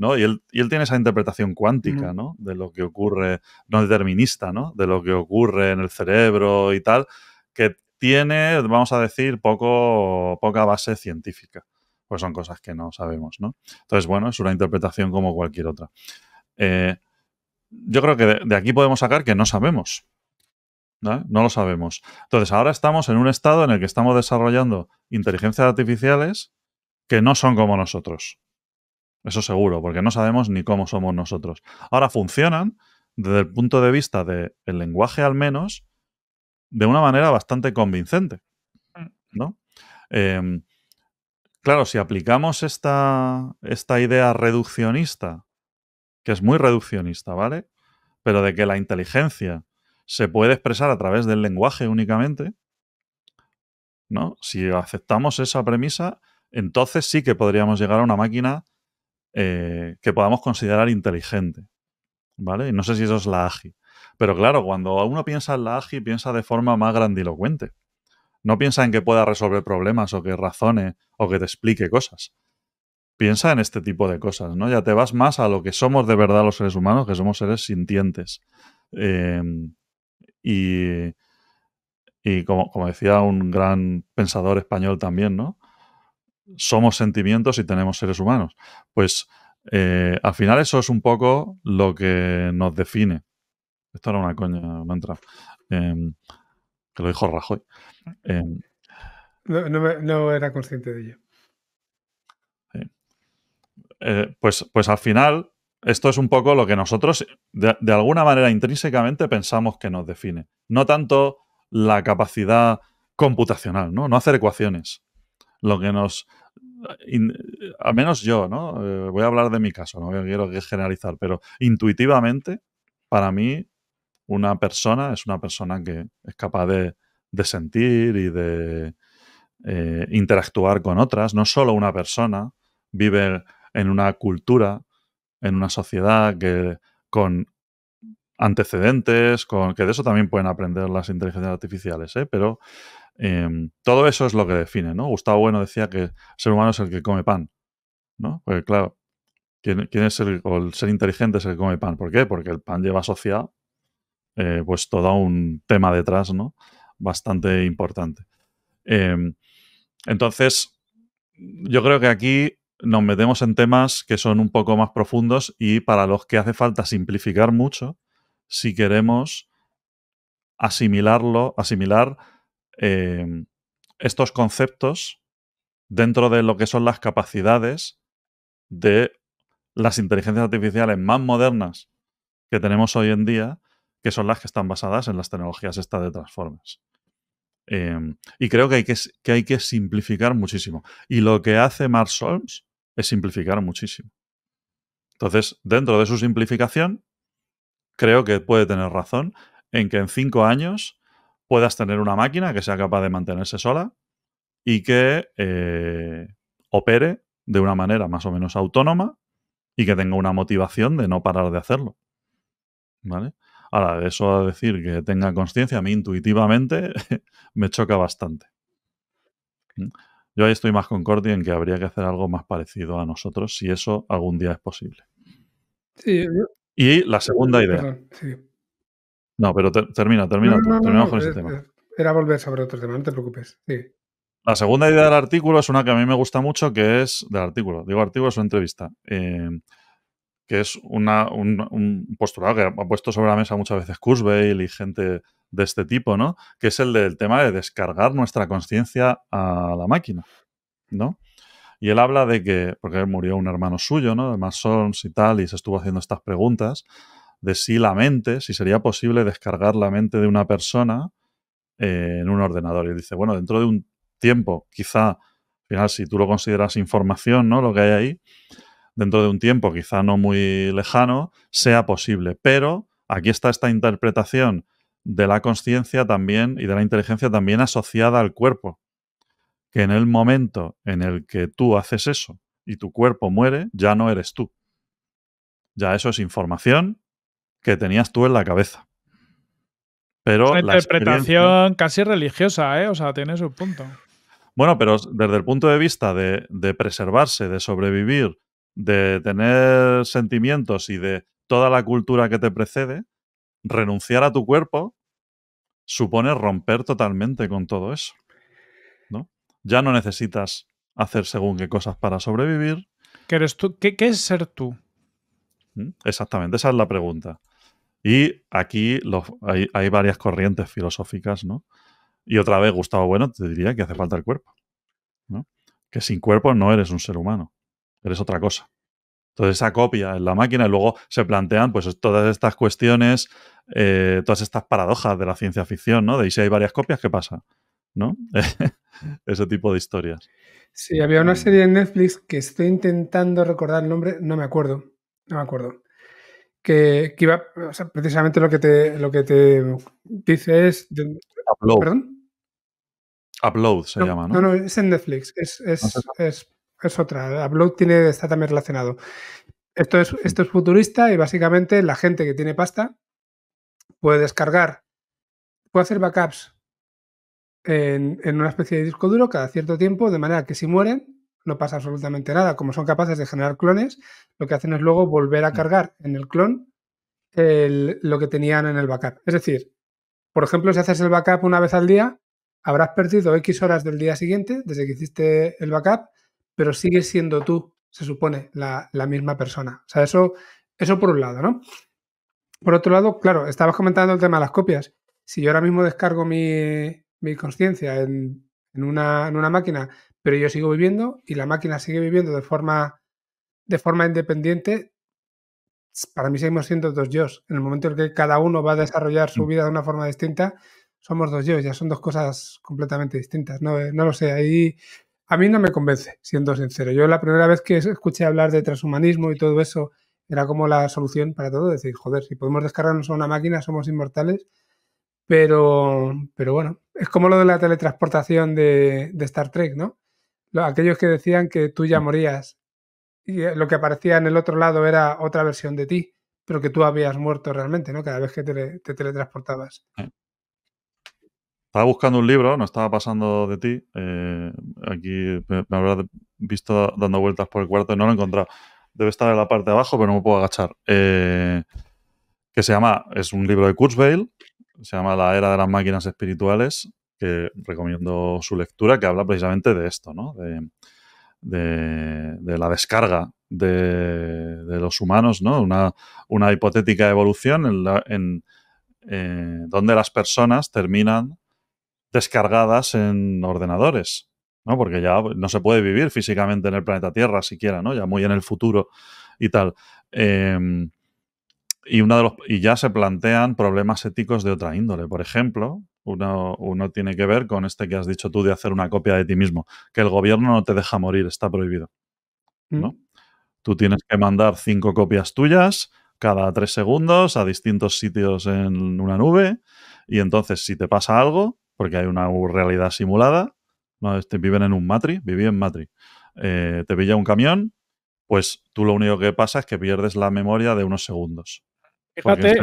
y él, tiene esa interpretación cuántica, ¿no? De lo que ocurre, no determinista, ¿no? De lo que ocurre en el cerebro y tal, que tiene, vamos a decir, poca base científica. Pues son cosas que no sabemos, ¿no? Entonces, bueno, es una interpretación como cualquier otra. Eh, yo creo que de, aquí podemos sacar que no sabemos. no lo sabemos. Entonces, ahora estamos en un estado en el que estamos desarrollando inteligencias artificiales que no son como nosotros. Eso seguro, porque no sabemos ni cómo somos nosotros. Ahora funcionan desde el punto de vista del lenguaje al menos de una manera bastante convincente. Mm. Em, claro, si aplicamos esta, esta idea reduccionista, que es muy reduccionista, ¿vale? Pero de que la inteligencia se puede expresar a través del lenguaje únicamente, ¿no? Si aceptamos esa premisa, entonces sí que podríamos llegar a una máquina eh, que podamos considerar inteligente. ¿Vale? no sé si eso es la AGI. Pero claro, cuando uno piensa en la AGI, piensa de forma más grandilocuente. No piensa en que pueda resolver problemas o que razone o que te explique cosas. Piensa en este tipo de cosas, ¿no? Ya te vas más a lo que somos de verdad los seres humanos, que somos seres sintientes. Eh, y, y como, como, decía un gran pensador español también, ¿no? somos sentimientos y tenemos seres humanos. Pues eh, al final eso es un poco lo que nos define. Esto era una coña, no em, que lo dijo Rajoy. Em, no, era consciente de ello. Eh, pues, pues al final, esto es un poco lo que nosotros, de, de alguna manera, intrínsecamente pensamos que nos define. No tanto la capacidad computacional, ¿no? No hacer ecuaciones. Lo que nos al menos yo, ¿no? Eh, voy a hablar de mi caso, no quiero generalizar, pero intuitivamente, para mí, una persona es una persona que es capaz de, sentir y de eh, interactuar con otras. No solo una persona vive en una cultura, en una sociedad que con antecedentes, que de eso también pueden aprender las inteligencias artificiales, ¿eh? pero em, todo eso es lo que define, Gustavo Bueno decía que el ser humano es el que come pan, ¿no? Porque claro, ¿quién, es el, ser inteligente es el que come pan? ¿Por qué? Porque el pan lleva asociado eh, pues todo un tema detrás, ¿no? Bastante importante. Em, entonces, yo creo que aquí nos metemos en temas que son un poco más profundos y para los que hace falta simplificar mucho si queremos asimilarlo, asimilar em, estos conceptos dentro de lo que son las capacidades de las inteligencias artificiales más modernas que tenemos hoy en día, que son las que están basadas en las tecnologías estas de Transformers. Em, y creo que hay que, que hay que simplificar muchísimo. Y lo que hace Mark Solms es simplificar muchísimo. Entonces, dentro de su simplificación, creo que puede tener razón en que en cinco años puedas tener una máquina que sea capaz de mantenerse sola y que eh, opere de una manera más o menos autónoma y que tenga una motivación de no parar de hacerlo. ¿Vale? Ahora, eso a decir que tenga conciencia, a mí intuitivamente (laughs) me choca bastante. Mm. Yo ahí estoy más concordia en que habría que hacer algo más parecido a nosotros si eso algún día es posible. Sí, y la segunda idea. No, pero termina, termina. terminamos con ese tema. Era volver sobre otro tema, no te preocupes. La segunda idea del artículo es una que a mí me gusta mucho, que es del artículo. Digo artículo, es entrevista. Em, que es una, un, un, postulado que ha puesto sobre la mesa muchas veces Kurzweil y gente de este tipo, ¿no? Que es el del tema de descargar nuestra conciencia a la máquina, ¿no? Y él habla de que, porque murió un hermano suyo, ¿no? De Masons y tal, y se estuvo haciendo estas preguntas, de si la mente, si sería posible descargar la mente de una persona eh, en un ordenador. Y dice, bueno, dentro de un tiempo, quizá, al final, si tú lo consideras información, ¿no? Lo que hay ahí, dentro de un tiempo, quizá no muy lejano, sea posible. Pero aquí está esta interpretación de la conciencia también y de la inteligencia también asociada al cuerpo que en el momento en el que tú haces eso y tu cuerpo muere, ya no eres tú. Ya eso es información que tenías tú en la cabeza. Pero una interpretación casi religiosa, ¿eh? O sea, tiene su punto. Bueno, pero desde el punto de vista de preservarse, de sobrevivir, de tener sentimientos y de toda la cultura que te precede, renunciar a tu cuerpo supone romper totalmente con todo eso ya no necesitas hacer según qué cosas para sobrevivir. ¿Qué, tú? ¿Qué, es ser tú? Mm, exactamente, esa es la pregunta. Y aquí hay, varias corrientes filosóficas, ¿no? Y otra vez, Gustavo Bueno te diría que hace falta el cuerpo, Que sin cuerpo no eres un ser humano, eres otra cosa. Entonces esa copia en la máquina y luego se plantean pues todas estas cuestiones, eh, todas estas paradojas de la ciencia ficción, ¿no? De ahí si hay varias copias, ¿qué pasa? ¿no? (laughs) Ese tipo de historias. Sí, había una mm. serie en Netflix que estoy intentando recordar el nombre, no me acuerdo, no me acuerdo. Que, iba, precisamente lo que te, lo que te dice es... Upload. Upload se llama, ¿no? No, no, es en Netflix, es, otra. Upload tiene, está también relacionado. Esto es, esto es futurista y básicamente la gente que tiene pasta puede descargar, puede hacer backups en, una especie de disco duro cada cierto tiempo, de manera que si mueren, no pasa absolutamente nada. Como son capaces de generar clones, lo que hacen es luego volver a mm. cargar en el clon lo que tenían en el backup. Es decir, por ejemplo, si haces el backup una vez al día, habrás perdido X horas del día siguiente desde que hiciste el backup, pero sigues siendo tú, se supone, la, misma persona. O sea, eso, eso por un lado, ¿no? Por otro lado, claro, estabas comentando el tema de las copias. Si yo ahora mismo descargo mi, mi conciencia en, una, en, una, máquina, pero yo sigo viviendo y la máquina sigue viviendo de forma, de forma independiente, para mí seguimos siendo dos yo. En el momento en que cada uno va a desarrollar su mm. vida de una forma distinta, somos dos yo, ya son dos cosas completamente distintas. No, eh, no lo sé, ahí a mí no me convence, siendo sincero. Yo la primera vez que escuché hablar de transhumanismo y todo eso, era como la solución para todo, decir, joder, si podemos descargarnos a una máquina, somos inmortales, pero, pero bueno, es como lo de la teletransportación de, Star Trek, ¿no? Aquellos que decían que tú ya morías y eh, lo que aparecía en el otro lado era otra versión de ti, pero que tú habías muerto realmente, ¿no? Cada vez que te, teletransportabas. Estaba buscando un libro, no estaba pasando de ti. Eh, aquí me, habrás habrá visto dando vueltas por el cuarto y no lo he encontrado. Debe estar en la parte de abajo, pero no me puedo agachar. Eh, que se llama, es un libro de Kurzweil, se llama La Era de las Máquinas Espirituales, que recomiendo su lectura, que habla precisamente de esto, ¿no? De, de, la descarga de, los humanos, ¿no? Una, una hipotética evolución en, la, en eh, donde las personas terminan descargadas en ordenadores, ¿no? Porque ya no se puede vivir físicamente en el planeta Tierra siquiera, ¿no? Ya muy en el futuro y tal. Em, y, de los, y ya se plantean problemas éticos de otra índole. Por ejemplo, uno, tiene que ver con este que has dicho tú de hacer una copia de ti mismo, que el gobierno no te deja morir, está prohibido. ¿no? Mm. Tú tienes que mandar cinco copias tuyas cada tres segundos a distintos sitios en una nube y entonces si te pasa algo, porque hay una realidad simulada, ¿no? viven en un matri, viví en matri, eh, te pilla un camión, pues tú lo único que pasa es que pierdes la memoria de unos segundos. Fíjate.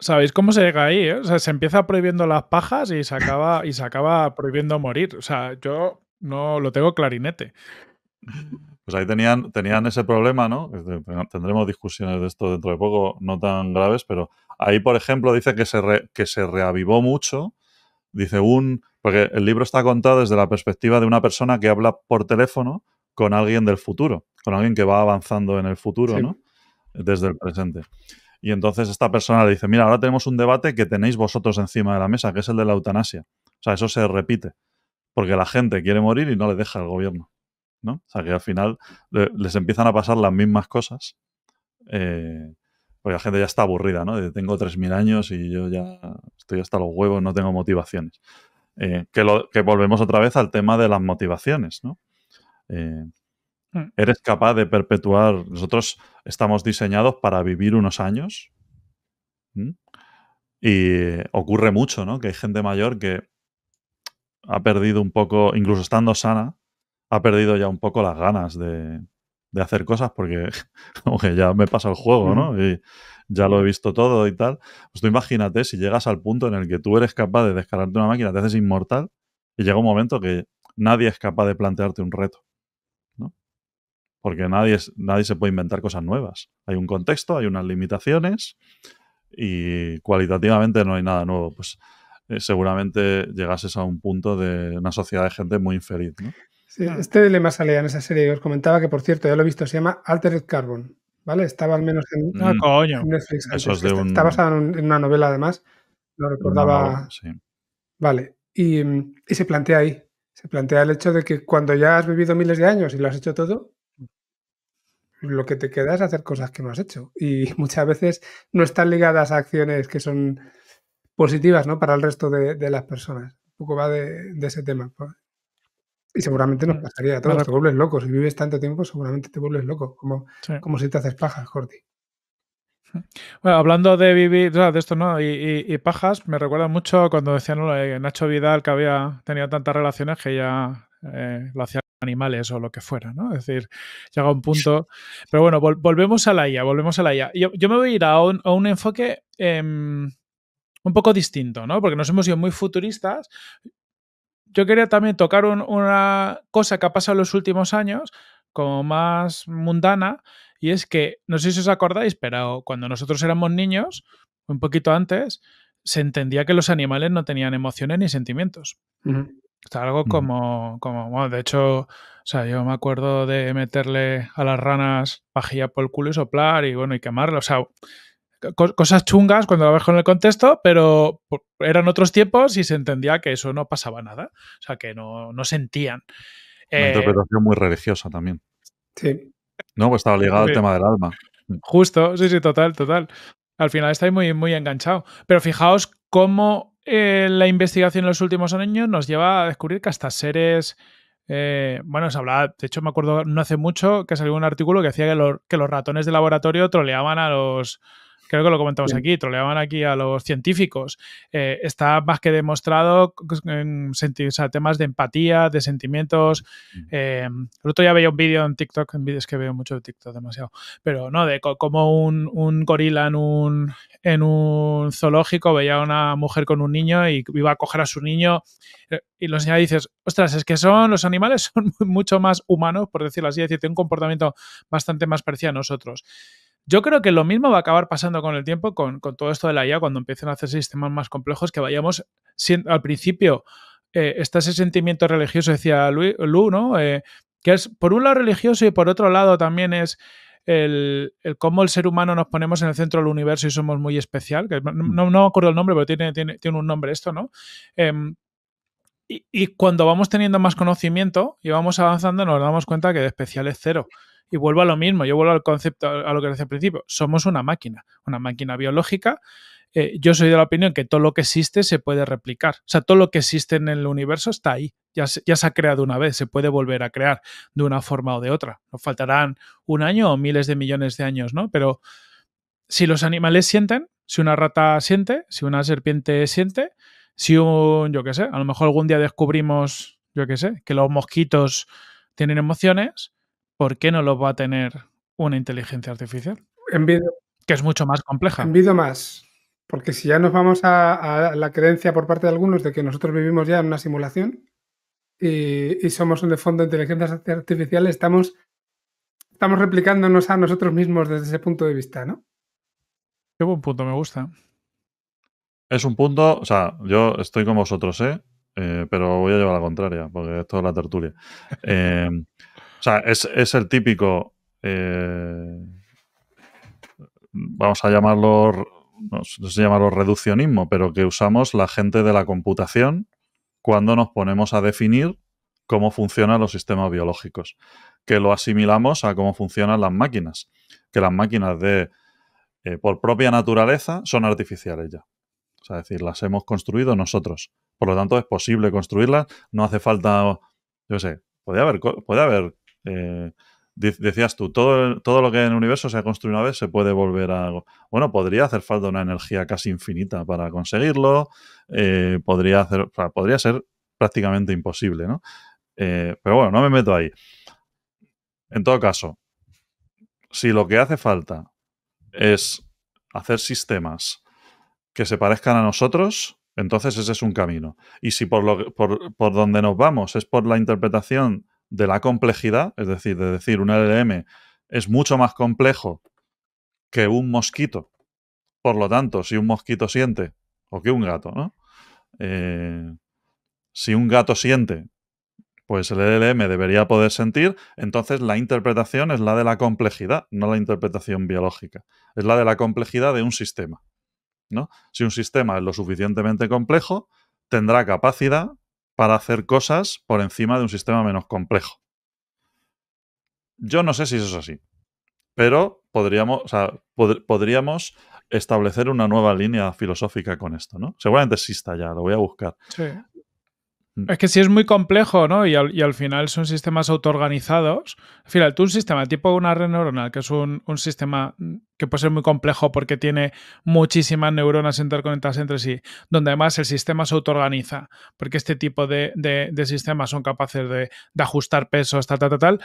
¿Sabéis cómo se llega ahí? Eh? O sea, se empieza prohibiendo las pajas y se acaba, y se acaba prohibiendo morir. O sea, yo no lo tengo clarinete. Pues ahí tenían, tenían ese problema, ¿no? Tendremos discusiones de esto dentro de poco, no tan graves, pero ahí, por ejemplo, dice que se, que se reavivó mucho. Dice un. Porque el libro está contado desde la perspectiva de una persona que habla por teléfono con alguien del futuro, con alguien que va avanzando en el futuro, ¿no? desde el presente. Y entonces esta persona le dice, mira, ahora tenemos un debate que tenéis vosotros encima de la mesa, que es el de la eutanasia. O sea, eso se repite, porque la gente quiere morir y no le deja el gobierno. ¿no? O sea, que al final les empiezan a pasar las mismas cosas, eh, porque la gente ya está aburrida, ¿no? De, tengo 3.000 años y yo ya estoy hasta los huevos, no tengo motivaciones. Eh, que, lo, que volvemos otra vez al tema de las motivaciones, ¿no? Eh, Mm. ¿Eres capaz de perpetuar? Nosotros estamos diseñados para vivir unos años. Y ocurre mucho, ¿no? Que hay gente mayor que ha perdido un poco, incluso estando sana, ha perdido ya un poco las ganas de, hacer cosas porque (laughs) como ya me pasa el juego, ¿no? Mm. Y ya lo he visto todo y tal. Pues tú imagínate si llegas al punto en el que tú eres capaz de descargarte una máquina, te haces inmortal y llega un momento que nadie es capaz de plantearte un reto porque nadie, nadie se puede inventar cosas nuevas. Hay un contexto, hay unas limitaciones y cualitativamente no hay nada nuevo. Pues eh, seguramente llegases a un punto de una sociedad de gente muy infeliz. ¿no? Sí, este dilema salía en esa serie que os comentaba, que por cierto, ya lo he visto, se llama Altered Carbon. ¿Vale? Estaba al menos en, mm. ah, Netflix. basada en, una novela, además. Lo recordaba. Vale. y se plantea ahí. Se plantea el hecho de que cuando ya has vivido miles de años y lo has hecho todo, lo que te queda es hacer cosas que no has hecho. Y (laughs) muchas veces no están ligadas a acciones que son positivas ¿no? para el resto de, las personas. Un poco va de, ese tema. Pues. Y seguramente nos mm, pasaría a todos, te vuelves loco. Si vives tanto tiempo, seguramente te vuelves loco, como, como si te haces pajas, Jordi. (laughs) Bueno, hablando de vivir, de esto, ¿no? Y, pajas, me recuerda mucho cuando decían Nacho Vidal que había tenido tantas relaciones que ya eh, lo hacían animales o lo que fuera, ¿no? Es decir, llega un punto... Pero bueno, volvemos a la IA, volvemos a la IA. Yo, me voy a ir a un, enfoque em, un poco distinto, ¿no? Porque nos hemos ido muy futuristas. Yo quería también tocar una cosa que ha pasado en los últimos años, como más mundana, y es que, no sé si os acordáis, pero cuando nosotros éramos niños, un poquito antes, se entendía que los animales no tenían emociones ni sentimientos está algo como, bueno, de hecho, o sea, yo me acuerdo de meterle a las ranas pajilla por el culo y soplar y bueno, y quemarlo. O sea, cosas chungas cuando la ves con el contexto, pero eran otros tiempos y se entendía que eso no pasaba nada. O sea, que no, no sentían. Una eh, interpretación muy religiosa también. Sí. No, pues estaba ligado al tema del alma. Mm. Justo, sí, sí, total, total. Al final estáis muy, muy enganchado. Pero fijaos cómo eh, la investigación en los últimos años nos lleva a descubrir que hasta seres... Eh, bueno, se hablaba, de hecho me acuerdo no hace mucho que salió un artículo que decía que los ratones de laboratorio troleaban a los, creo que lo comentamos aquí, troleaban aquí a los científicos. Eh, está más que demostrado en temas de empatía, de sentimientos. Eh, el otro día veía un vídeo en TikTok, en vídeos que veo mucho de TikTok, demasiado, pero no, de cómo un, un, gorila en un, en un zoológico veía a una mujer con un niño y iba a coger a su niño eh, y lo enseñaba y dices, ostras, es que son los animales (laughs) son mucho más humanos, por decirlo así, es decir, tienen un comportamiento bastante más parecido a nosotros. Yo creo que lo mismo va a acabar pasando con el tiempo con, todo esto de la IA, cuando empiecen a hacer sistemas más complejos, que vayamos al principio. Eh, está ese sentimiento religioso, decía Lu, ¿no? Eh, que es por un lado religioso y por otro lado también es el, cómo el ser humano nos ponemos en el centro del universo y somos muy especial, que no, me acuerdo el nombre, pero tiene, tiene, tiene un nombre esto, ¿no? Em, y, y, cuando vamos teniendo más conocimiento y vamos avanzando, nos damos cuenta que de especial es cero. Y vuelvo a lo mismo, yo vuelvo al concepto, a lo que decía al principio, somos una máquina, una máquina biológica. Eh, yo soy de la opinión que todo lo que existe se puede replicar. O sea, todo lo que existe en el universo está ahí. Ya se, ya se ha creado una vez, se puede volver a crear de una forma o de otra. Nos faltarán un año o miles de millones de años, ¿no? Pero si los animales sienten, si una rata siente, si una serpiente siente, si un, yo qué sé, a lo mejor algún día descubrimos, yo qué sé, que los mosquitos tienen emociones, ¿por qué no lo va a tener una inteligencia artificial? Envido. Que es mucho más compleja. Envido más. Porque si ya nos vamos a, la creencia por parte de algunos de que nosotros vivimos ya en una simulación y, somos un de fondo de inteligencia artificial, estamos, estamos replicándonos a nosotros mismos desde ese punto de vista, ¿no? Qué buen punto, me gusta. Es un punto, o sea, yo estoy con vosotros, ¿eh? eh pero voy a llevar la contraria, porque esto es la tertulia. (laughs) Eh, o sea, es, el típico, eh, vamos a llamarlo, no, se llama llamarlo reduccionismo, pero que usamos la gente de la computación cuando nos ponemos a definir cómo funcionan los sistemas biológicos, que lo asimilamos a cómo funcionan las máquinas, que las máquinas de, eh, por propia naturaleza son artificiales ya. O sea, es decir, las hemos construido nosotros. Por lo tanto, es posible construirlas, no hace falta, yo sé, puede haber, puede haber eh, decías tú, todo, todo lo que en el universo se ha construido una vez se puede volver a... Bueno, podría hacer falta una energía casi infinita para conseguirlo, eh, podría, hacer, podría ser prácticamente imposible, ¿no? Eh, pero bueno, no me meto ahí. En todo caso, si lo que hace falta es hacer sistemas que se parezcan a nosotros, entonces ese es un camino. Y si por, lo, por, por donde nos vamos es por la interpretación de la complejidad, es decir, de decir un LLM es mucho más complejo que un mosquito. Por lo tanto, si un mosquito siente, o que un gato, ¿no? Eh, si un gato siente, pues el LLM debería poder sentir, entonces la interpretación es la de la complejidad, no la interpretación biológica. Es la de la complejidad de un sistema. ¿no? Si un sistema es lo suficientemente complejo, tendrá capacidad para hacer cosas por encima de un sistema menos complejo. Yo no sé si eso es así, pero podríamos, podríamos establecer una nueva línea filosófica con esto, ¿no? Seguramente exista ya, lo voy a buscar. Sí. Es que si es muy complejo, ¿no? Y al, final son sistemas autoorganizados. Al final, tú un sistema tipo una red neuronal, que es un, sistema que puede ser muy complejo porque tiene muchísimas neuronas interconectadas entre sí, donde además el sistema se autoorganiza, porque este tipo de, sistemas son capaces de, de, ajustar pesos, tal, tal, tal, tal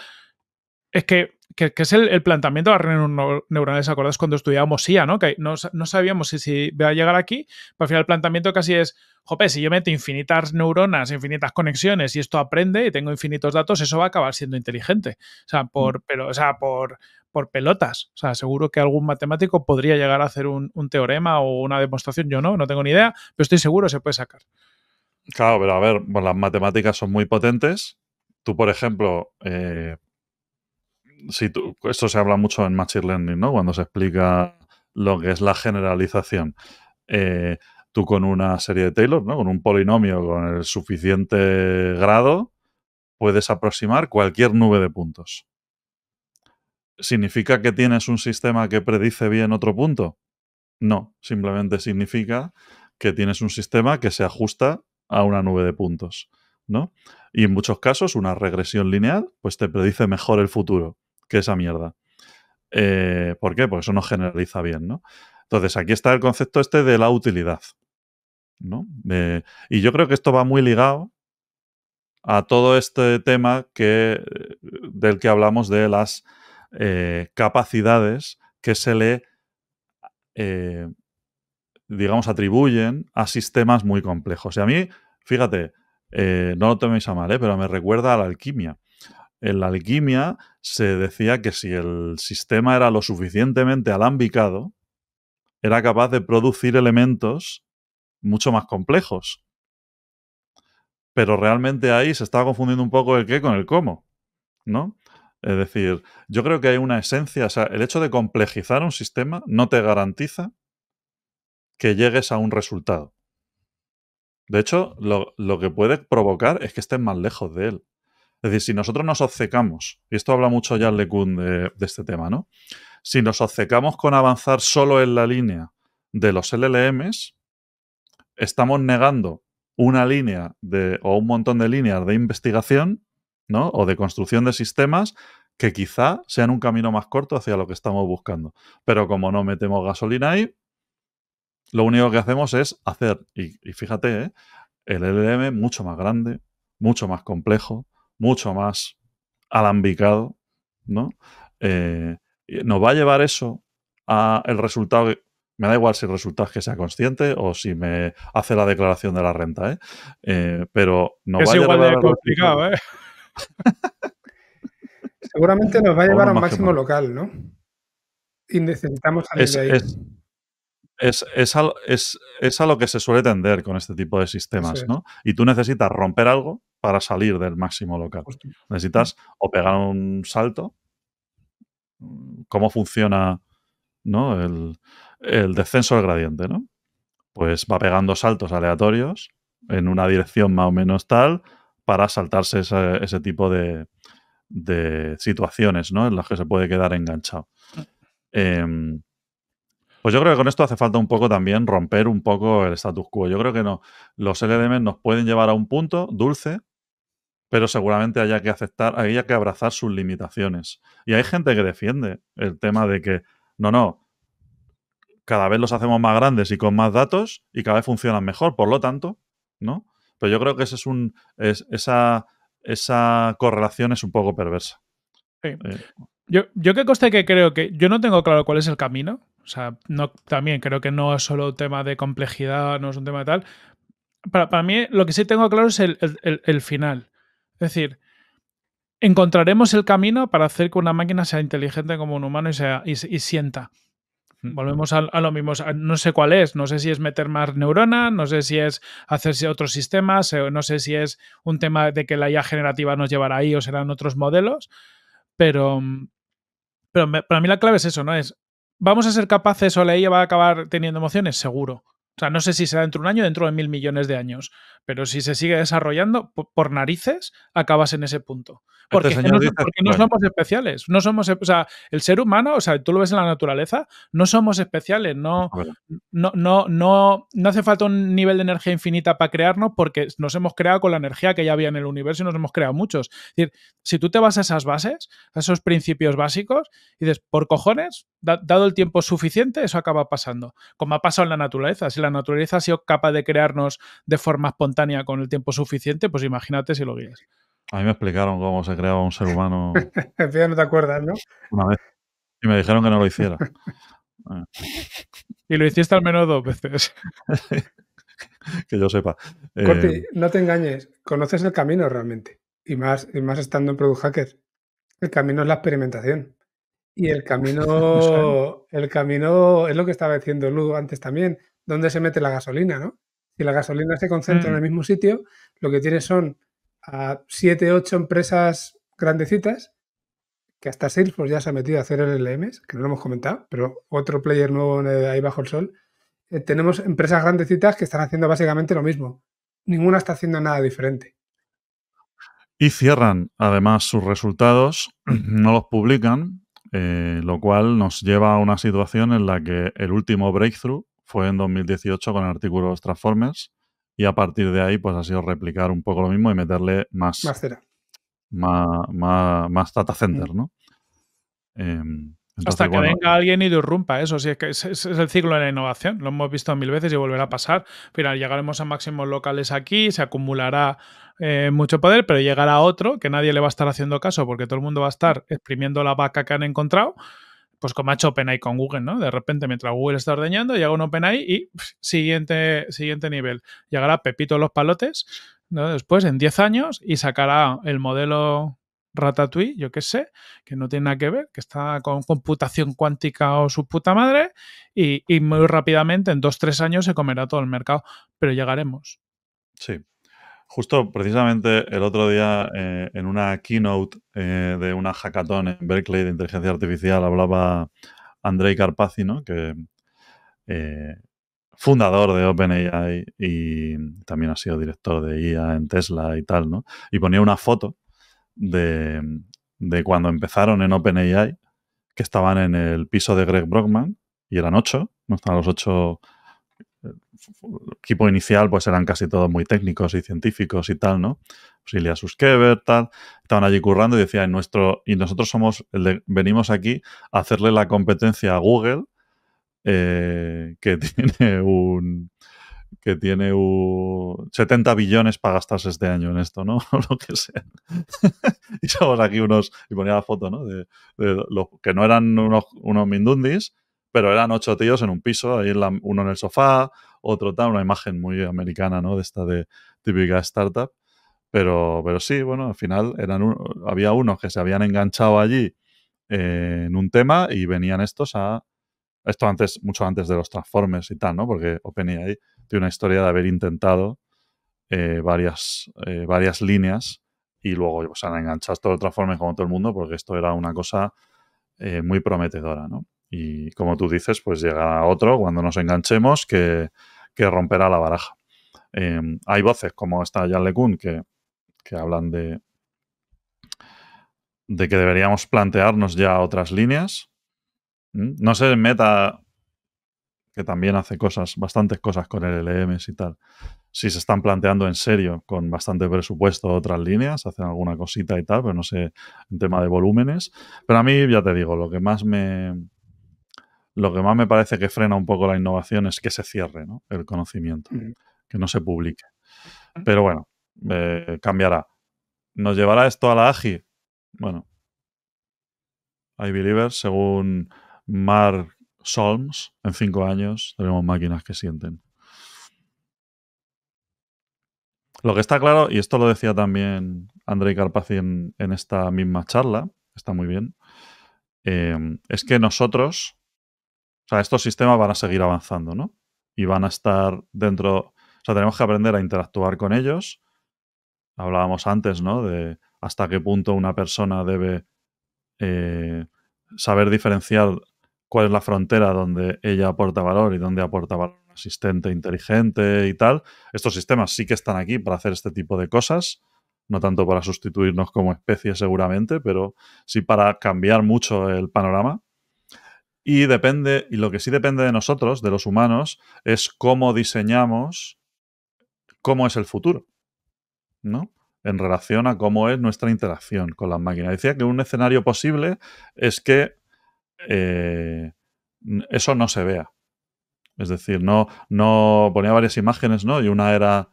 es que, es el, planteamiento de las redes neuronales, acuerdas cuando estudiábamos IA, ¿no? Que no, no sabíamos si, si a llegar aquí, pero al final el planteamiento casi es, jope, si yo meto infinitas neuronas, infinitas conexiones y esto aprende y tengo infinitos datos, eso va a acabar siendo inteligente. O sea, por, mm. pero, sea, por, por pelotas. O sea, seguro que algún matemático podría llegar a hacer un, teorema o una demostración. Yo no, no tengo ni idea, pero estoy seguro se puede sacar. Claro, pero a ver, pues las matemáticas son muy potentes. Tú, por ejemplo, eh, esto se habla mucho en Machine Learning, ¿no? Cuando se explica lo que es la generalización. Eh, tú con una serie de Taylor, ¿no? Con un polinomio con el suficiente grado, puedes aproximar cualquier nube de puntos. ¿Significa que tienes un sistema que predice bien otro punto? No, simplemente significa que tienes un sistema que se ajusta a una nube de puntos, ¿no? Y en muchos casos, una regresión lineal, pues te predice mejor el futuro que esa mierda. Eh, ¿Por qué? Porque eso no generaliza bien, ¿no? Entonces, aquí está el concepto este de la utilidad. y yo creo que esto va muy ligado a todo este tema que, eh, del que hablamos de las eh, capacidades que se le, digamos, atribuyen a sistemas muy complejos. Y a mí, fíjate, no lo toméis a mal, pero me recuerda a la alquimia en la alquimia se decía que si el sistema era lo suficientemente alambicado, era capaz de producir elementos mucho más complejos. Pero realmente ahí se estaba confundiendo un poco el qué con el cómo, ¿no? Es decir, yo creo que hay una esencia, o sea, el hecho de complejizar un sistema no te garantiza que llegues a un resultado. De hecho, lo, lo que puede provocar es que estés más lejos de él. Es decir, si nosotros nos obcecamos, y esto habla mucho Jan LeCun de, de este tema, ¿no? Si nos obcecamos con avanzar solo en la línea de los LLMs, estamos negando una línea de, o un montón de líneas de investigación ¿no? o de construcción de sistemas que quizá sean un camino más corto hacia lo que estamos buscando. Pero como no metemos gasolina ahí, lo único que hacemos es hacer, y, fíjate, ¿eh? el LLM mucho más grande, mucho más complejo, mucho más alambicado, ¿no? Eh, nos va a llevar eso a el resultado. me da igual si el resultado es que sea consciente o si me hace la declaración de la renta, ¿eh? eh pero no va a llevar. De complicado, ¿eh? (laughs) Seguramente nos va a llevar a un máximo local, ¿no? Y necesitamos salir es, de ahí. Es, a, lo que se suele tender con este tipo de sistemas, ¿no? Y tú necesitas romper algo para salir del máximo local. Necesitas mm. o pegar un salto. Mm, ¿Cómo funciona el, descenso del gradiente? Pues va pegando saltos aleatorios en una dirección más o menos tal para saltarse ese, tipo de, situaciones ¿no? en las que se puede quedar enganchado. Mm. Em, pues yo creo que con esto hace falta un poco también romper un poco el status quo. Yo creo que no. Los LDM nos pueden llevar a un punto dulce pero seguramente haya que aceptar, haya que abrazar sus limitaciones. Y hay gente que defiende el tema de que, no, no, cada vez los hacemos más grandes y con más datos y cada vez funcionan mejor, por lo tanto, ¿no? Pero yo creo que ese es un, es, esa, esa correlación es un poco perversa. Eh, yo, yo que coste que creo que yo no tengo claro cuál es el camino. O sea, no, también creo que no es solo tema de complejidad, no es un tema de tal. Para, mí lo que sí tengo claro es el final. Es decir, encontraremos el camino para hacer que una máquina sea inteligente como un humano y, sea, y, sienta. Mm. Volvemos a, lo mismo. No sé cuál es. No sé si es meter más neuronas, no sé si es hacerse otros sistemas, eh, no sé si es un tema de que la IA generativa nos llevará ahí o serán otros modelos. Pero, pero para mí la clave es eso, ¿no? Es, ¿vamos a ser capaces o la IA va a acabar teniendo emociones? Seguro. O sea, no sé si será dentro de un año, dentro de mil millones de años, pero si se sigue desarrollando por, narices, acabas en ese punto. Porque, no, somos especiales, no somos, o sea, el ser humano, o sea, tú lo ves en la naturaleza, no somos especiales, no, ah, no, no, no, no hace falta un nivel de energía infinita para crearnos porque nos hemos creado con la energía que ya había en el universo y nos hemos creado muchos. Es decir, si tú te vas a esas bases, a esos principios básicos, y dices, por cojones, dado el tiempo suficiente, eso acaba pasando, como ha pasado en la naturaleza. Si la naturaleza ha sido capaz de crearnos de forma espontánea con el tiempo suficiente, pues imagínate si lo guías. A mí me explicaron cómo se creaba un ser humano. fin, (laughs) no te acuerdas, ¿no? Una vez. Y me dijeron que no lo hiciera. (laughs) y lo hiciste al menos dos veces. (laughs) que yo sepa. Corti, eh, no te engañes. Conoces el camino realmente. Y más, y más estando en Product Hacker. El camino es la experimentación. Y el camino, el camino es lo que estaba diciendo Lu antes también dónde se mete la gasolina, ¿no? Si la gasolina se concentra en el mm. mismo sitio, lo que tiene son a 7, 8 empresas grandecitas, que hasta Salesforce ya se ha metido a hacer LLMs, que no lo hemos comentado, pero otro player nuevo ahí bajo el sol. Eh, tenemos empresas grandecitas que están haciendo básicamente lo mismo. Ninguna está haciendo nada diferente. Y cierran además sus resultados, (clears throat) no los publican, eh, lo cual nos lleva a una situación en la que el último breakthrough fue en 2018 con el Transformers y a partir de ahí pues ha sido replicar un poco lo mismo y meterle más... Más data center, mm. em, Hasta que venga eh alguien y disrumpa eso. es que es, el ciclo de la innovación. Lo hemos visto mil veces y volverá a pasar. Final, llegaremos a máximos locales aquí, se acumulará eh, mucho poder, pero llegará otro que nadie le va a estar haciendo caso porque todo el mundo va a estar exprimiendo la vaca que han encontrado pues como ha hecho OpenAI con Google, ¿no? De repente, mientras Google está ordeñando, llega un OpenAI y siguiente, siguiente nivel. Llegará Pepito los palotes, ¿no? Después, en 10 años, y sacará el modelo Ratatouille, yo qué sé, que no tiene nada que ver, que está con computación cuántica o su puta madre, y, y muy rápidamente, en 2-3 años, se comerá todo el mercado. Pero llegaremos. Sí. Justo, precisamente, el otro día eh, en una keynote eh, de una hackathon en Berkeley de inteligencia artificial hablaba Andrei Carpazzi, ¿no? que eh, fundador de OpenAI y también ha sido director de IA en Tesla y tal, ¿no? Y ponía una foto de, de cuando empezaron en OpenAI, que estaban en el piso de Greg Brockman y eran ocho, ¿no? estaban los ocho equipo inicial pues eran casi todos muy técnicos y científicos y tal, ¿no? Silvia Suskever, tal, estaban allí currando y decían, nuestro, y nosotros somos, venimos aquí a hacerle la competencia a Google, eh, que (laughs) tiene un que tiene un 70 billones para gastarse este año en esto, ¿no? (laughs) lo que sea. (laughs) y aquí unos, y ponía la foto, ¿no? De, los que no eran unos, unos mindundis, pero eran ocho tíos en un piso, ahí uno en el sofá, otro tal, una imagen muy americana, ¿no? De esta de típica startup. Pero, pero sí, bueno, al final eran había unos que se habían enganchado allí eh, en un tema y venían estos a... Esto antes, mucho antes de los Transformers y tal, ¿no? Porque OpenAI tiene una historia de haber intentado eh, varias, eh, varias líneas y luego pues, han enganchado todo el Transformers como todo el mundo porque esto era una cosa muy prometedora, ¿no? Y como tú dices, pues llegará otro cuando nos enganchemos que, romperá la baraja. Eh, hay voces como esta Jan LeCun que, que hablan de, de que deberíamos plantearnos ya otras líneas. Mm, no sé, Meta, que también hace cosas, bastantes cosas con LLMs y tal, si se están planteando en serio, con bastante presupuesto, otras líneas, hacen alguna cosita y tal, pero no sé, en tema de volúmenes. Pero a mí, ya te digo, lo que más me, lo que más me parece que frena un poco la innovación es que se cierre el conocimiento, mm. que no se publique. Pero bueno, eh, cambiará. ¿Nos llevará esto a la AGI? Bueno, I believers. según Mark Solms, en cinco años tenemos máquinas que sienten. Lo que está claro, y esto lo decía también André Carpazzi en, esta misma charla, está muy bien, eh, es que nosotros o sea, estos sistemas van a seguir avanzando, ¿no? Y van a estar dentro. O sea, tenemos que aprender a interactuar con ellos. Hablábamos antes, ¿no? De hasta qué punto una persona debe eh, saber diferenciar cuál es la frontera donde ella aporta valor y donde aporta valor un asistente inteligente y tal. Estos sistemas sí que están aquí para hacer este tipo de cosas, no tanto para sustituirnos como especie seguramente, pero sí para cambiar mucho el panorama. Y depende, y lo que sí depende de nosotros, de los humanos, es cómo diseñamos cómo es el futuro, ¿no? En relación a cómo es nuestra interacción con las máquinas. Decía que un escenario posible es que eh, eso no se vea. Es decir, no, no ponía varias imágenes, ¿no? Y una era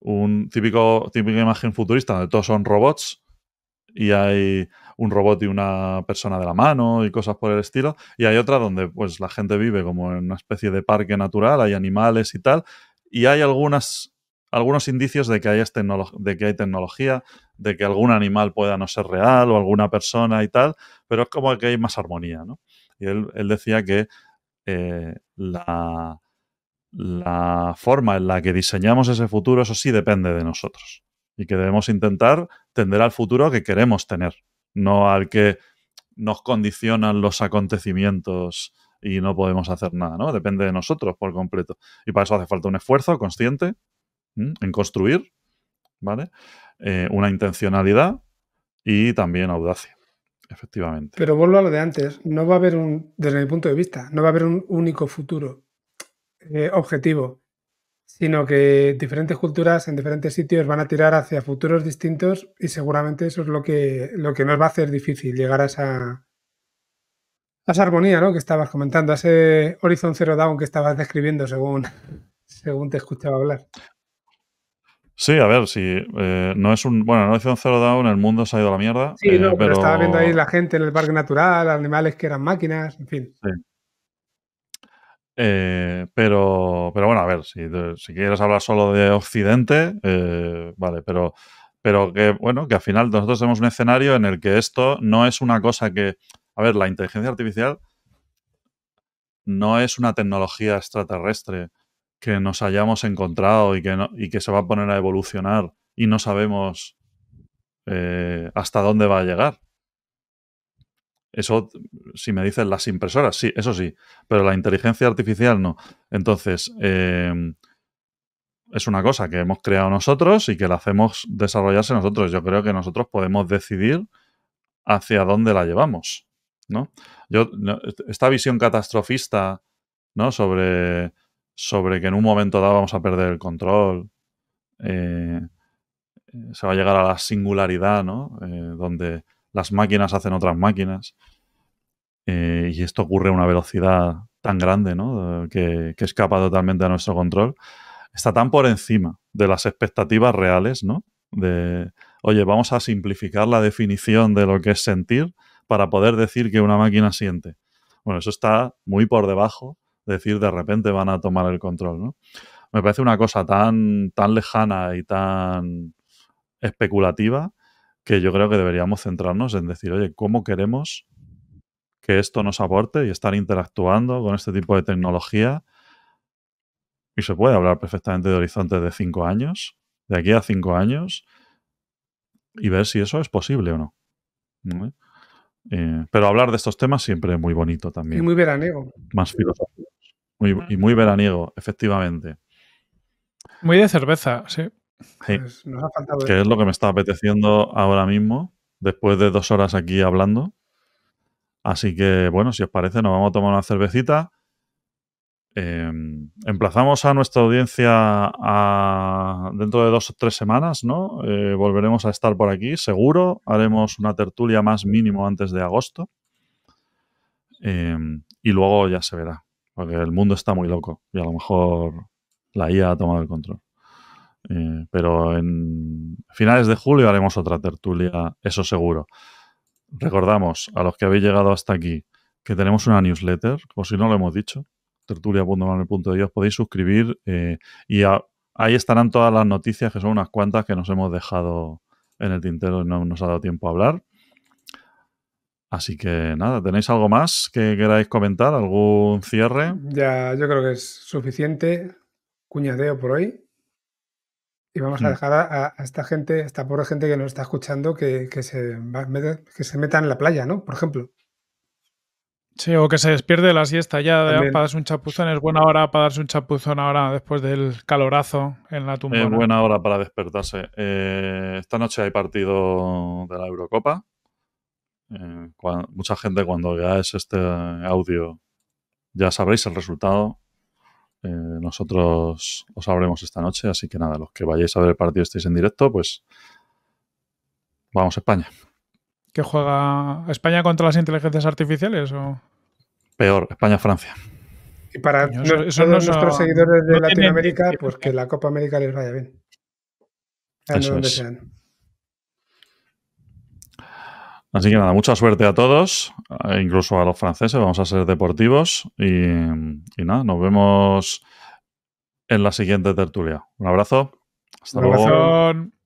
un típico, típica imagen futurista donde todos son robots y hay un robot y una persona de la mano y cosas por el estilo. Y hay otra donde pues la gente vive como en una especie de parque natural, hay animales y tal. Y hay algunas, algunos indicios de que, hay este tecnología, de que algún animal pueda no ser real o alguna persona y tal, pero es como que hay más armonía, ¿no? Y él, decía que eh, la, la forma en la que diseñamos ese futuro, eso sí depende de nosotros y que debemos intentar tender al futuro que queremos tener no al que nos condicionan los acontecimientos y no podemos hacer nada, ¿no? Depende de nosotros por completo. Y para eso hace falta un esfuerzo consciente en construir, ¿vale? Eh, una intencionalidad y también audacia, efectivamente. Pero vuelvo a lo de antes, no va a haber un, desde mi punto de vista, no va a haber un único futuro eh, objetivo sino que diferentes culturas en diferentes sitios van a tirar hacia futuros distintos y seguramente eso es lo que, lo que nos va a hacer difícil llegar a esa, armonía ¿no? que estabas comentando, a ese Horizon Zero Down que estabas describiendo según, (laughs) según te escuchaba hablar. Sí, a ver, si eh, no es un. Bueno, no es un Zero Down, el mundo se ha ido a la mierda. Sí, eh, pero... estaba viendo ahí la gente en el parque natural, animales que eran máquinas, en fin. Eh, pero, pero bueno, a ver, si, quieres hablar solo de Occidente, eh, vale, pero, pero que bueno, que al final nosotros tenemos un escenario en el que esto no es una cosa que. A ver, la inteligencia artificial no es una tecnología extraterrestre que nos hayamos encontrado y que, y que se va a poner a evolucionar y no sabemos eh, hasta dónde va a llegar. Eso, si me dicen las impresoras, sí, eso sí, pero la inteligencia artificial no. Entonces, eh, es una cosa que hemos creado nosotros y que la hacemos desarrollarse nosotros. Yo creo que nosotros podemos decidir hacia dónde la llevamos, ¿no? Yo, esta visión catastrofista, ¿no? Sobre, sobre que en un momento dado vamos a perder el control, eh, eh, se va a llegar a la singularidad, ¿no? donde las máquinas hacen otras máquinas. Eh, y esto ocurre a una velocidad tan grande, ¿no? Eh, que, escapa totalmente a nuestro control. Está tan por encima de las expectativas reales, ¿no? De, oye, vamos a simplificar la definición de lo que es sentir para poder decir que una máquina siente. Bueno, eso está muy por debajo de decir de repente van a tomar el control, ¿no? Me parece una cosa tan, tan lejana y tan especulativa que yo creo que deberíamos centrarnos en decir, oye, ¿cómo queremos que esto nos aporte y estar interactuando con este tipo de tecnología? Y se puede hablar perfectamente de horizontes de cinco años, de aquí a cinco años, y ver si eso es posible o no. Eh, pero hablar de estos temas siempre es muy bonito también. Y muy veraniego. Más filosófico. y muy veraniego, efectivamente. Muy de cerveza, sí. Pues, que es lo que me está apeteciendo ahora mismo, después de dos horas aquí hablando. Así que, bueno, si os parece, nos vamos a tomar una cervecita. Em, emplazamos a nuestra audiencia dentro de dos o tres semanas, ¿no? Eh, volveremos a estar por aquí, seguro. Haremos una tertulia más mínimo antes de agosto. Em, y luego ya se verá, porque el mundo está muy loco y a lo mejor la IA ha tomado el control. Mm, pero en finales de julio haremos otra tertulia, eso seguro. Recordamos a los que habéis llegado hasta aquí que tenemos una newsletter, por si no lo hemos dicho, de podéis suscribir eh, y ahí estarán todas las noticias, que son unas cuantas que nos hemos dejado en el tintero y no nos ha dado tiempo a hablar. Así que nada, ¿tenéis algo más que queráis comentar? ¿Algún cierre? Ya, yo creo que es suficiente. Cuñadeo por hoy. Y vamos a mm. dejar a, esta gente, a esta pobre gente que nos está escuchando, que, se que se meta en la playa, ¿no? Por ejemplo. Sí, o que se despierte la siesta ya, ah, para darse un chapuzón. Es buena hora para darse un chapuzón ahora, después del calorazo en la tumba. Es buena hora para despertarse. Eh, esta noche hay partido de la Eurocopa. Eh, mucha gente cuando veáis este audio ya sabréis el resultado eh, nosotros os abremos esta noche, así que nada, los que vayáis a ver el partido estéis en directo, pues vamos a España. ¿Qué juega España contra las inteligencias artificiales? O? Peor, España-Francia. Y para son nuestros seguidores de Latinoamérica, pues que la Copa América les vaya bien. Así que nada, mucha suerte a todos, eh, incluso a los franceses, vamos a ser deportivos y, nada, nos vemos en la siguiente tertulia. Un abrazo. Hasta luego.